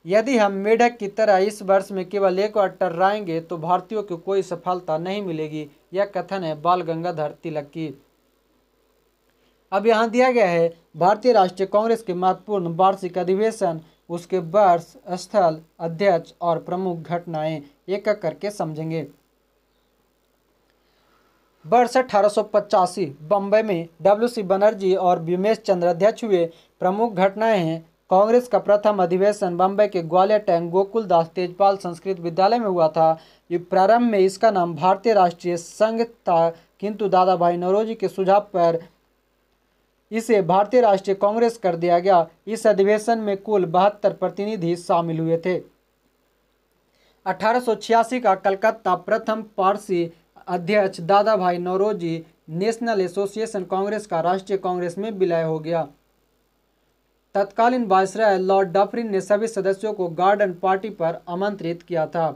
Speaker 1: यदि हम मेढक की तरह इस वर्ष में केवल एक बार टर्राएंगे तो भारतीयों को कोई सफलता नहीं मिलेगी यह कथन है बाल गंगाधर तिलक की अब यहाँ दिया गया है भारतीय राष्ट्रीय कांग्रेस के महत्वपूर्ण वार्षिक अधिवेशन उसके वर्ष स्थल अध्यक्ष और प्रमुख घटनाएं एक एक करके समझेंगे वर्ष अठारह बम्बे में डब्ल्यू सी बनर्जी और विमेश चंद्र अध्यक्ष हुए प्रमुख घटनाएं हैं कांग्रेस का प्रथम अधिवेशन बम्बई के ग्वालियर टैंक गोकुल दास तेजपाल संस्कृत विद्यालय में हुआ था प्रारंभ में इसका नाम भारतीय राष्ट्रीय संघ था किंतु दादा भाई नरोजी के सुझाव पर इसे भारतीय राष्ट्रीय कांग्रेस कर दिया गया इस अधिवेशन में कुल बहत्तर प्रतिनिधि शामिल हुए थे 1886 का कलकत्ता प्रथम पारसी अध्यक्ष दादा भाई नौरोजी नेशनल एसोसिएशन कांग्रेस का राष्ट्रीय कांग्रेस में विलय हो गया तत्कालीन वायसराय लॉर्ड डफरिन ने सभी सदस्यों को गार्डन पार्टी पर आमंत्रित किया था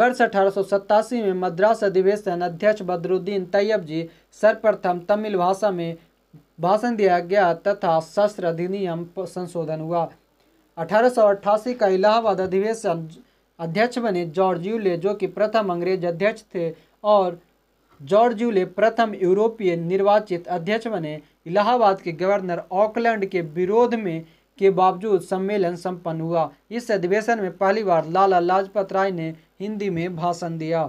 Speaker 1: वर्ष अठारह में मद्रास अधिवेशन अध्यक्ष बदरुद्दीन तैयब जी सर्वप्रथम तमिल भाषा में भाषण दिया गया तथा शस्त्र अधिनियम संशोधन हुआ अठारह का इलाहाबाद अधिवेशन अध्यक्ष बने जॉर्ज यूले जो कि प्रथम अंग्रेज अध्यक्ष थे और जॉर्ज यूले प्रथम यूरोपीय निर्वाचित अध्यक्ष बने इलाहाबाद के गवर्नर ऑकलैंड के विरोध में के बावजूद सम्मेलन संपन्न हुआ इस अधिवेशन में पहली बार लाला लाजपत राय ने हिंदी में भाषण दिया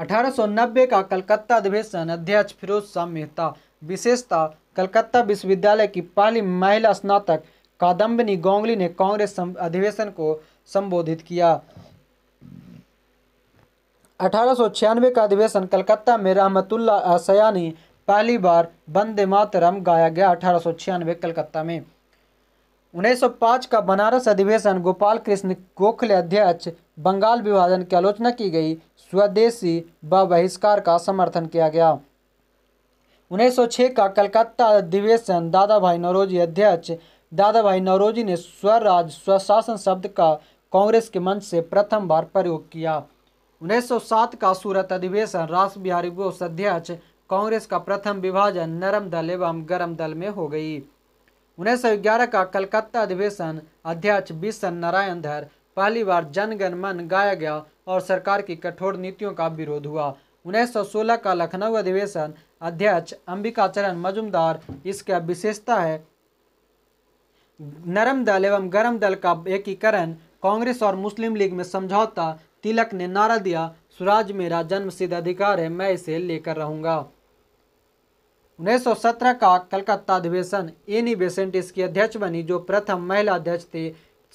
Speaker 1: 1890 का कलकत्ता अधिवेशन अध्यक्ष फिरोज शाह मेहता विशेषता कलकत्ता विश्वविद्यालय की पहली महिला स्नातक कादम्बनी गोंगली ने कांग्रेस अधिवेशन को संबोधित किया 1896 का अधिवेशन कलकत्ता में रहमतुल्ला सयानी पहली बार बंदे मातरम गाया गया अठारह कलकत्ता में 1905 का बनारस अधिवेशन गोपाल कृष्ण गोखले अध्यक्ष बंगाल विभाजन की आलोचना की गई स्वदेशी व बहिष्कार का समर्थन किया गया 1906 का कलकत्ता अधिवेशन दादा भाई नौरोजी अध्यक्ष दादा भाई नौरोजी ने स्वराज स्वशासन शब्द का कांग्रेस के मंच से प्रथम बार प्रयोग किया 1907 का सूरत अधिवेशन राष्ट्र बिहारी बोस अध्यक्ष कांग्रेस का प्रथम विभाजन नरम दल एवं गरम दल में हो गई उन्नीस सौ ग्यारह का कलकत्ता अधिवेशन अध्यक्ष बिशन नारायण धर पहली बार जनगण मन गाया गया और सरकार की कठोर नीतियों का विरोध हुआ उन्नीस सौ सोलह का लखनऊ अधिवेशन अध्यक्ष अंबिकाचरण मजुमदार इसका विशेषता है नरम दल एवं गरम दल का एकीकरण कांग्रेस और मुस्लिम लीग में समझौता तिलक ने नारा दिया स्वराज मेरा सिद्ध अधिकार है मैं इसे लेकर रहूंगा 1917 का कलकत्ता अधिवेशन एनी बेसेंटिस की अध्यक्ष बनी जो प्रथम महिला अध्यक्ष थे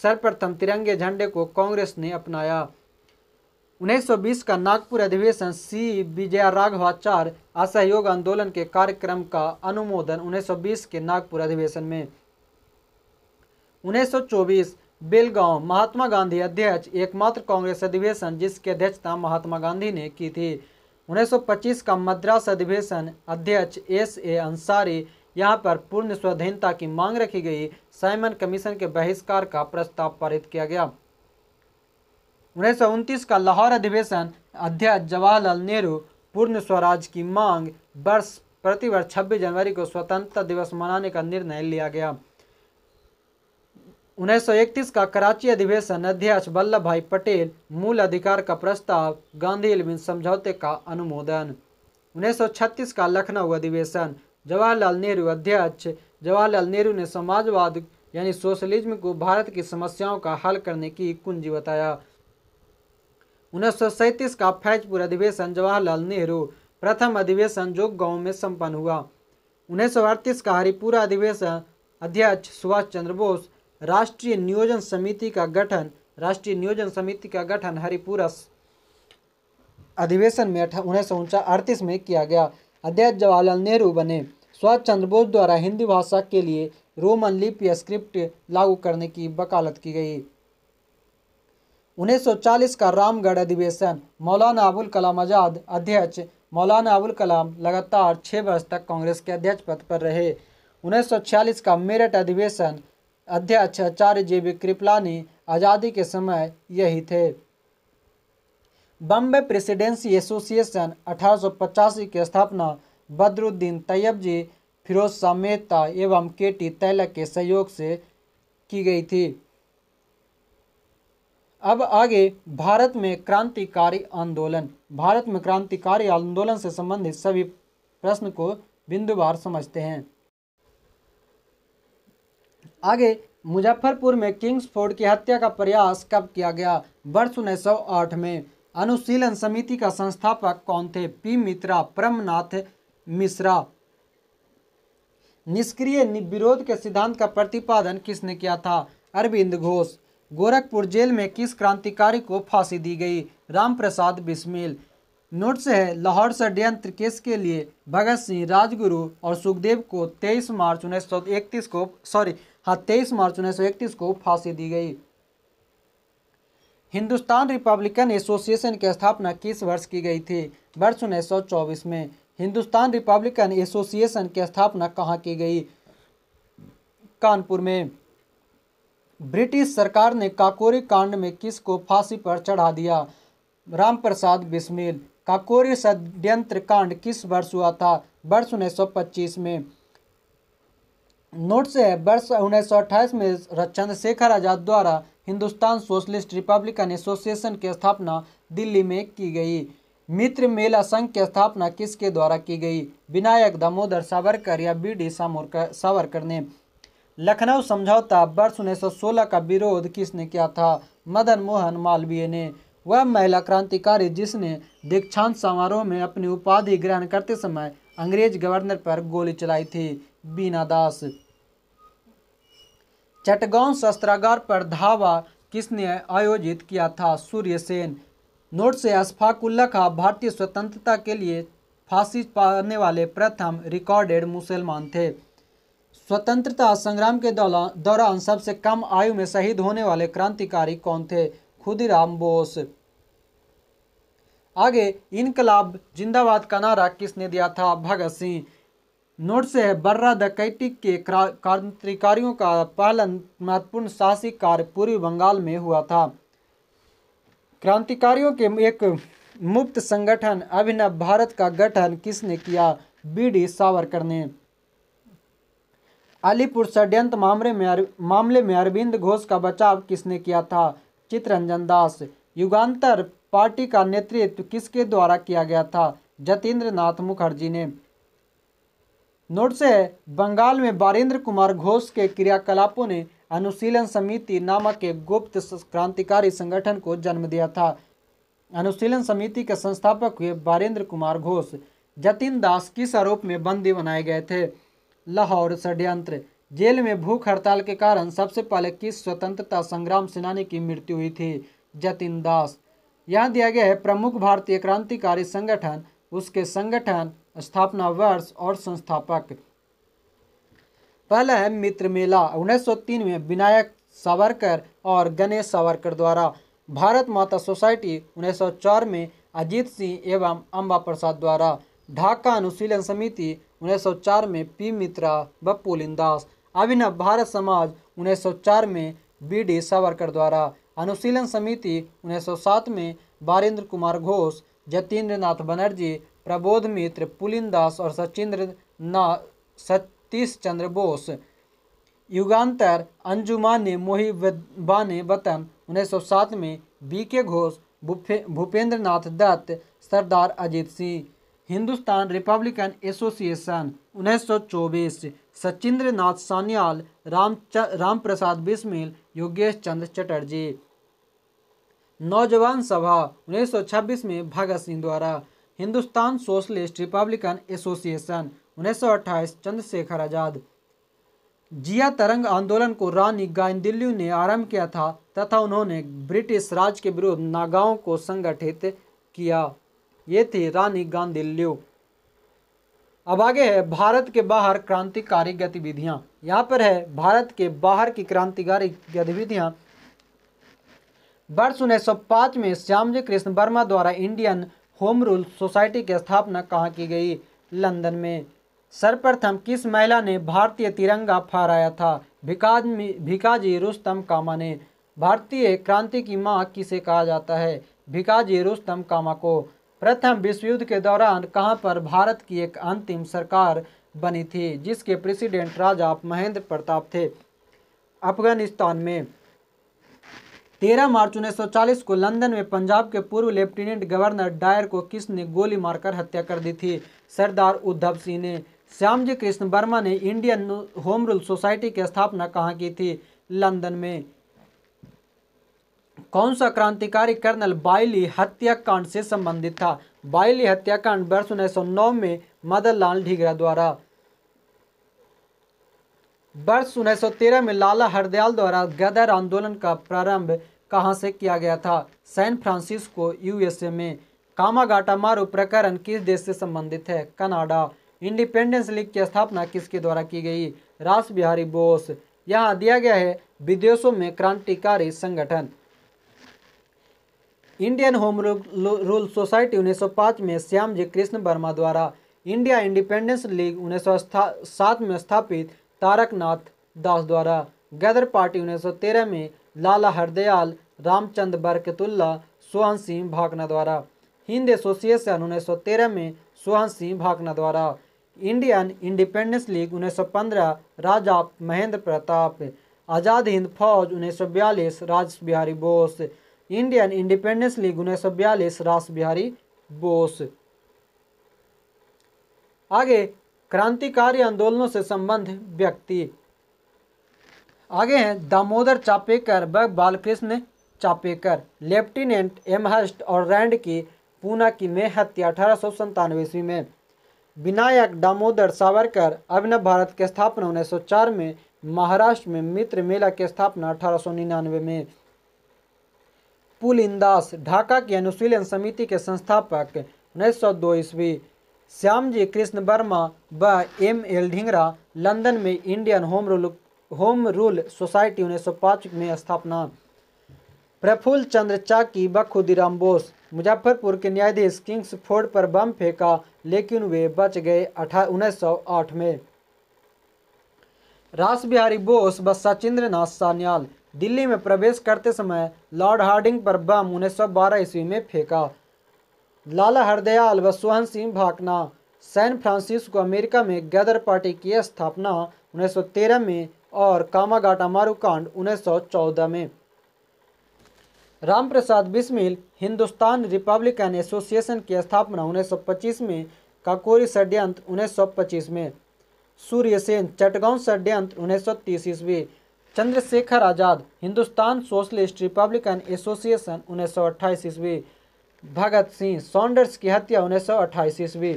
Speaker 1: सर्वप्रथम तिरंगे झंडे को कांग्रेस ने अपनाया 1920 का नागपुर अधिवेशन सी विजया राघवाचार असहयोग आंदोलन के कार्यक्रम का अनुमोदन 1920 के नागपुर अधिवेशन में 1924 बेलगांव महात्मा गांधी अध्यक्ष एकमात्र कांग्रेस अधिवेशन जिसकी अध्यक्षता महात्मा गांधी ने की थी 1925 का मद्रास अधिवेशन अध्यक्ष एस ए अंसारी यहाँ पर पूर्ण स्वाधीनता की मांग रखी गई साइमन कमीशन के बहिष्कार का प्रस्ताव पारित किया गया उन्नीस का लाहौर अधिवेशन अध्यक्ष जवाहरलाल नेहरू पूर्ण स्वराज की मांग वर्ष प्रतिवर्ष 26 जनवरी को स्वतंत्रता दिवस मनाने का निर्णय लिया गया उन्नीस का कराची अधिवेशन अध्यक्ष वल्लभ भाई पटेल मूल अधिकार का प्रस्ताव गांधी एलविन समझौते का अनुमोदन 1936 का लखनऊ अधिवेशन जवाहरलाल नेहरू अध्यक्ष जवाहरलाल नेहरू ने समाजवाद यानी सोशलिज्म को भारत की समस्याओं का हल करने की कुंजी बताया उन्नीस का फैजपुर अधिवेशन जवाहरलाल नेहरू प्रथम अधिवेशन जोग गांव में संपन्न हुआ उन्नीस का हरिपुरा अधिवेशन अध्यक्ष सुभाष चंद्र बोस राष्ट्रीय नियोजन समिति का गठन राष्ट्रीय नियोजन समिति का गठन हरिपुरा अधिवेशन में उन्नीस में किया गया अध्यक्ष जवाहरलाल नेहरू बने सुभाष चंद्र बोस द्वारा हिंदी भाषा के लिए रोमन लिपि स्क्रिप्ट लागू करने की वकालत की गई 1940 का रामगढ़ अधिवेशन मौलाना अबुल कलाम आज़ाद अध्यक्ष मौलाना अबुल कलाम लगातार छः वर्ष तक कांग्रेस के अध्यक्ष पद पर रहे 1946 का मेरठ अधिवेशन अध्यक्ष आचार्य जे बी कृपलानी आज़ादी के समय यही थे बम्बे प्रेसिडेंसी एसोसिएशन अठारह की स्थापना बदरुद्दीन तैयब जी फिरोज शाह मेहता एवं के टी तैलक के सहयोग से की गई थी अब आगे भारत में क्रांतिकारी आंदोलन भारत में क्रांतिकारी आंदोलन से संबंधित सभी प्रश्न को बिंदुवार समझते हैं आगे मुजफ्फरपुर में किंग्सफोर्ड की हत्या का प्रयास कब किया गया वर्ष उन्नीस में अनुशीलन समिति का संस्थापक कौन थे पी मित्रा परमनाथ मिश्रा निष्क्रिय विरोध के सिद्धांत का प्रतिपादन किसने किया था अरविंद घोष गोरखपुर जेल में किस क्रांतिकारी को फांसी दी गई रामप्रसाद बिस्मिल नोट्स है लाहौर षड्यंत्र केस के लिए भगत सिंह राजगुरु और सुखदेव को 23 मार्च उन्नीस को सॉरी हाँ तेईस मार्च उन्नीस को फांसी दी गई हिंदुस्तान रिपब्लिकन एसोसिएशन की स्थापना किस वर्ष की गई थी वर्ष 1924 में हिंदुस्तान रिपब्लिकन एसोसिएशन की स्थापना कहाँ की गई कानपुर में ब्रिटिश सरकार ने काकोरी कांड में किस को फांसी पर चढ़ा दिया राम प्रसाद बिस्मिल काकोरी षड्यंत्र कांड किस वर्ष हुआ था वर्ष 1925 में नोट से वर्ष उन्नीस में चंद्रशेखर आज़ाद द्वारा हिंदुस्तान सोशलिस्ट रिपब्लिकन एसोसिएशन की स्थापना दिल्ली में की गई मित्र मेला संघ की स्थापना किसके द्वारा की गई विनायक दामोदर सावरकर या बी डी सावरकर ने लखनऊ समझौता वर्ष सोलह का विरोध किसने किया था मदन मोहन मालवीय ने वह महिला क्रांतिकारी जिसने दीक्षांत समारोह में अपनी उपाधि ग्रहण करते समय अंग्रेज गवर्नर पर गोली चलाई थी बीना दास चटगांव शस्त्रागार पर धावा किसने आयोजित किया था सूर्य सेन नोट से अशफाकुल्ला खा भारतीय स्वतंत्रता के लिए फांसी पाने वाले प्रथम रिकॉर्डेड मुसलमान थे स्वतंत्रता संग्राम के दौरान सबसे कम आयु में शहीद होने वाले क्रांतिकारी कौन थे खुदीराम बोस आगे इनकलाब जिंदाबाद का नारा किसने दिया था भगत सिंह नोट से बर्रा बर्रा कैटिक के क्रांतिकारियों का पहला महत्वपूर्ण साहसिक कार्य पूर्वी बंगाल में हुआ था क्रांतिकारियों के एक मुफ्त संगठन अभिनव भारत का गठन किसने किया बी डी सावरकर ने अलीपुर षड्यंत्र मामले में मामले में अरविंद घोष का बचाव किसने किया था चित्रंजन दास युगांतर पार्टी का नेतृत्व किसके द्वारा किया गया था जतेंद्र नाथ मुखर्जी ने नोट से है बंगाल में बारेंद्र कुमार घोष के क्रियाकलापों ने अनुशीलन समिति नामक एक गुप्त क्रांतिकारी संगठन को जन्म दिया था अनुशीलन समिति के संस्थापक हुए बारेंद्र कुमार घोष जतिन दास किस आरोप में बंदी बनाए गए थे लाहौर षड्यंत्र जेल में भूख हड़ताल के कारण सबसे पहले किस स्वतंत्रता संग्राम सेनानी की मृत्यु हुई थी जतिन दास यहाँ दिया गया है प्रमुख भारतीय क्रांतिकारी संगठन उसके संगठन स्थापना वर्ष और संस्थापक पहला है मित्र मेला 1903 में विनायक सावरकर और गणेश सावरकर द्वारा भारत माता सोसाइटी 1904 में अजीत सिंह एवं अम्बा प्रसाद द्वारा ढाका अनुशीलन समिति 1904 में पी मित्रा व पुलिन दास अभिनव भारत समाज 1904 में बी डी सावरकर द्वारा अनुशीलन समिति 1907 में बारेंद्र कुमार घोष जतीन्द्र नाथ बनर्जी प्रबोध मित्र पुलिन दास और सचिंद्र ना सतीश चंद्र बोस युगांतर अंजुमान ने मोहिबा ने सौ सात में B K Ghosh Bhupendra Nath Dutt Sardar Ajit Singh Hindustan republican association उन्नीस सौ चौबीस सचिंद्र नाथ सान्याल राम च, राम प्रसाद बिस्मिल योगेश चंद्र चटर्जी नौजवान सभा उन्नीस सौ छब्बीस में भगत सिंह द्वारा हिंदुस्तान सोशलिस्ट रिपब्लिकन एसोसिएशन उन्नीस चंद्रशेखर आज़ाद जिया तरंग आंदोलन को रानी गाइंदिल्यू ने आरंभ किया था तथा उन्होंने ब्रिटिश राज के विरुद्ध नागाओं को संगठित किया ये थी रानी गांधिल्यू अब आगे है भारत के बाहर क्रांतिकारी गतिविधियां यहाँ पर है भारत के बाहर की क्रांतिकारी गतिविधियां वर्ष उन्नीस में श्यामजी कृष्ण वर्मा द्वारा इंडियन होम रूल सोसाइटी की स्थापना कहाँ की गई लंदन में सर्वप्रथम किस महिला ने भारतीय तिरंगा फहराया था भिकाज भिकाजी रुस्तम कामा ने भारतीय क्रांति की माँ किसे कहा जाता है भिकाजी रुस्तम कामा को प्रथम विश्व युद्ध के दौरान कहाँ पर भारत की एक अंतिम सरकार बनी थी जिसके प्रेसिडेंट राजा महेंद्र प्रताप थे अफगानिस्तान में तेरह मार्च 1940 को लंदन में पंजाब के पूर्व लेफ्टिनेंट गवर्नर डायर को किसने गोली मारकर हत्या कर दी थी सरदार उद्धव सिंह ने श्यामजी कृष्ण वर्मा ने इंडियन होम रूल सोसाइटी की स्थापना कहाँ की थी लंदन में कौन सा क्रांतिकारी कर्नल बाइली हत्याकांड से संबंधित था बाइली हत्याकांड वर्ष नौ में मदन लाल ढीगरा द्वारा वर्ष 1913 में लाला हरदयाल द्वारा गदर आंदोलन का प्रारंभ कहाँ से किया गया था सैन फ्रांसिस्को यूएसए में कामागाटा मारू प्रकरण किस देश से संबंधित है कनाडा इंडिपेंडेंस लीग की स्थापना किसके द्वारा की गई रास बिहारी बोस यहाँ दिया गया है विदेशों में क्रांतिकारी संगठन इंडियन होम रूल सोसाइटी 1905 में श्याम जी कृष्ण वर्मा द्वारा इंडिया इंडिपेंडेंस लीग 1907 में स्थापित तारकनाथ दास द्वारा गदर पार्टी 1913 में लाला हरदयाल रामचंद्र बरकतुल्ला सोहन सिंह भाकना द्वारा हिंद एसोसिएशन उन्नीस सौ तेरह में सोहन सिंह भाकना द्वारा Indian independence league 1915 Raja Mahendra Pratap Azad Hind Fauj 1942 Raj Bihari Bose Indian independence league 1942 Raj Bihari Bose आगे क्रांतिकारी आंदोलनों से संबंध व्यक्ति आगे हैं दामोदर चापेकर व बालकृष्ण चापेकर लेफ्टिनेंट एमहर्स्ट और रैंड की पूना की में हत्या अठारह सौ ईस्वी में विनायक दामोदर सावरकर अभिनव भारत की स्थापना उन्नीस सौ चार में महाराष्ट्र में मित्र मेला की स्थापना अठारह सौ निन्यानवे में पुलिंदास ढाका की अनुशीलन समिति के संस्थापक उन्नीस सौ दो ईस्वी श्यामजी कृष्ण वर्मा व एम एल ढिंगरा लंदन में Indian home rule home rule society उन्नीस सौ पाँच में स्थापना प्रफुल्ल चंद्र चाकी बखुदी राम बोस मुजफ्फरपुर के न्यायाधीश किंग्स फोर्ड पर बम फेंका लेकिन वे बच गए अठा उन्नीस सौ आठ में रास बिहारी बोस व सचिंद्र नाथ सान्याल दिल्ली में प्रवेश करते समय लॉर्ड हार्डिंग पर बम उन्नीस सौ बारह ईस्वी में फेंका लाला हरदयाल व Sohan Singh Bhakna San Francisco America में गैदर पार्टी की स्थापना 1913 में और कामागाटा उन्नीस सौ चौदह में राम प्रसाद बिस्मिल हिंदुस्तान रिपब्लिकन एसोसिएशन की स्थापना 1925 में काकोरी षड्यंत्र 1925 में सूर्यसेन चटगांव षड्यंत्र उन्नीस सौ तीस ईस्वी Chandrashekhar Azad Hindustan socialist republican association उन्नीस सौ अट्ठाईस ईस्वी भगत सिंह सॉन्डर्स की हत्या उन्नीस सौ अट्ठाईस ईस्वी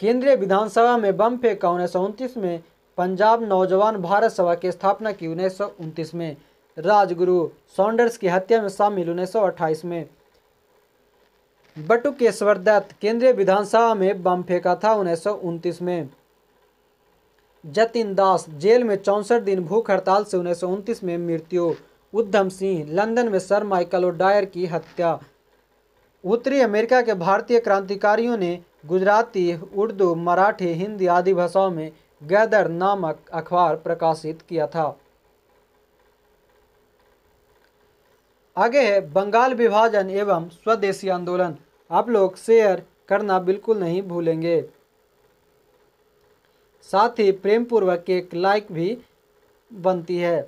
Speaker 1: केंद्रीय विधानसभा में बम फेंका उन्नीस सौ उनतीस में पंजाब नौजवान भारत सभा की स्थापना की उन्नीस में राजगुरु सॉन्डर्स की हत्या में शामिल उन्नीस में बटुकेश्वर दत्त केंद्रीय विधानसभा में बम फेंका था उन्नीस में जतिन दास जेल में चौंसठ दिन भूख हड़ताल से उन्नीस में मृत्यु उद्धम सिंह लंदन में सर माइकल ओडायर की हत्या उत्तरी अमेरिका के भारतीय क्रांतिकारियों ने गुजराती उर्दू मराठी हिंदी आदि भाषाओं में गैदर नामक अखबार प्रकाशित किया था आगे है बंगाल विभाजन एवं स्वदेशी आंदोलन आप लोग शेयर करना बिल्कुल नहीं भूलेंगे साथ ही प्रेम पूर्वक एक लाइक भी बनती है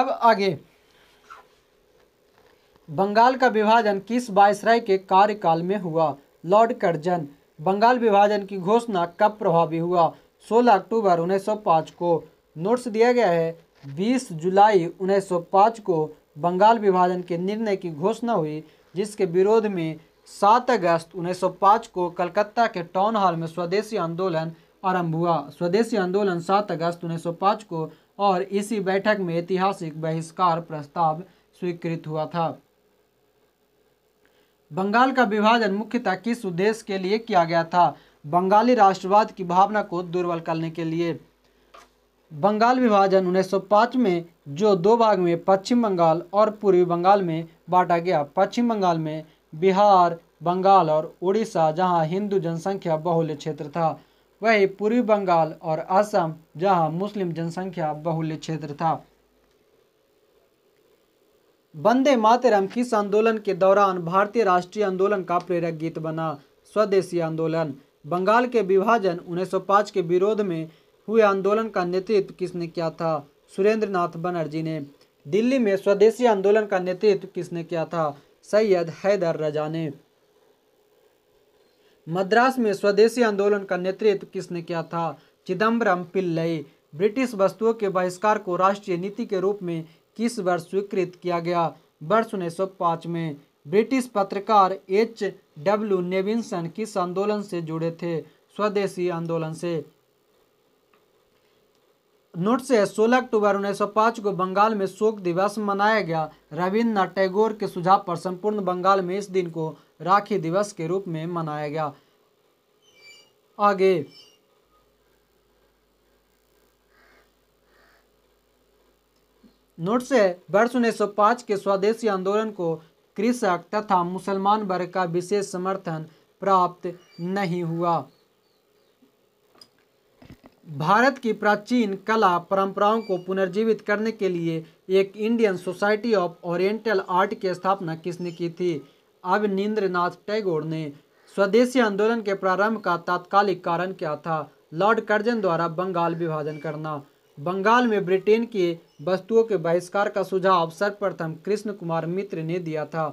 Speaker 1: अब आगे बंगाल का विभाजन किस वायसराय के कार्यकाल में हुआ लॉर्ड कर्जन बंगाल विभाजन की घोषणा कब प्रभावी हुआ 16 अक्टूबर 1905 को नोट्स दिया गया है 20 जुलाई 1905 को बंगाल विभाजन के निर्णय की घोषणा हुई जिसके विरोध में 7 अगस्त 1905 को कलकत्ता के टाउन हॉल में स्वदेशी आंदोलन आरंभ हुआ स्वदेशी आंदोलन 7 अगस्त 1905 को और इसी बैठक में ऐतिहासिक बहिष्कार प्रस्ताव स्वीकृत हुआ था बंगाल का विभाजन मुख्यतः किस उद्देश्य के लिए किया गया था बंगाली राष्ट्रवाद की भावना को दुर्बल करने के लिए बंगाल विभाजन 1905 में जो दो भाग में पश्चिम बंगाल और पूर्वी बंगाल में बांटा गया पश्चिम बंगाल में बिहार बंगाल और उड़ीसा जहां हिंदू जनसंख्या बहुल्य क्षेत्र था वही पूर्वी बंगाल और असम जहां मुस्लिम जनसंख्या बहुल्य क्षेत्र था वंदे मातरम किस आंदोलन के दौरान भारतीय राष्ट्रीय आंदोलन का प्रेरक गीत बना स्वदेशी आंदोलन बंगाल के विभाजन 1905 के विरोध में हुए आंदोलन का नेतृत्व किसने किया था सुरेंद्र नाथ बनर्जी ने दिल्ली में स्वदेशी आंदोलन का नेतृत्व किसने किया था सैयद हैदर रजा ने मद्रास में स्वदेशी आंदोलन का नेतृत्व किसने किया था चिदम्बरम पिल्लई ब्रिटिश वस्तुओं के बहिष्कार को राष्ट्रीय नीति के रूप में किस वर्ष स्वीकृत किया गया वर्ष 1905 में ब्रिटिश पत्रकार एच डब्ल्यू नेविंसन किस आंदोलन से जुड़े थे स्वदेशी आंदोलन से नोट से 16 अक्टूबर 1905 को बंगाल में शोक दिवस मनाया गया रविन्द्रनाथ टैगोर के सुझाव पर संपूर्ण बंगाल में इस दिन को राखी दिवस के रूप में मनाया गया आगे नोट से वर्ष उन्नीस के स्वदेशी आंदोलन को कृषक तथा मुसलमान वर्ग का विशेष समर्थन प्राप्त नहीं हुआ भारत की प्राचीन कला परंपराओं को पुनर्जीवित करने के लिए एक Indian society of oriental art की स्थापना किसने की थी अब नींद्रनाथ टैगोर ने स्वदेशी आंदोलन के प्रारंभ का तात्कालिक कारण क्या था लॉर्ड कर्जन द्वारा बंगाल विभाजन करना बंगाल में ब्रिटेन के वस्तुओं के बहिष्कार का सुझाव सर्वप्रथम कृष्ण कुमार मित्र ने दिया था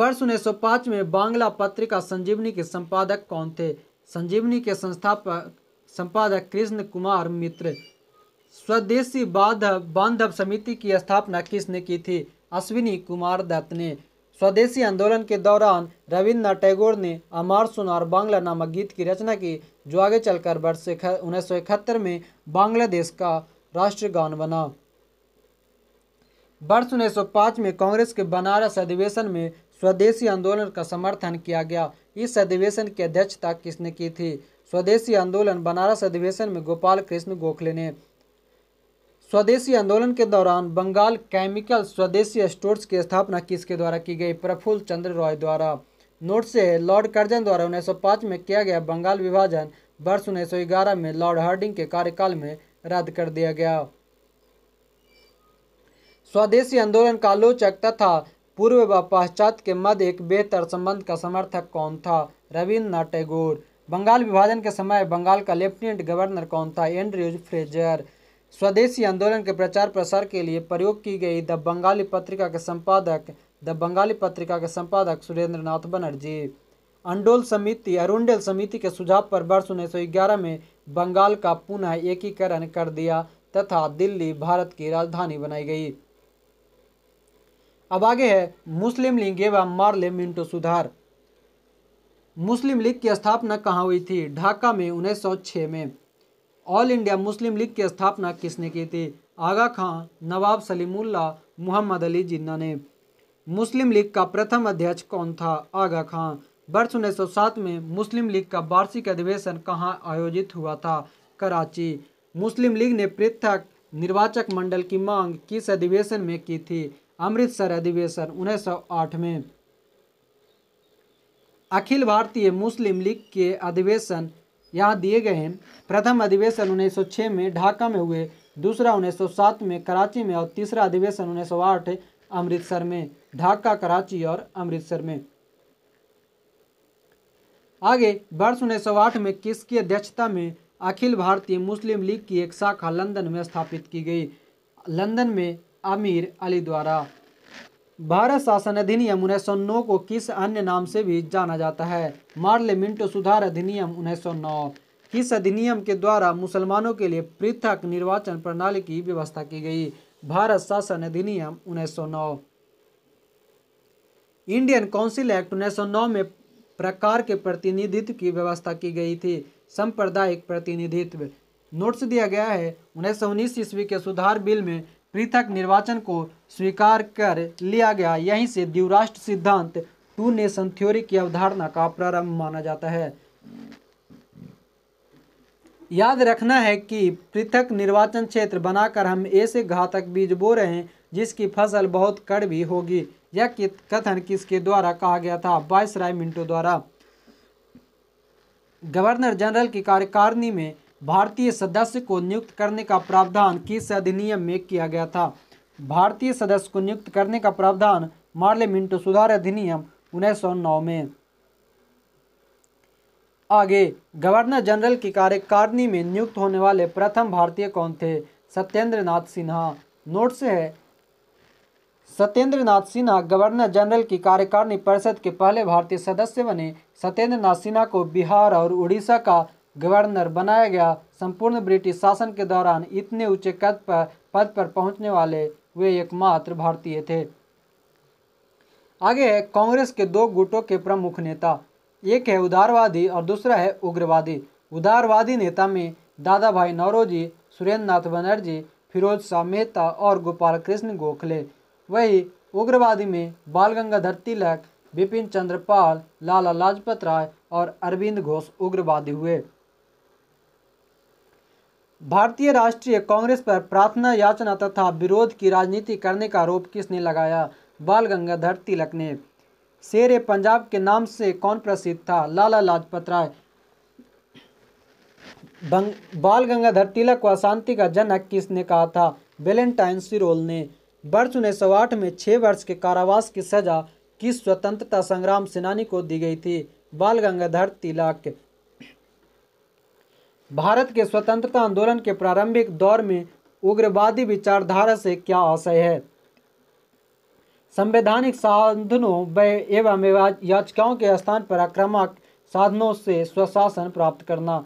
Speaker 1: वर्ष उन्नीस में बांग्ला पत्रिका संजीवनी के संपादक कौन थे संजीवनी के संस्थापक संपादक कृष्ण कुमार मित्र स्वदेशी बांधव बांधव समिति की स्थापना किसने की थी अश्विनी कुमार दत्त ने स्वदेशी आंदोलन के दौरान रविन्द्रनाथ टैगोर ने अमार सुनार बांग्ला नामक गीत की रचना की जो आगे चलकर वर्ष उन्नीस सौ इकहत्तर में बांग्लादेश का राष्ट्रगान बना वर्ष 1905 में कांग्रेस के बनारस अधिवेशन में स्वदेशी आंदोलन का समर्थन किया गया इस अधिवेशन की अध्यक्षता किसने की थी स्वदेशी आंदोलन बनारस अधिवेशन में गोपाल कृष्ण गोखले ने स्वदेशी आंदोलन के दौरान बंगाल केमिकल स्वदेशी स्टोर्स की स्थापना किसके द्वारा की गई प्रफुल्ल चंद्र रॉय द्वारा नोट से लॉर्ड कर्जन द्वारा 1905 में किया गया बंगाल विभाजन वर्ष 1911 में लॉर्ड हार्डिंग के कार्यकाल में रद्द कर दिया गया स्वदेशी आंदोलन का आलोचक तथा पूर्व व पाश्चात्य के मध्य एक बेहतर संबंध का समर्थक कौन था रविन्द्रनाथ टैगोर बंगाल विभाजन के समय बंगाल का लेफ्टिनेंट गवर्नर कौन था एंड्रयूज फ्रेजर स्वदेशी आंदोलन के प्रचार प्रसार के लिए प्रयोग की गई द बंगाली पत्रिका के संपादक द बंगाली पत्रिका के संपादक सुरेंद्र नाथ बनर्जी अंडोल समिति अरुणेल समिति के सुझाव पर वर्ष उन्नीस में बंगाल का पुनः एकीकरण कर दिया तथा दिल्ली भारत की राजधानी बनाई गई अब आगे है मुस्लिम लीग एवं मार्ले मिंटो सुधार मुस्लिम लीग की स्थापना कहाँ हुई थी ढाका में 1906 में ऑल इंडिया मुस्लिम लीग की स्थापना किसने की थी आगा खां नवाब सलीमुल्ला मोहम्मद अली जिन्ना ने मुस्लिम लीग का प्रथम अध्यक्ष कौन था आगा खां वर्ष 1907 में मुस्लिम लीग का वार्षिक अधिवेशन कहाँ आयोजित हुआ था कराची मुस्लिम लीग ने पृथक निर्वाचक मंडल की मांग किस अधिवेशन में की थी अमृतसर अधिवेशन 1908 में अखिल भारतीय मुस्लिम लीग के अधिवेशन यहाँ दिए गए हैं प्रथम अधिवेशन 1906 में ढाका में हुए दूसरा 1907 में कराची में और तीसरा अधिवेशन 1908 अमृतसर में ढाका कराची और अमृतसर में आगे वर्ष 1908 में किसकी अध्यक्षता में अखिल भारतीय मुस्लिम लीग की एक शाखा लंदन में स्थापित की गई लंदन में आमिर अली द्वारा भारत शासन अधिनियम उन्नीस को किस अन्य नाम से भी जाना जाता है मार्लिमेंटो सुधार अधिनियम उन्नीस किस अधिनियम के द्वारा मुसलमानों के लिए पृथक निर्वाचन प्रणाली की व्यवस्था की गई भारत शासन अधिनियम उन्नीस इंडियन काउंसिल एक्ट उन्नीस में प्रकार के प्रतिनिधित्व की व्यवस्था की गई थी सांप्रदायिक प्रतिनिधित्व नोट्स दिया गया है उन्नीस सौ ईस्वी के सुधार बिल में पृथक निर्वाचन को स्वीकार कर लिया गया यहीं से द्वराष्ट्र सिद्धांत टू नेशन थ्योरी की अवधारणा का प्रारंभ माना जाता है याद रखना है कि पृथक निर्वाचन क्षेत्र बनाकर हम ऐसे घातक बीज बो रहे हैं जिसकी फसल बहुत कड़वी होगी यह कथन किसके द्वारा कहा गया था वायस राय मिंटो द्वारा गवर्नर जनरल की कार्यकारिणी में भारतीय सदस्य को नियुक्त करने का प्रावधान किस अधिनियम में किया गया था भारतीय सदस्य को नियुक्त करने का प्रावधान मार्लियामेंट सुधार अधिनियम 1909 में आगे गवर्नर जनरल की कार्यकारिणी में नियुक्त होने वाले प्रथम भारतीय कौन थे सत्येंद्र नाथ सिन्हा नोट से है सत्येंद्र नाथ सिन्हा गवर्नर जनरल की कार्यकारिणी परिषद के पहले भारतीय सदस्य बने सत्येंद्र नाथ सिन्हा को बिहार और उड़ीसा का गवर्नर बनाया गया संपूर्ण ब्रिटिश शासन के दौरान इतने ऊंचे कद पर पद पर पहुंचने वाले वे एकमात्र भारतीय थे आगे है कांग्रेस के दो गुटों के प्रमुख नेता एक है उदारवादी और दूसरा है उग्रवादी उदारवादी नेता में दादा भाई नौरोजी सुरेंद्र नाथ बनर्जी फिरोज शाह मेहता और गोपाल कृष्ण गोखले वही उग्रवादी में बाल गंगाधर तिलक बिपिन चंद्रपाल लाला लाजपत राय और अरविंद घोष उग्रवादी हुए भारतीय राष्ट्रीय कांग्रेस पर प्रार्थना याचना तथा विरोध की राजनीति करने का आरोप किसने लगाया बाल गंगाधर तिलक ने शेर पंजाब के नाम से कौन प्रसिद्ध था लाला लाजपत राय बाल गंगाधर तिलक व शांति का जनक किसने कहा था वेलेंटाइन सिरोल ने वर्ष उन्नीस सौ आठ में छः वर्ष के कारावास की सजा किस स्वतंत्रता संग्राम सेनानी को दी गई थी बाल गंगाधर तिलक भारत के स्वतंत्रता आंदोलन के प्रारंभिक दौर में उग्रवादी विचारधारा से क्या आशय है संवैधानिक साधनों व एवं याचिकाओं के स्थान पर आक्रामक साधनों से स्वशासन प्राप्त करना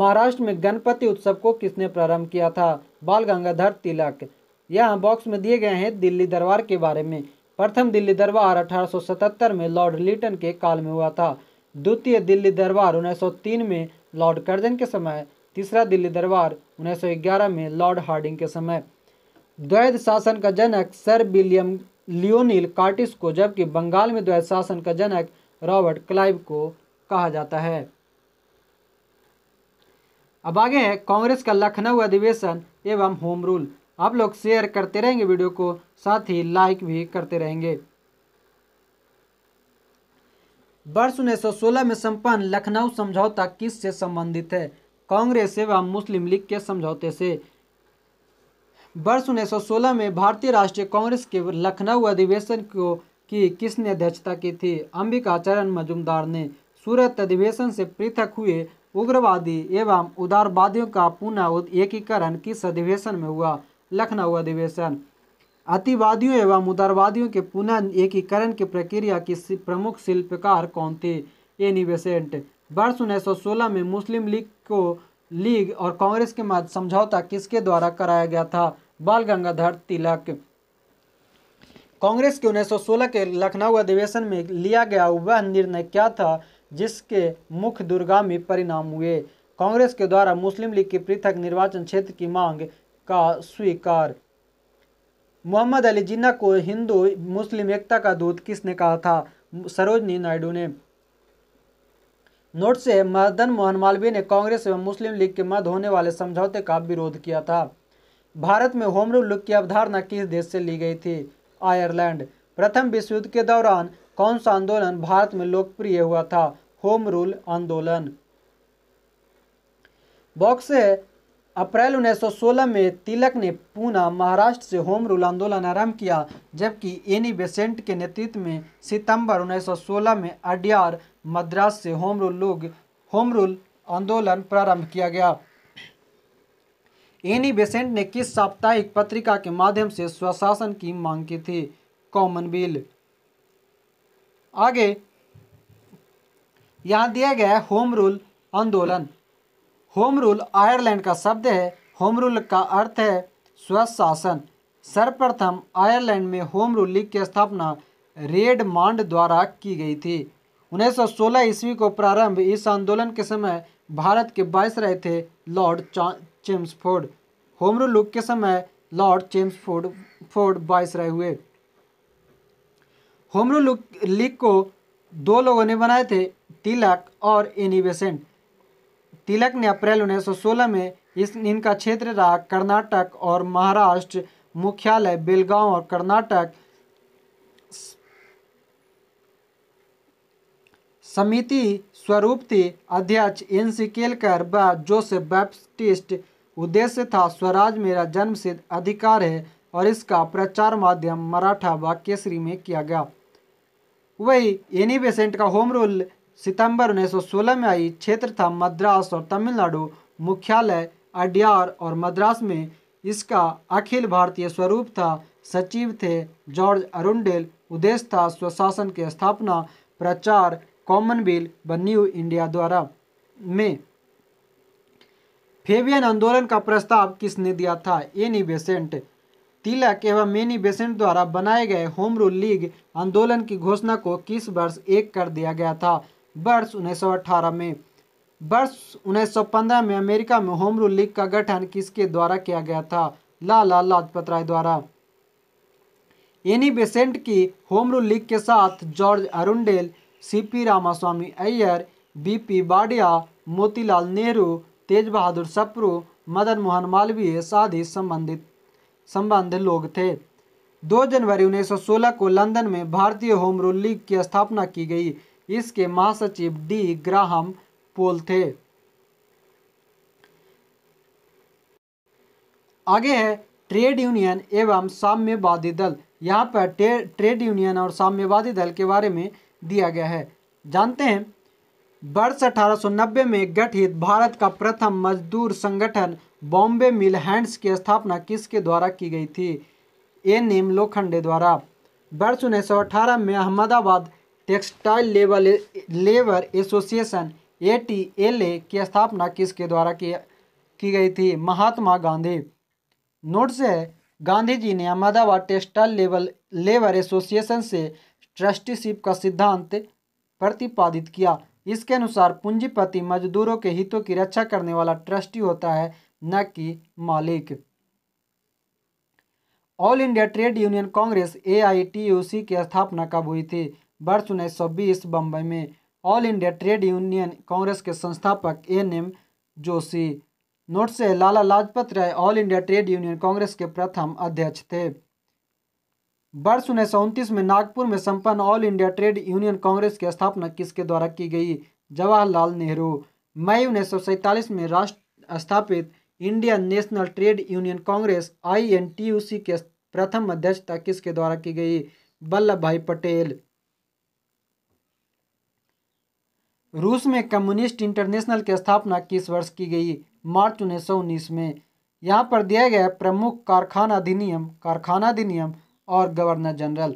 Speaker 1: महाराष्ट्र में गणपति उत्सव को किसने प्रारंभ किया था बाल गंगाधर तिलक यह बॉक्स में दिए गए हैं दिल्ली दरबार के बारे में प्रथम दिल्ली दरबार 1877 में लॉर्ड लिटन के काल में हुआ था द्वितीय दिल्ली दरबार 1903 में लॉर्ड कर्जन के समय तीसरा दिल्ली दरबार 1911 में लॉर्ड हार्डिंग के समय द्वैध शासन का जनक सर विलियम लियोनिल कार्टिस को जबकि बंगाल में द्वैध शासन का जनक रॉबर्ट क्लाइव को कहा जाता है अब आगे है कांग्रेस का लखनऊ अधिवेशन एवं होम रूल आप लोग शेयर करते रहेंगे वीडियो को साथ ही लाइक भी करते रहेंगे वर्ष सोलह में संपन्न लखनऊ समझौता किस से संबंधित है कांग्रेस एवं मुस्लिम लीग के समझौते से वर्ष सोलह में भारतीय राष्ट्रीय कांग्रेस के लखनऊ अधिवेशन को की किसने अध्यक्षता की थी अंबिकाचरण मजुमदार ने सूरत अधिवेशन से पृथक हुए उग्रवादी एवं उदारवादियों का पुनः एकीकरण किस अधिवेशन में हुआ लखनऊ अधिवेशन अतिवादियों एवं उदारवादियों के पुनः एकीकरण की प्रक्रिया के प्रमुख शिल्पकार कौन थे एनी वेसेंट वर्ष 1916 में मुस्लिम लीग को लीग और कांग्रेस के मध्य समझौता किसके द्वारा कराया गया था बाल गंगाधर तिलक कांग्रेस के 1916 के लखनऊ अधिवेशन में लिया गया वह निर्णय क्या था जिसके मुख्य दुर्गामी परिणाम हुए कांग्रेस के द्वारा मुस्लिम लीग के पृथक निर्वाचन क्षेत्र की मांग का स्वीकार मोहम्मद अली जिन्ना को हिंदू मुस्लिम एकता का दूत किसने कहा था सरोजनी नायडू ने नोट से मदन मोहन मालवीय ने कांग्रेस एवं मुस्लिम लीग के मध्य होने वाले समझौते का विरोध किया था भारत में होम रूल की अवधारणा किस देश से ली गई थी आयरलैंड प्रथम विश्व युद्ध के दौरान कौन सा आंदोलन भारत में लोकप्रिय हुआ था होम रूल आंदोलन बॉक्स है अप्रैल 1916 में तिलक ने पूना महाराष्ट्र से होम रूल आंदोलन आरंभ किया जबकि एनी बेसेंट के नेतृत्व में सितंबर 1916 में अडियार मद्रास से होम रूल लोग होम रूल आंदोलन प्रारंभ किया गया एनी बेसेंट ने किस साप्ताहिक पत्रिका के माध्यम से स्वशासन की मांग की थी कॉमन बिल आगे यहाँ दिया गया है होम रूल आंदोलन होम रूल आयरलैंड का शब्द है होम रूल का अर्थ है स्वशासन सर्वप्रथम आयरलैंड में होम रूल लीग की स्थापना रेड मांड द्वारा की गई थी 1916 ईस्वी को प्रारंभ इस आंदोलन के समय भारत के बाईस रहे थे lord Chelmsford home rule league के समय लॉर्ड चेम्सफोर्ड फोर्ड बाईस रहे हुए होम रूल लीग को दो लोगों ने बनाए थे तिलक और एनी बेसेंट तिलक ने अप्रैल 1916 में इस इनका क्षेत्र रहा कर्नाटक और महाराष्ट्र मुख्यालय बेलगांव और कर्नाटक समिति थी अध्यक्ष एन सी केलकर व जोसेफ बैप्टिस्ट उद्देश्य था स्वराज मेरा जन्म सिद्ध अधिकार है और इसका प्रचार माध्यम मराठा व केसरी में किया गया वही एनी बेसेंट का होम रूल सितंबर 1916 में आई क्षेत्र था मद्रास और तमिलनाडु मुख्यालय अड्यार और मद्रास में इसका अखिल भारतीय स्वरूप था सचिव थे जॉर्ज अरुंडेल उद्देश्य था स्वशासन की स्थापना प्रचार कॉमनवेल व न्यू इंडिया द्वारा में फेवियन आंदोलन का प्रस्ताव किसने दिया था एनी बेसेंट तिलक एवं मेनी बेसेंट द्वारा बनाए गए होम रूल लीग आंदोलन की घोषणा को किस वर्ष एक कर दिया गया था वर्ष 1918 में वर्ष 1915 में अमेरिका में होम रूल लीग का गठन किसके द्वारा किया गया था लाला लाजपत राय द्वारा एनी बेसेंट की होम रूल लीग के साथ George Arundale CP Ramaswamy Iyer BP Wadia Motilal Nehru Tej Bahadur Sapru Madan Mohan Malaviya आदि संबंधित संबंध लोग थे दो जनवरी 1916 को लंदन में भारतीय होम रूल लीग की स्थापना की गई इसके महासचिव डी ग्राहम पोल थे आगे है ट्रेड यूनियन एवं साम्यवादी दल यहाँ पर ट्रे, ट्रेड यूनियन और साम्यवादी दल के बारे में दिया गया है जानते हैं वर्ष 1890 में गठित भारत का प्रथम मजदूर संगठन बॉम्बे मिल हैंड्स की स्थापना किसके द्वारा की गई थी एन एम लोखंडे द्वारा वर्ष उन्नीस में Ahmedabad textile labour labour association A T L A की स्थापना किसके द्वारा की की गई थी महात्मा गांधी नोट से गांधी जी ने Ahmedabad textile labour labour association से ट्रस्टीशिप का सिद्धांत प्रतिपादित किया इसके अनुसार पूंजीपति मजदूरों के हितों की रक्षा करने वाला ट्रस्टी होता है न कि मालिक all India trade union Congress A I T की स्थापना कब हुई थी वर्ष उन्नीस सौ बीस बम्बई में all India trade union Congress के संस्थापक एन एम जोशी नोट से Lala Lajpat Rai all India trade union Congress के प्रथम अध्यक्ष थे वर्ष उन्नीस सौ उनतीस में नागपुर में संपन्न all India trade union Congress की स्थापना किसके द्वारा की गई जवाहरलाल नेहरू मई उन्नीस सौ सैंतालीस में राष्ट्र स्थापित Indian national trade union Congress I के प्रथम अध्यक्षता किसके द्वारा की गई वल्लभ भाई पटेल रूस में कम्युनिस्ट इंटरनेशनल की स्थापना किस वर्ष की गई मार्च उन्नीस में यहाँ पर दिया गया प्रमुख कारखाना अधिनियम कारखाना अधिनियम और गवर्नर जनरल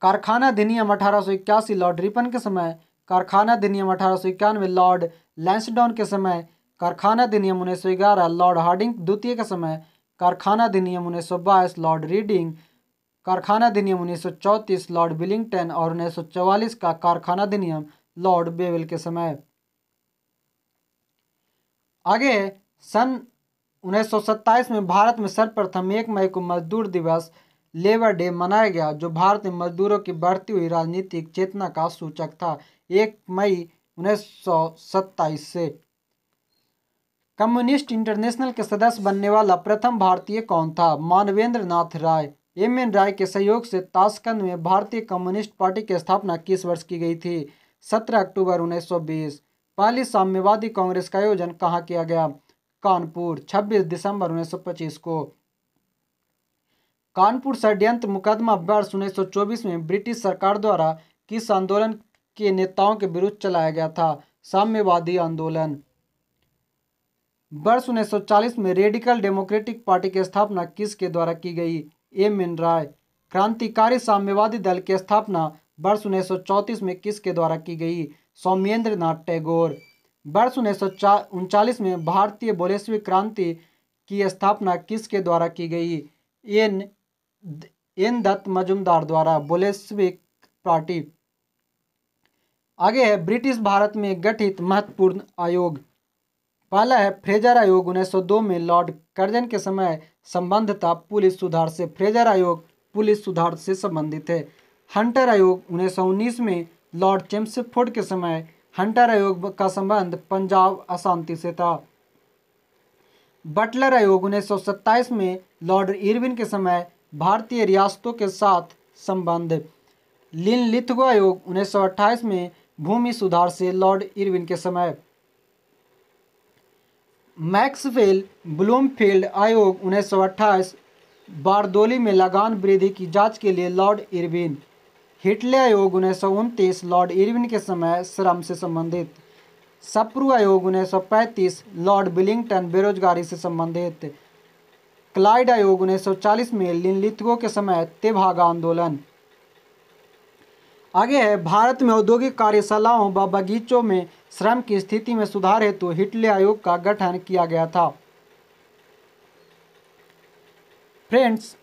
Speaker 1: कारखाना अधिनियम अठारह लॉर्ड रिपन के समय कारखाना अधिनियम अठारह लॉर्ड लैंसडाउन के समय कारखाना अधिनियम ग्यारह लॉर्ड हार्डिंग द्वितीय के समय कारखाना अधिनियम बाईस लॉर्ड रीडिंग कारखाना अधिनियम उन्नीस लॉर्ड बिलिंगटन और उन्नीस का कारखाना अधिनियम लॉर्ड बेवेल के समय आगे सन उन्नीस में भारत में सर्वप्रथम एक मई को मजदूर दिवस लेबर डे मनाया गया जो भारत में मजदूरों की बढ़ती हुई राजनीतिक चेतना का सूचक था एक मई उन्नीस से कम्युनिस्ट इंटरनेशनल के सदस्य बनने वाला प्रथम भारतीय कौन था मानवेंद्र नाथ राय एम एन राय के सहयोग से ताशकंद में भारतीय कम्युनिस्ट पार्टी की स्थापना किस वर्ष की गई थी 17 अक्टूबर 1920 पहली साम्यवादी कांग्रेस का आयोजन कहाँ किया गया कानपुर 26 दिसंबर 1925 को कानपुर षड्यंत्र मुकदमा वर्ष उन्नीस में ब्रिटिश सरकार द्वारा किस आंदोलन के नेताओं के विरुद्ध चलाया गया था साम्यवादी आंदोलन वर्ष 1940 में रेडिकल डेमोक्रेटिक पार्टी की स्थापना किसके द्वारा की गई एम एन राय क्रांतिकारी साम्यवादी दल की स्थापना वर्ष उन्नीस में किसके द्वारा की गई सौम्येंद्र नाथ टैगोर वर्ष उन्नीस में भारतीय बोलेस्वी क्रांति की स्थापना किसके द्वारा की गई एन एन दत्त मजुमदार द्वारा बोलेस्विक पार्टी आगे है ब्रिटिश भारत में गठित महत्वपूर्ण आयोग पहला है फ्रेजर आयोग 1902 में लॉर्ड कर्जन के समय संबंध था पुलिस सुधार से फ्रेजर आयोग पुलिस सुधार से संबंधित है हंटर आयोग उन्नीस में लॉर्ड चेम्सफोर्ड के समय हंटर आयोग का संबंध पंजाब अशांति से था बटलर आयोग उन्नीस में लॉर्ड इरविन के समय भारतीय रियासतों के साथ संबंध लिन लिथगो आयोग उन्नीस में भूमि सुधार से लॉर्ड इरविन के समय मैक्सवेल ब्लूमफील्ड आयोग उन्नीस सौ अट्ठाईस बारदोली में लगान वृद्धि की जांच के लिए लॉर्ड इरविन हिटले आयोग उन्नीस सौ उनतीस लॉर्ड इरविन के समय श्रम से संबंधित सप्रू आयोग उन्नीस सौ पैंतीस लॉर्ड बिलिंगटन बेरोजगारी से संबंधित क्लाइड आयोग उन्नीस सौ चालीस में लिनलिथगो के समय तेभागा आंदोलन आगे है भारत में औद्योगिक कार्यशालाओं व बगीचों में श्रम की स्थिति में सुधार हेतु हिटले आयोग का गठन किया गया था फ्रेंड्स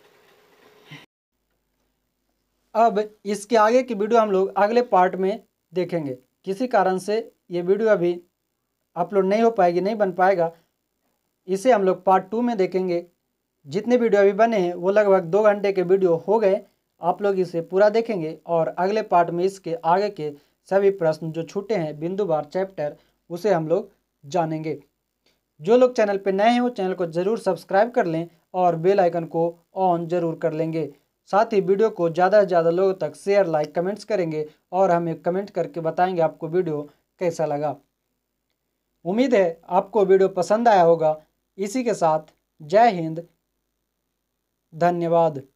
Speaker 1: अब इसके आगे की वीडियो हम लोग अगले पार्ट में देखेंगे किसी कारण से ये वीडियो अभी अपलोड नहीं हो पाएगी नहीं बन पाएगा इसे हम लोग पार्ट टू में देखेंगे जितने वीडियो अभी बने हैं वो लगभग दो घंटे के वीडियो हो गए आप लोग इसे पूरा देखेंगे और अगले पार्ट में इसके आगे के सभी प्रश्न जो छूटे हैं बिंदुवार चैप्टर उसे हम लोग जानेंगे जो लोग चैनल पर नए हैं वो चैनल को ज़रूर सब्सक्राइब कर लें और बेल आइकन को ऑन जरूर कर लेंगे साथ ही वीडियो को ज़्यादा से ज़्यादा लोगों तक शेयर लाइक कमेंट्स करेंगे और हमें कमेंट करके बताएंगे आपको वीडियो कैसा लगा उम्मीद है आपको वीडियो पसंद आया होगा इसी के साथ जय हिंद धन्यवाद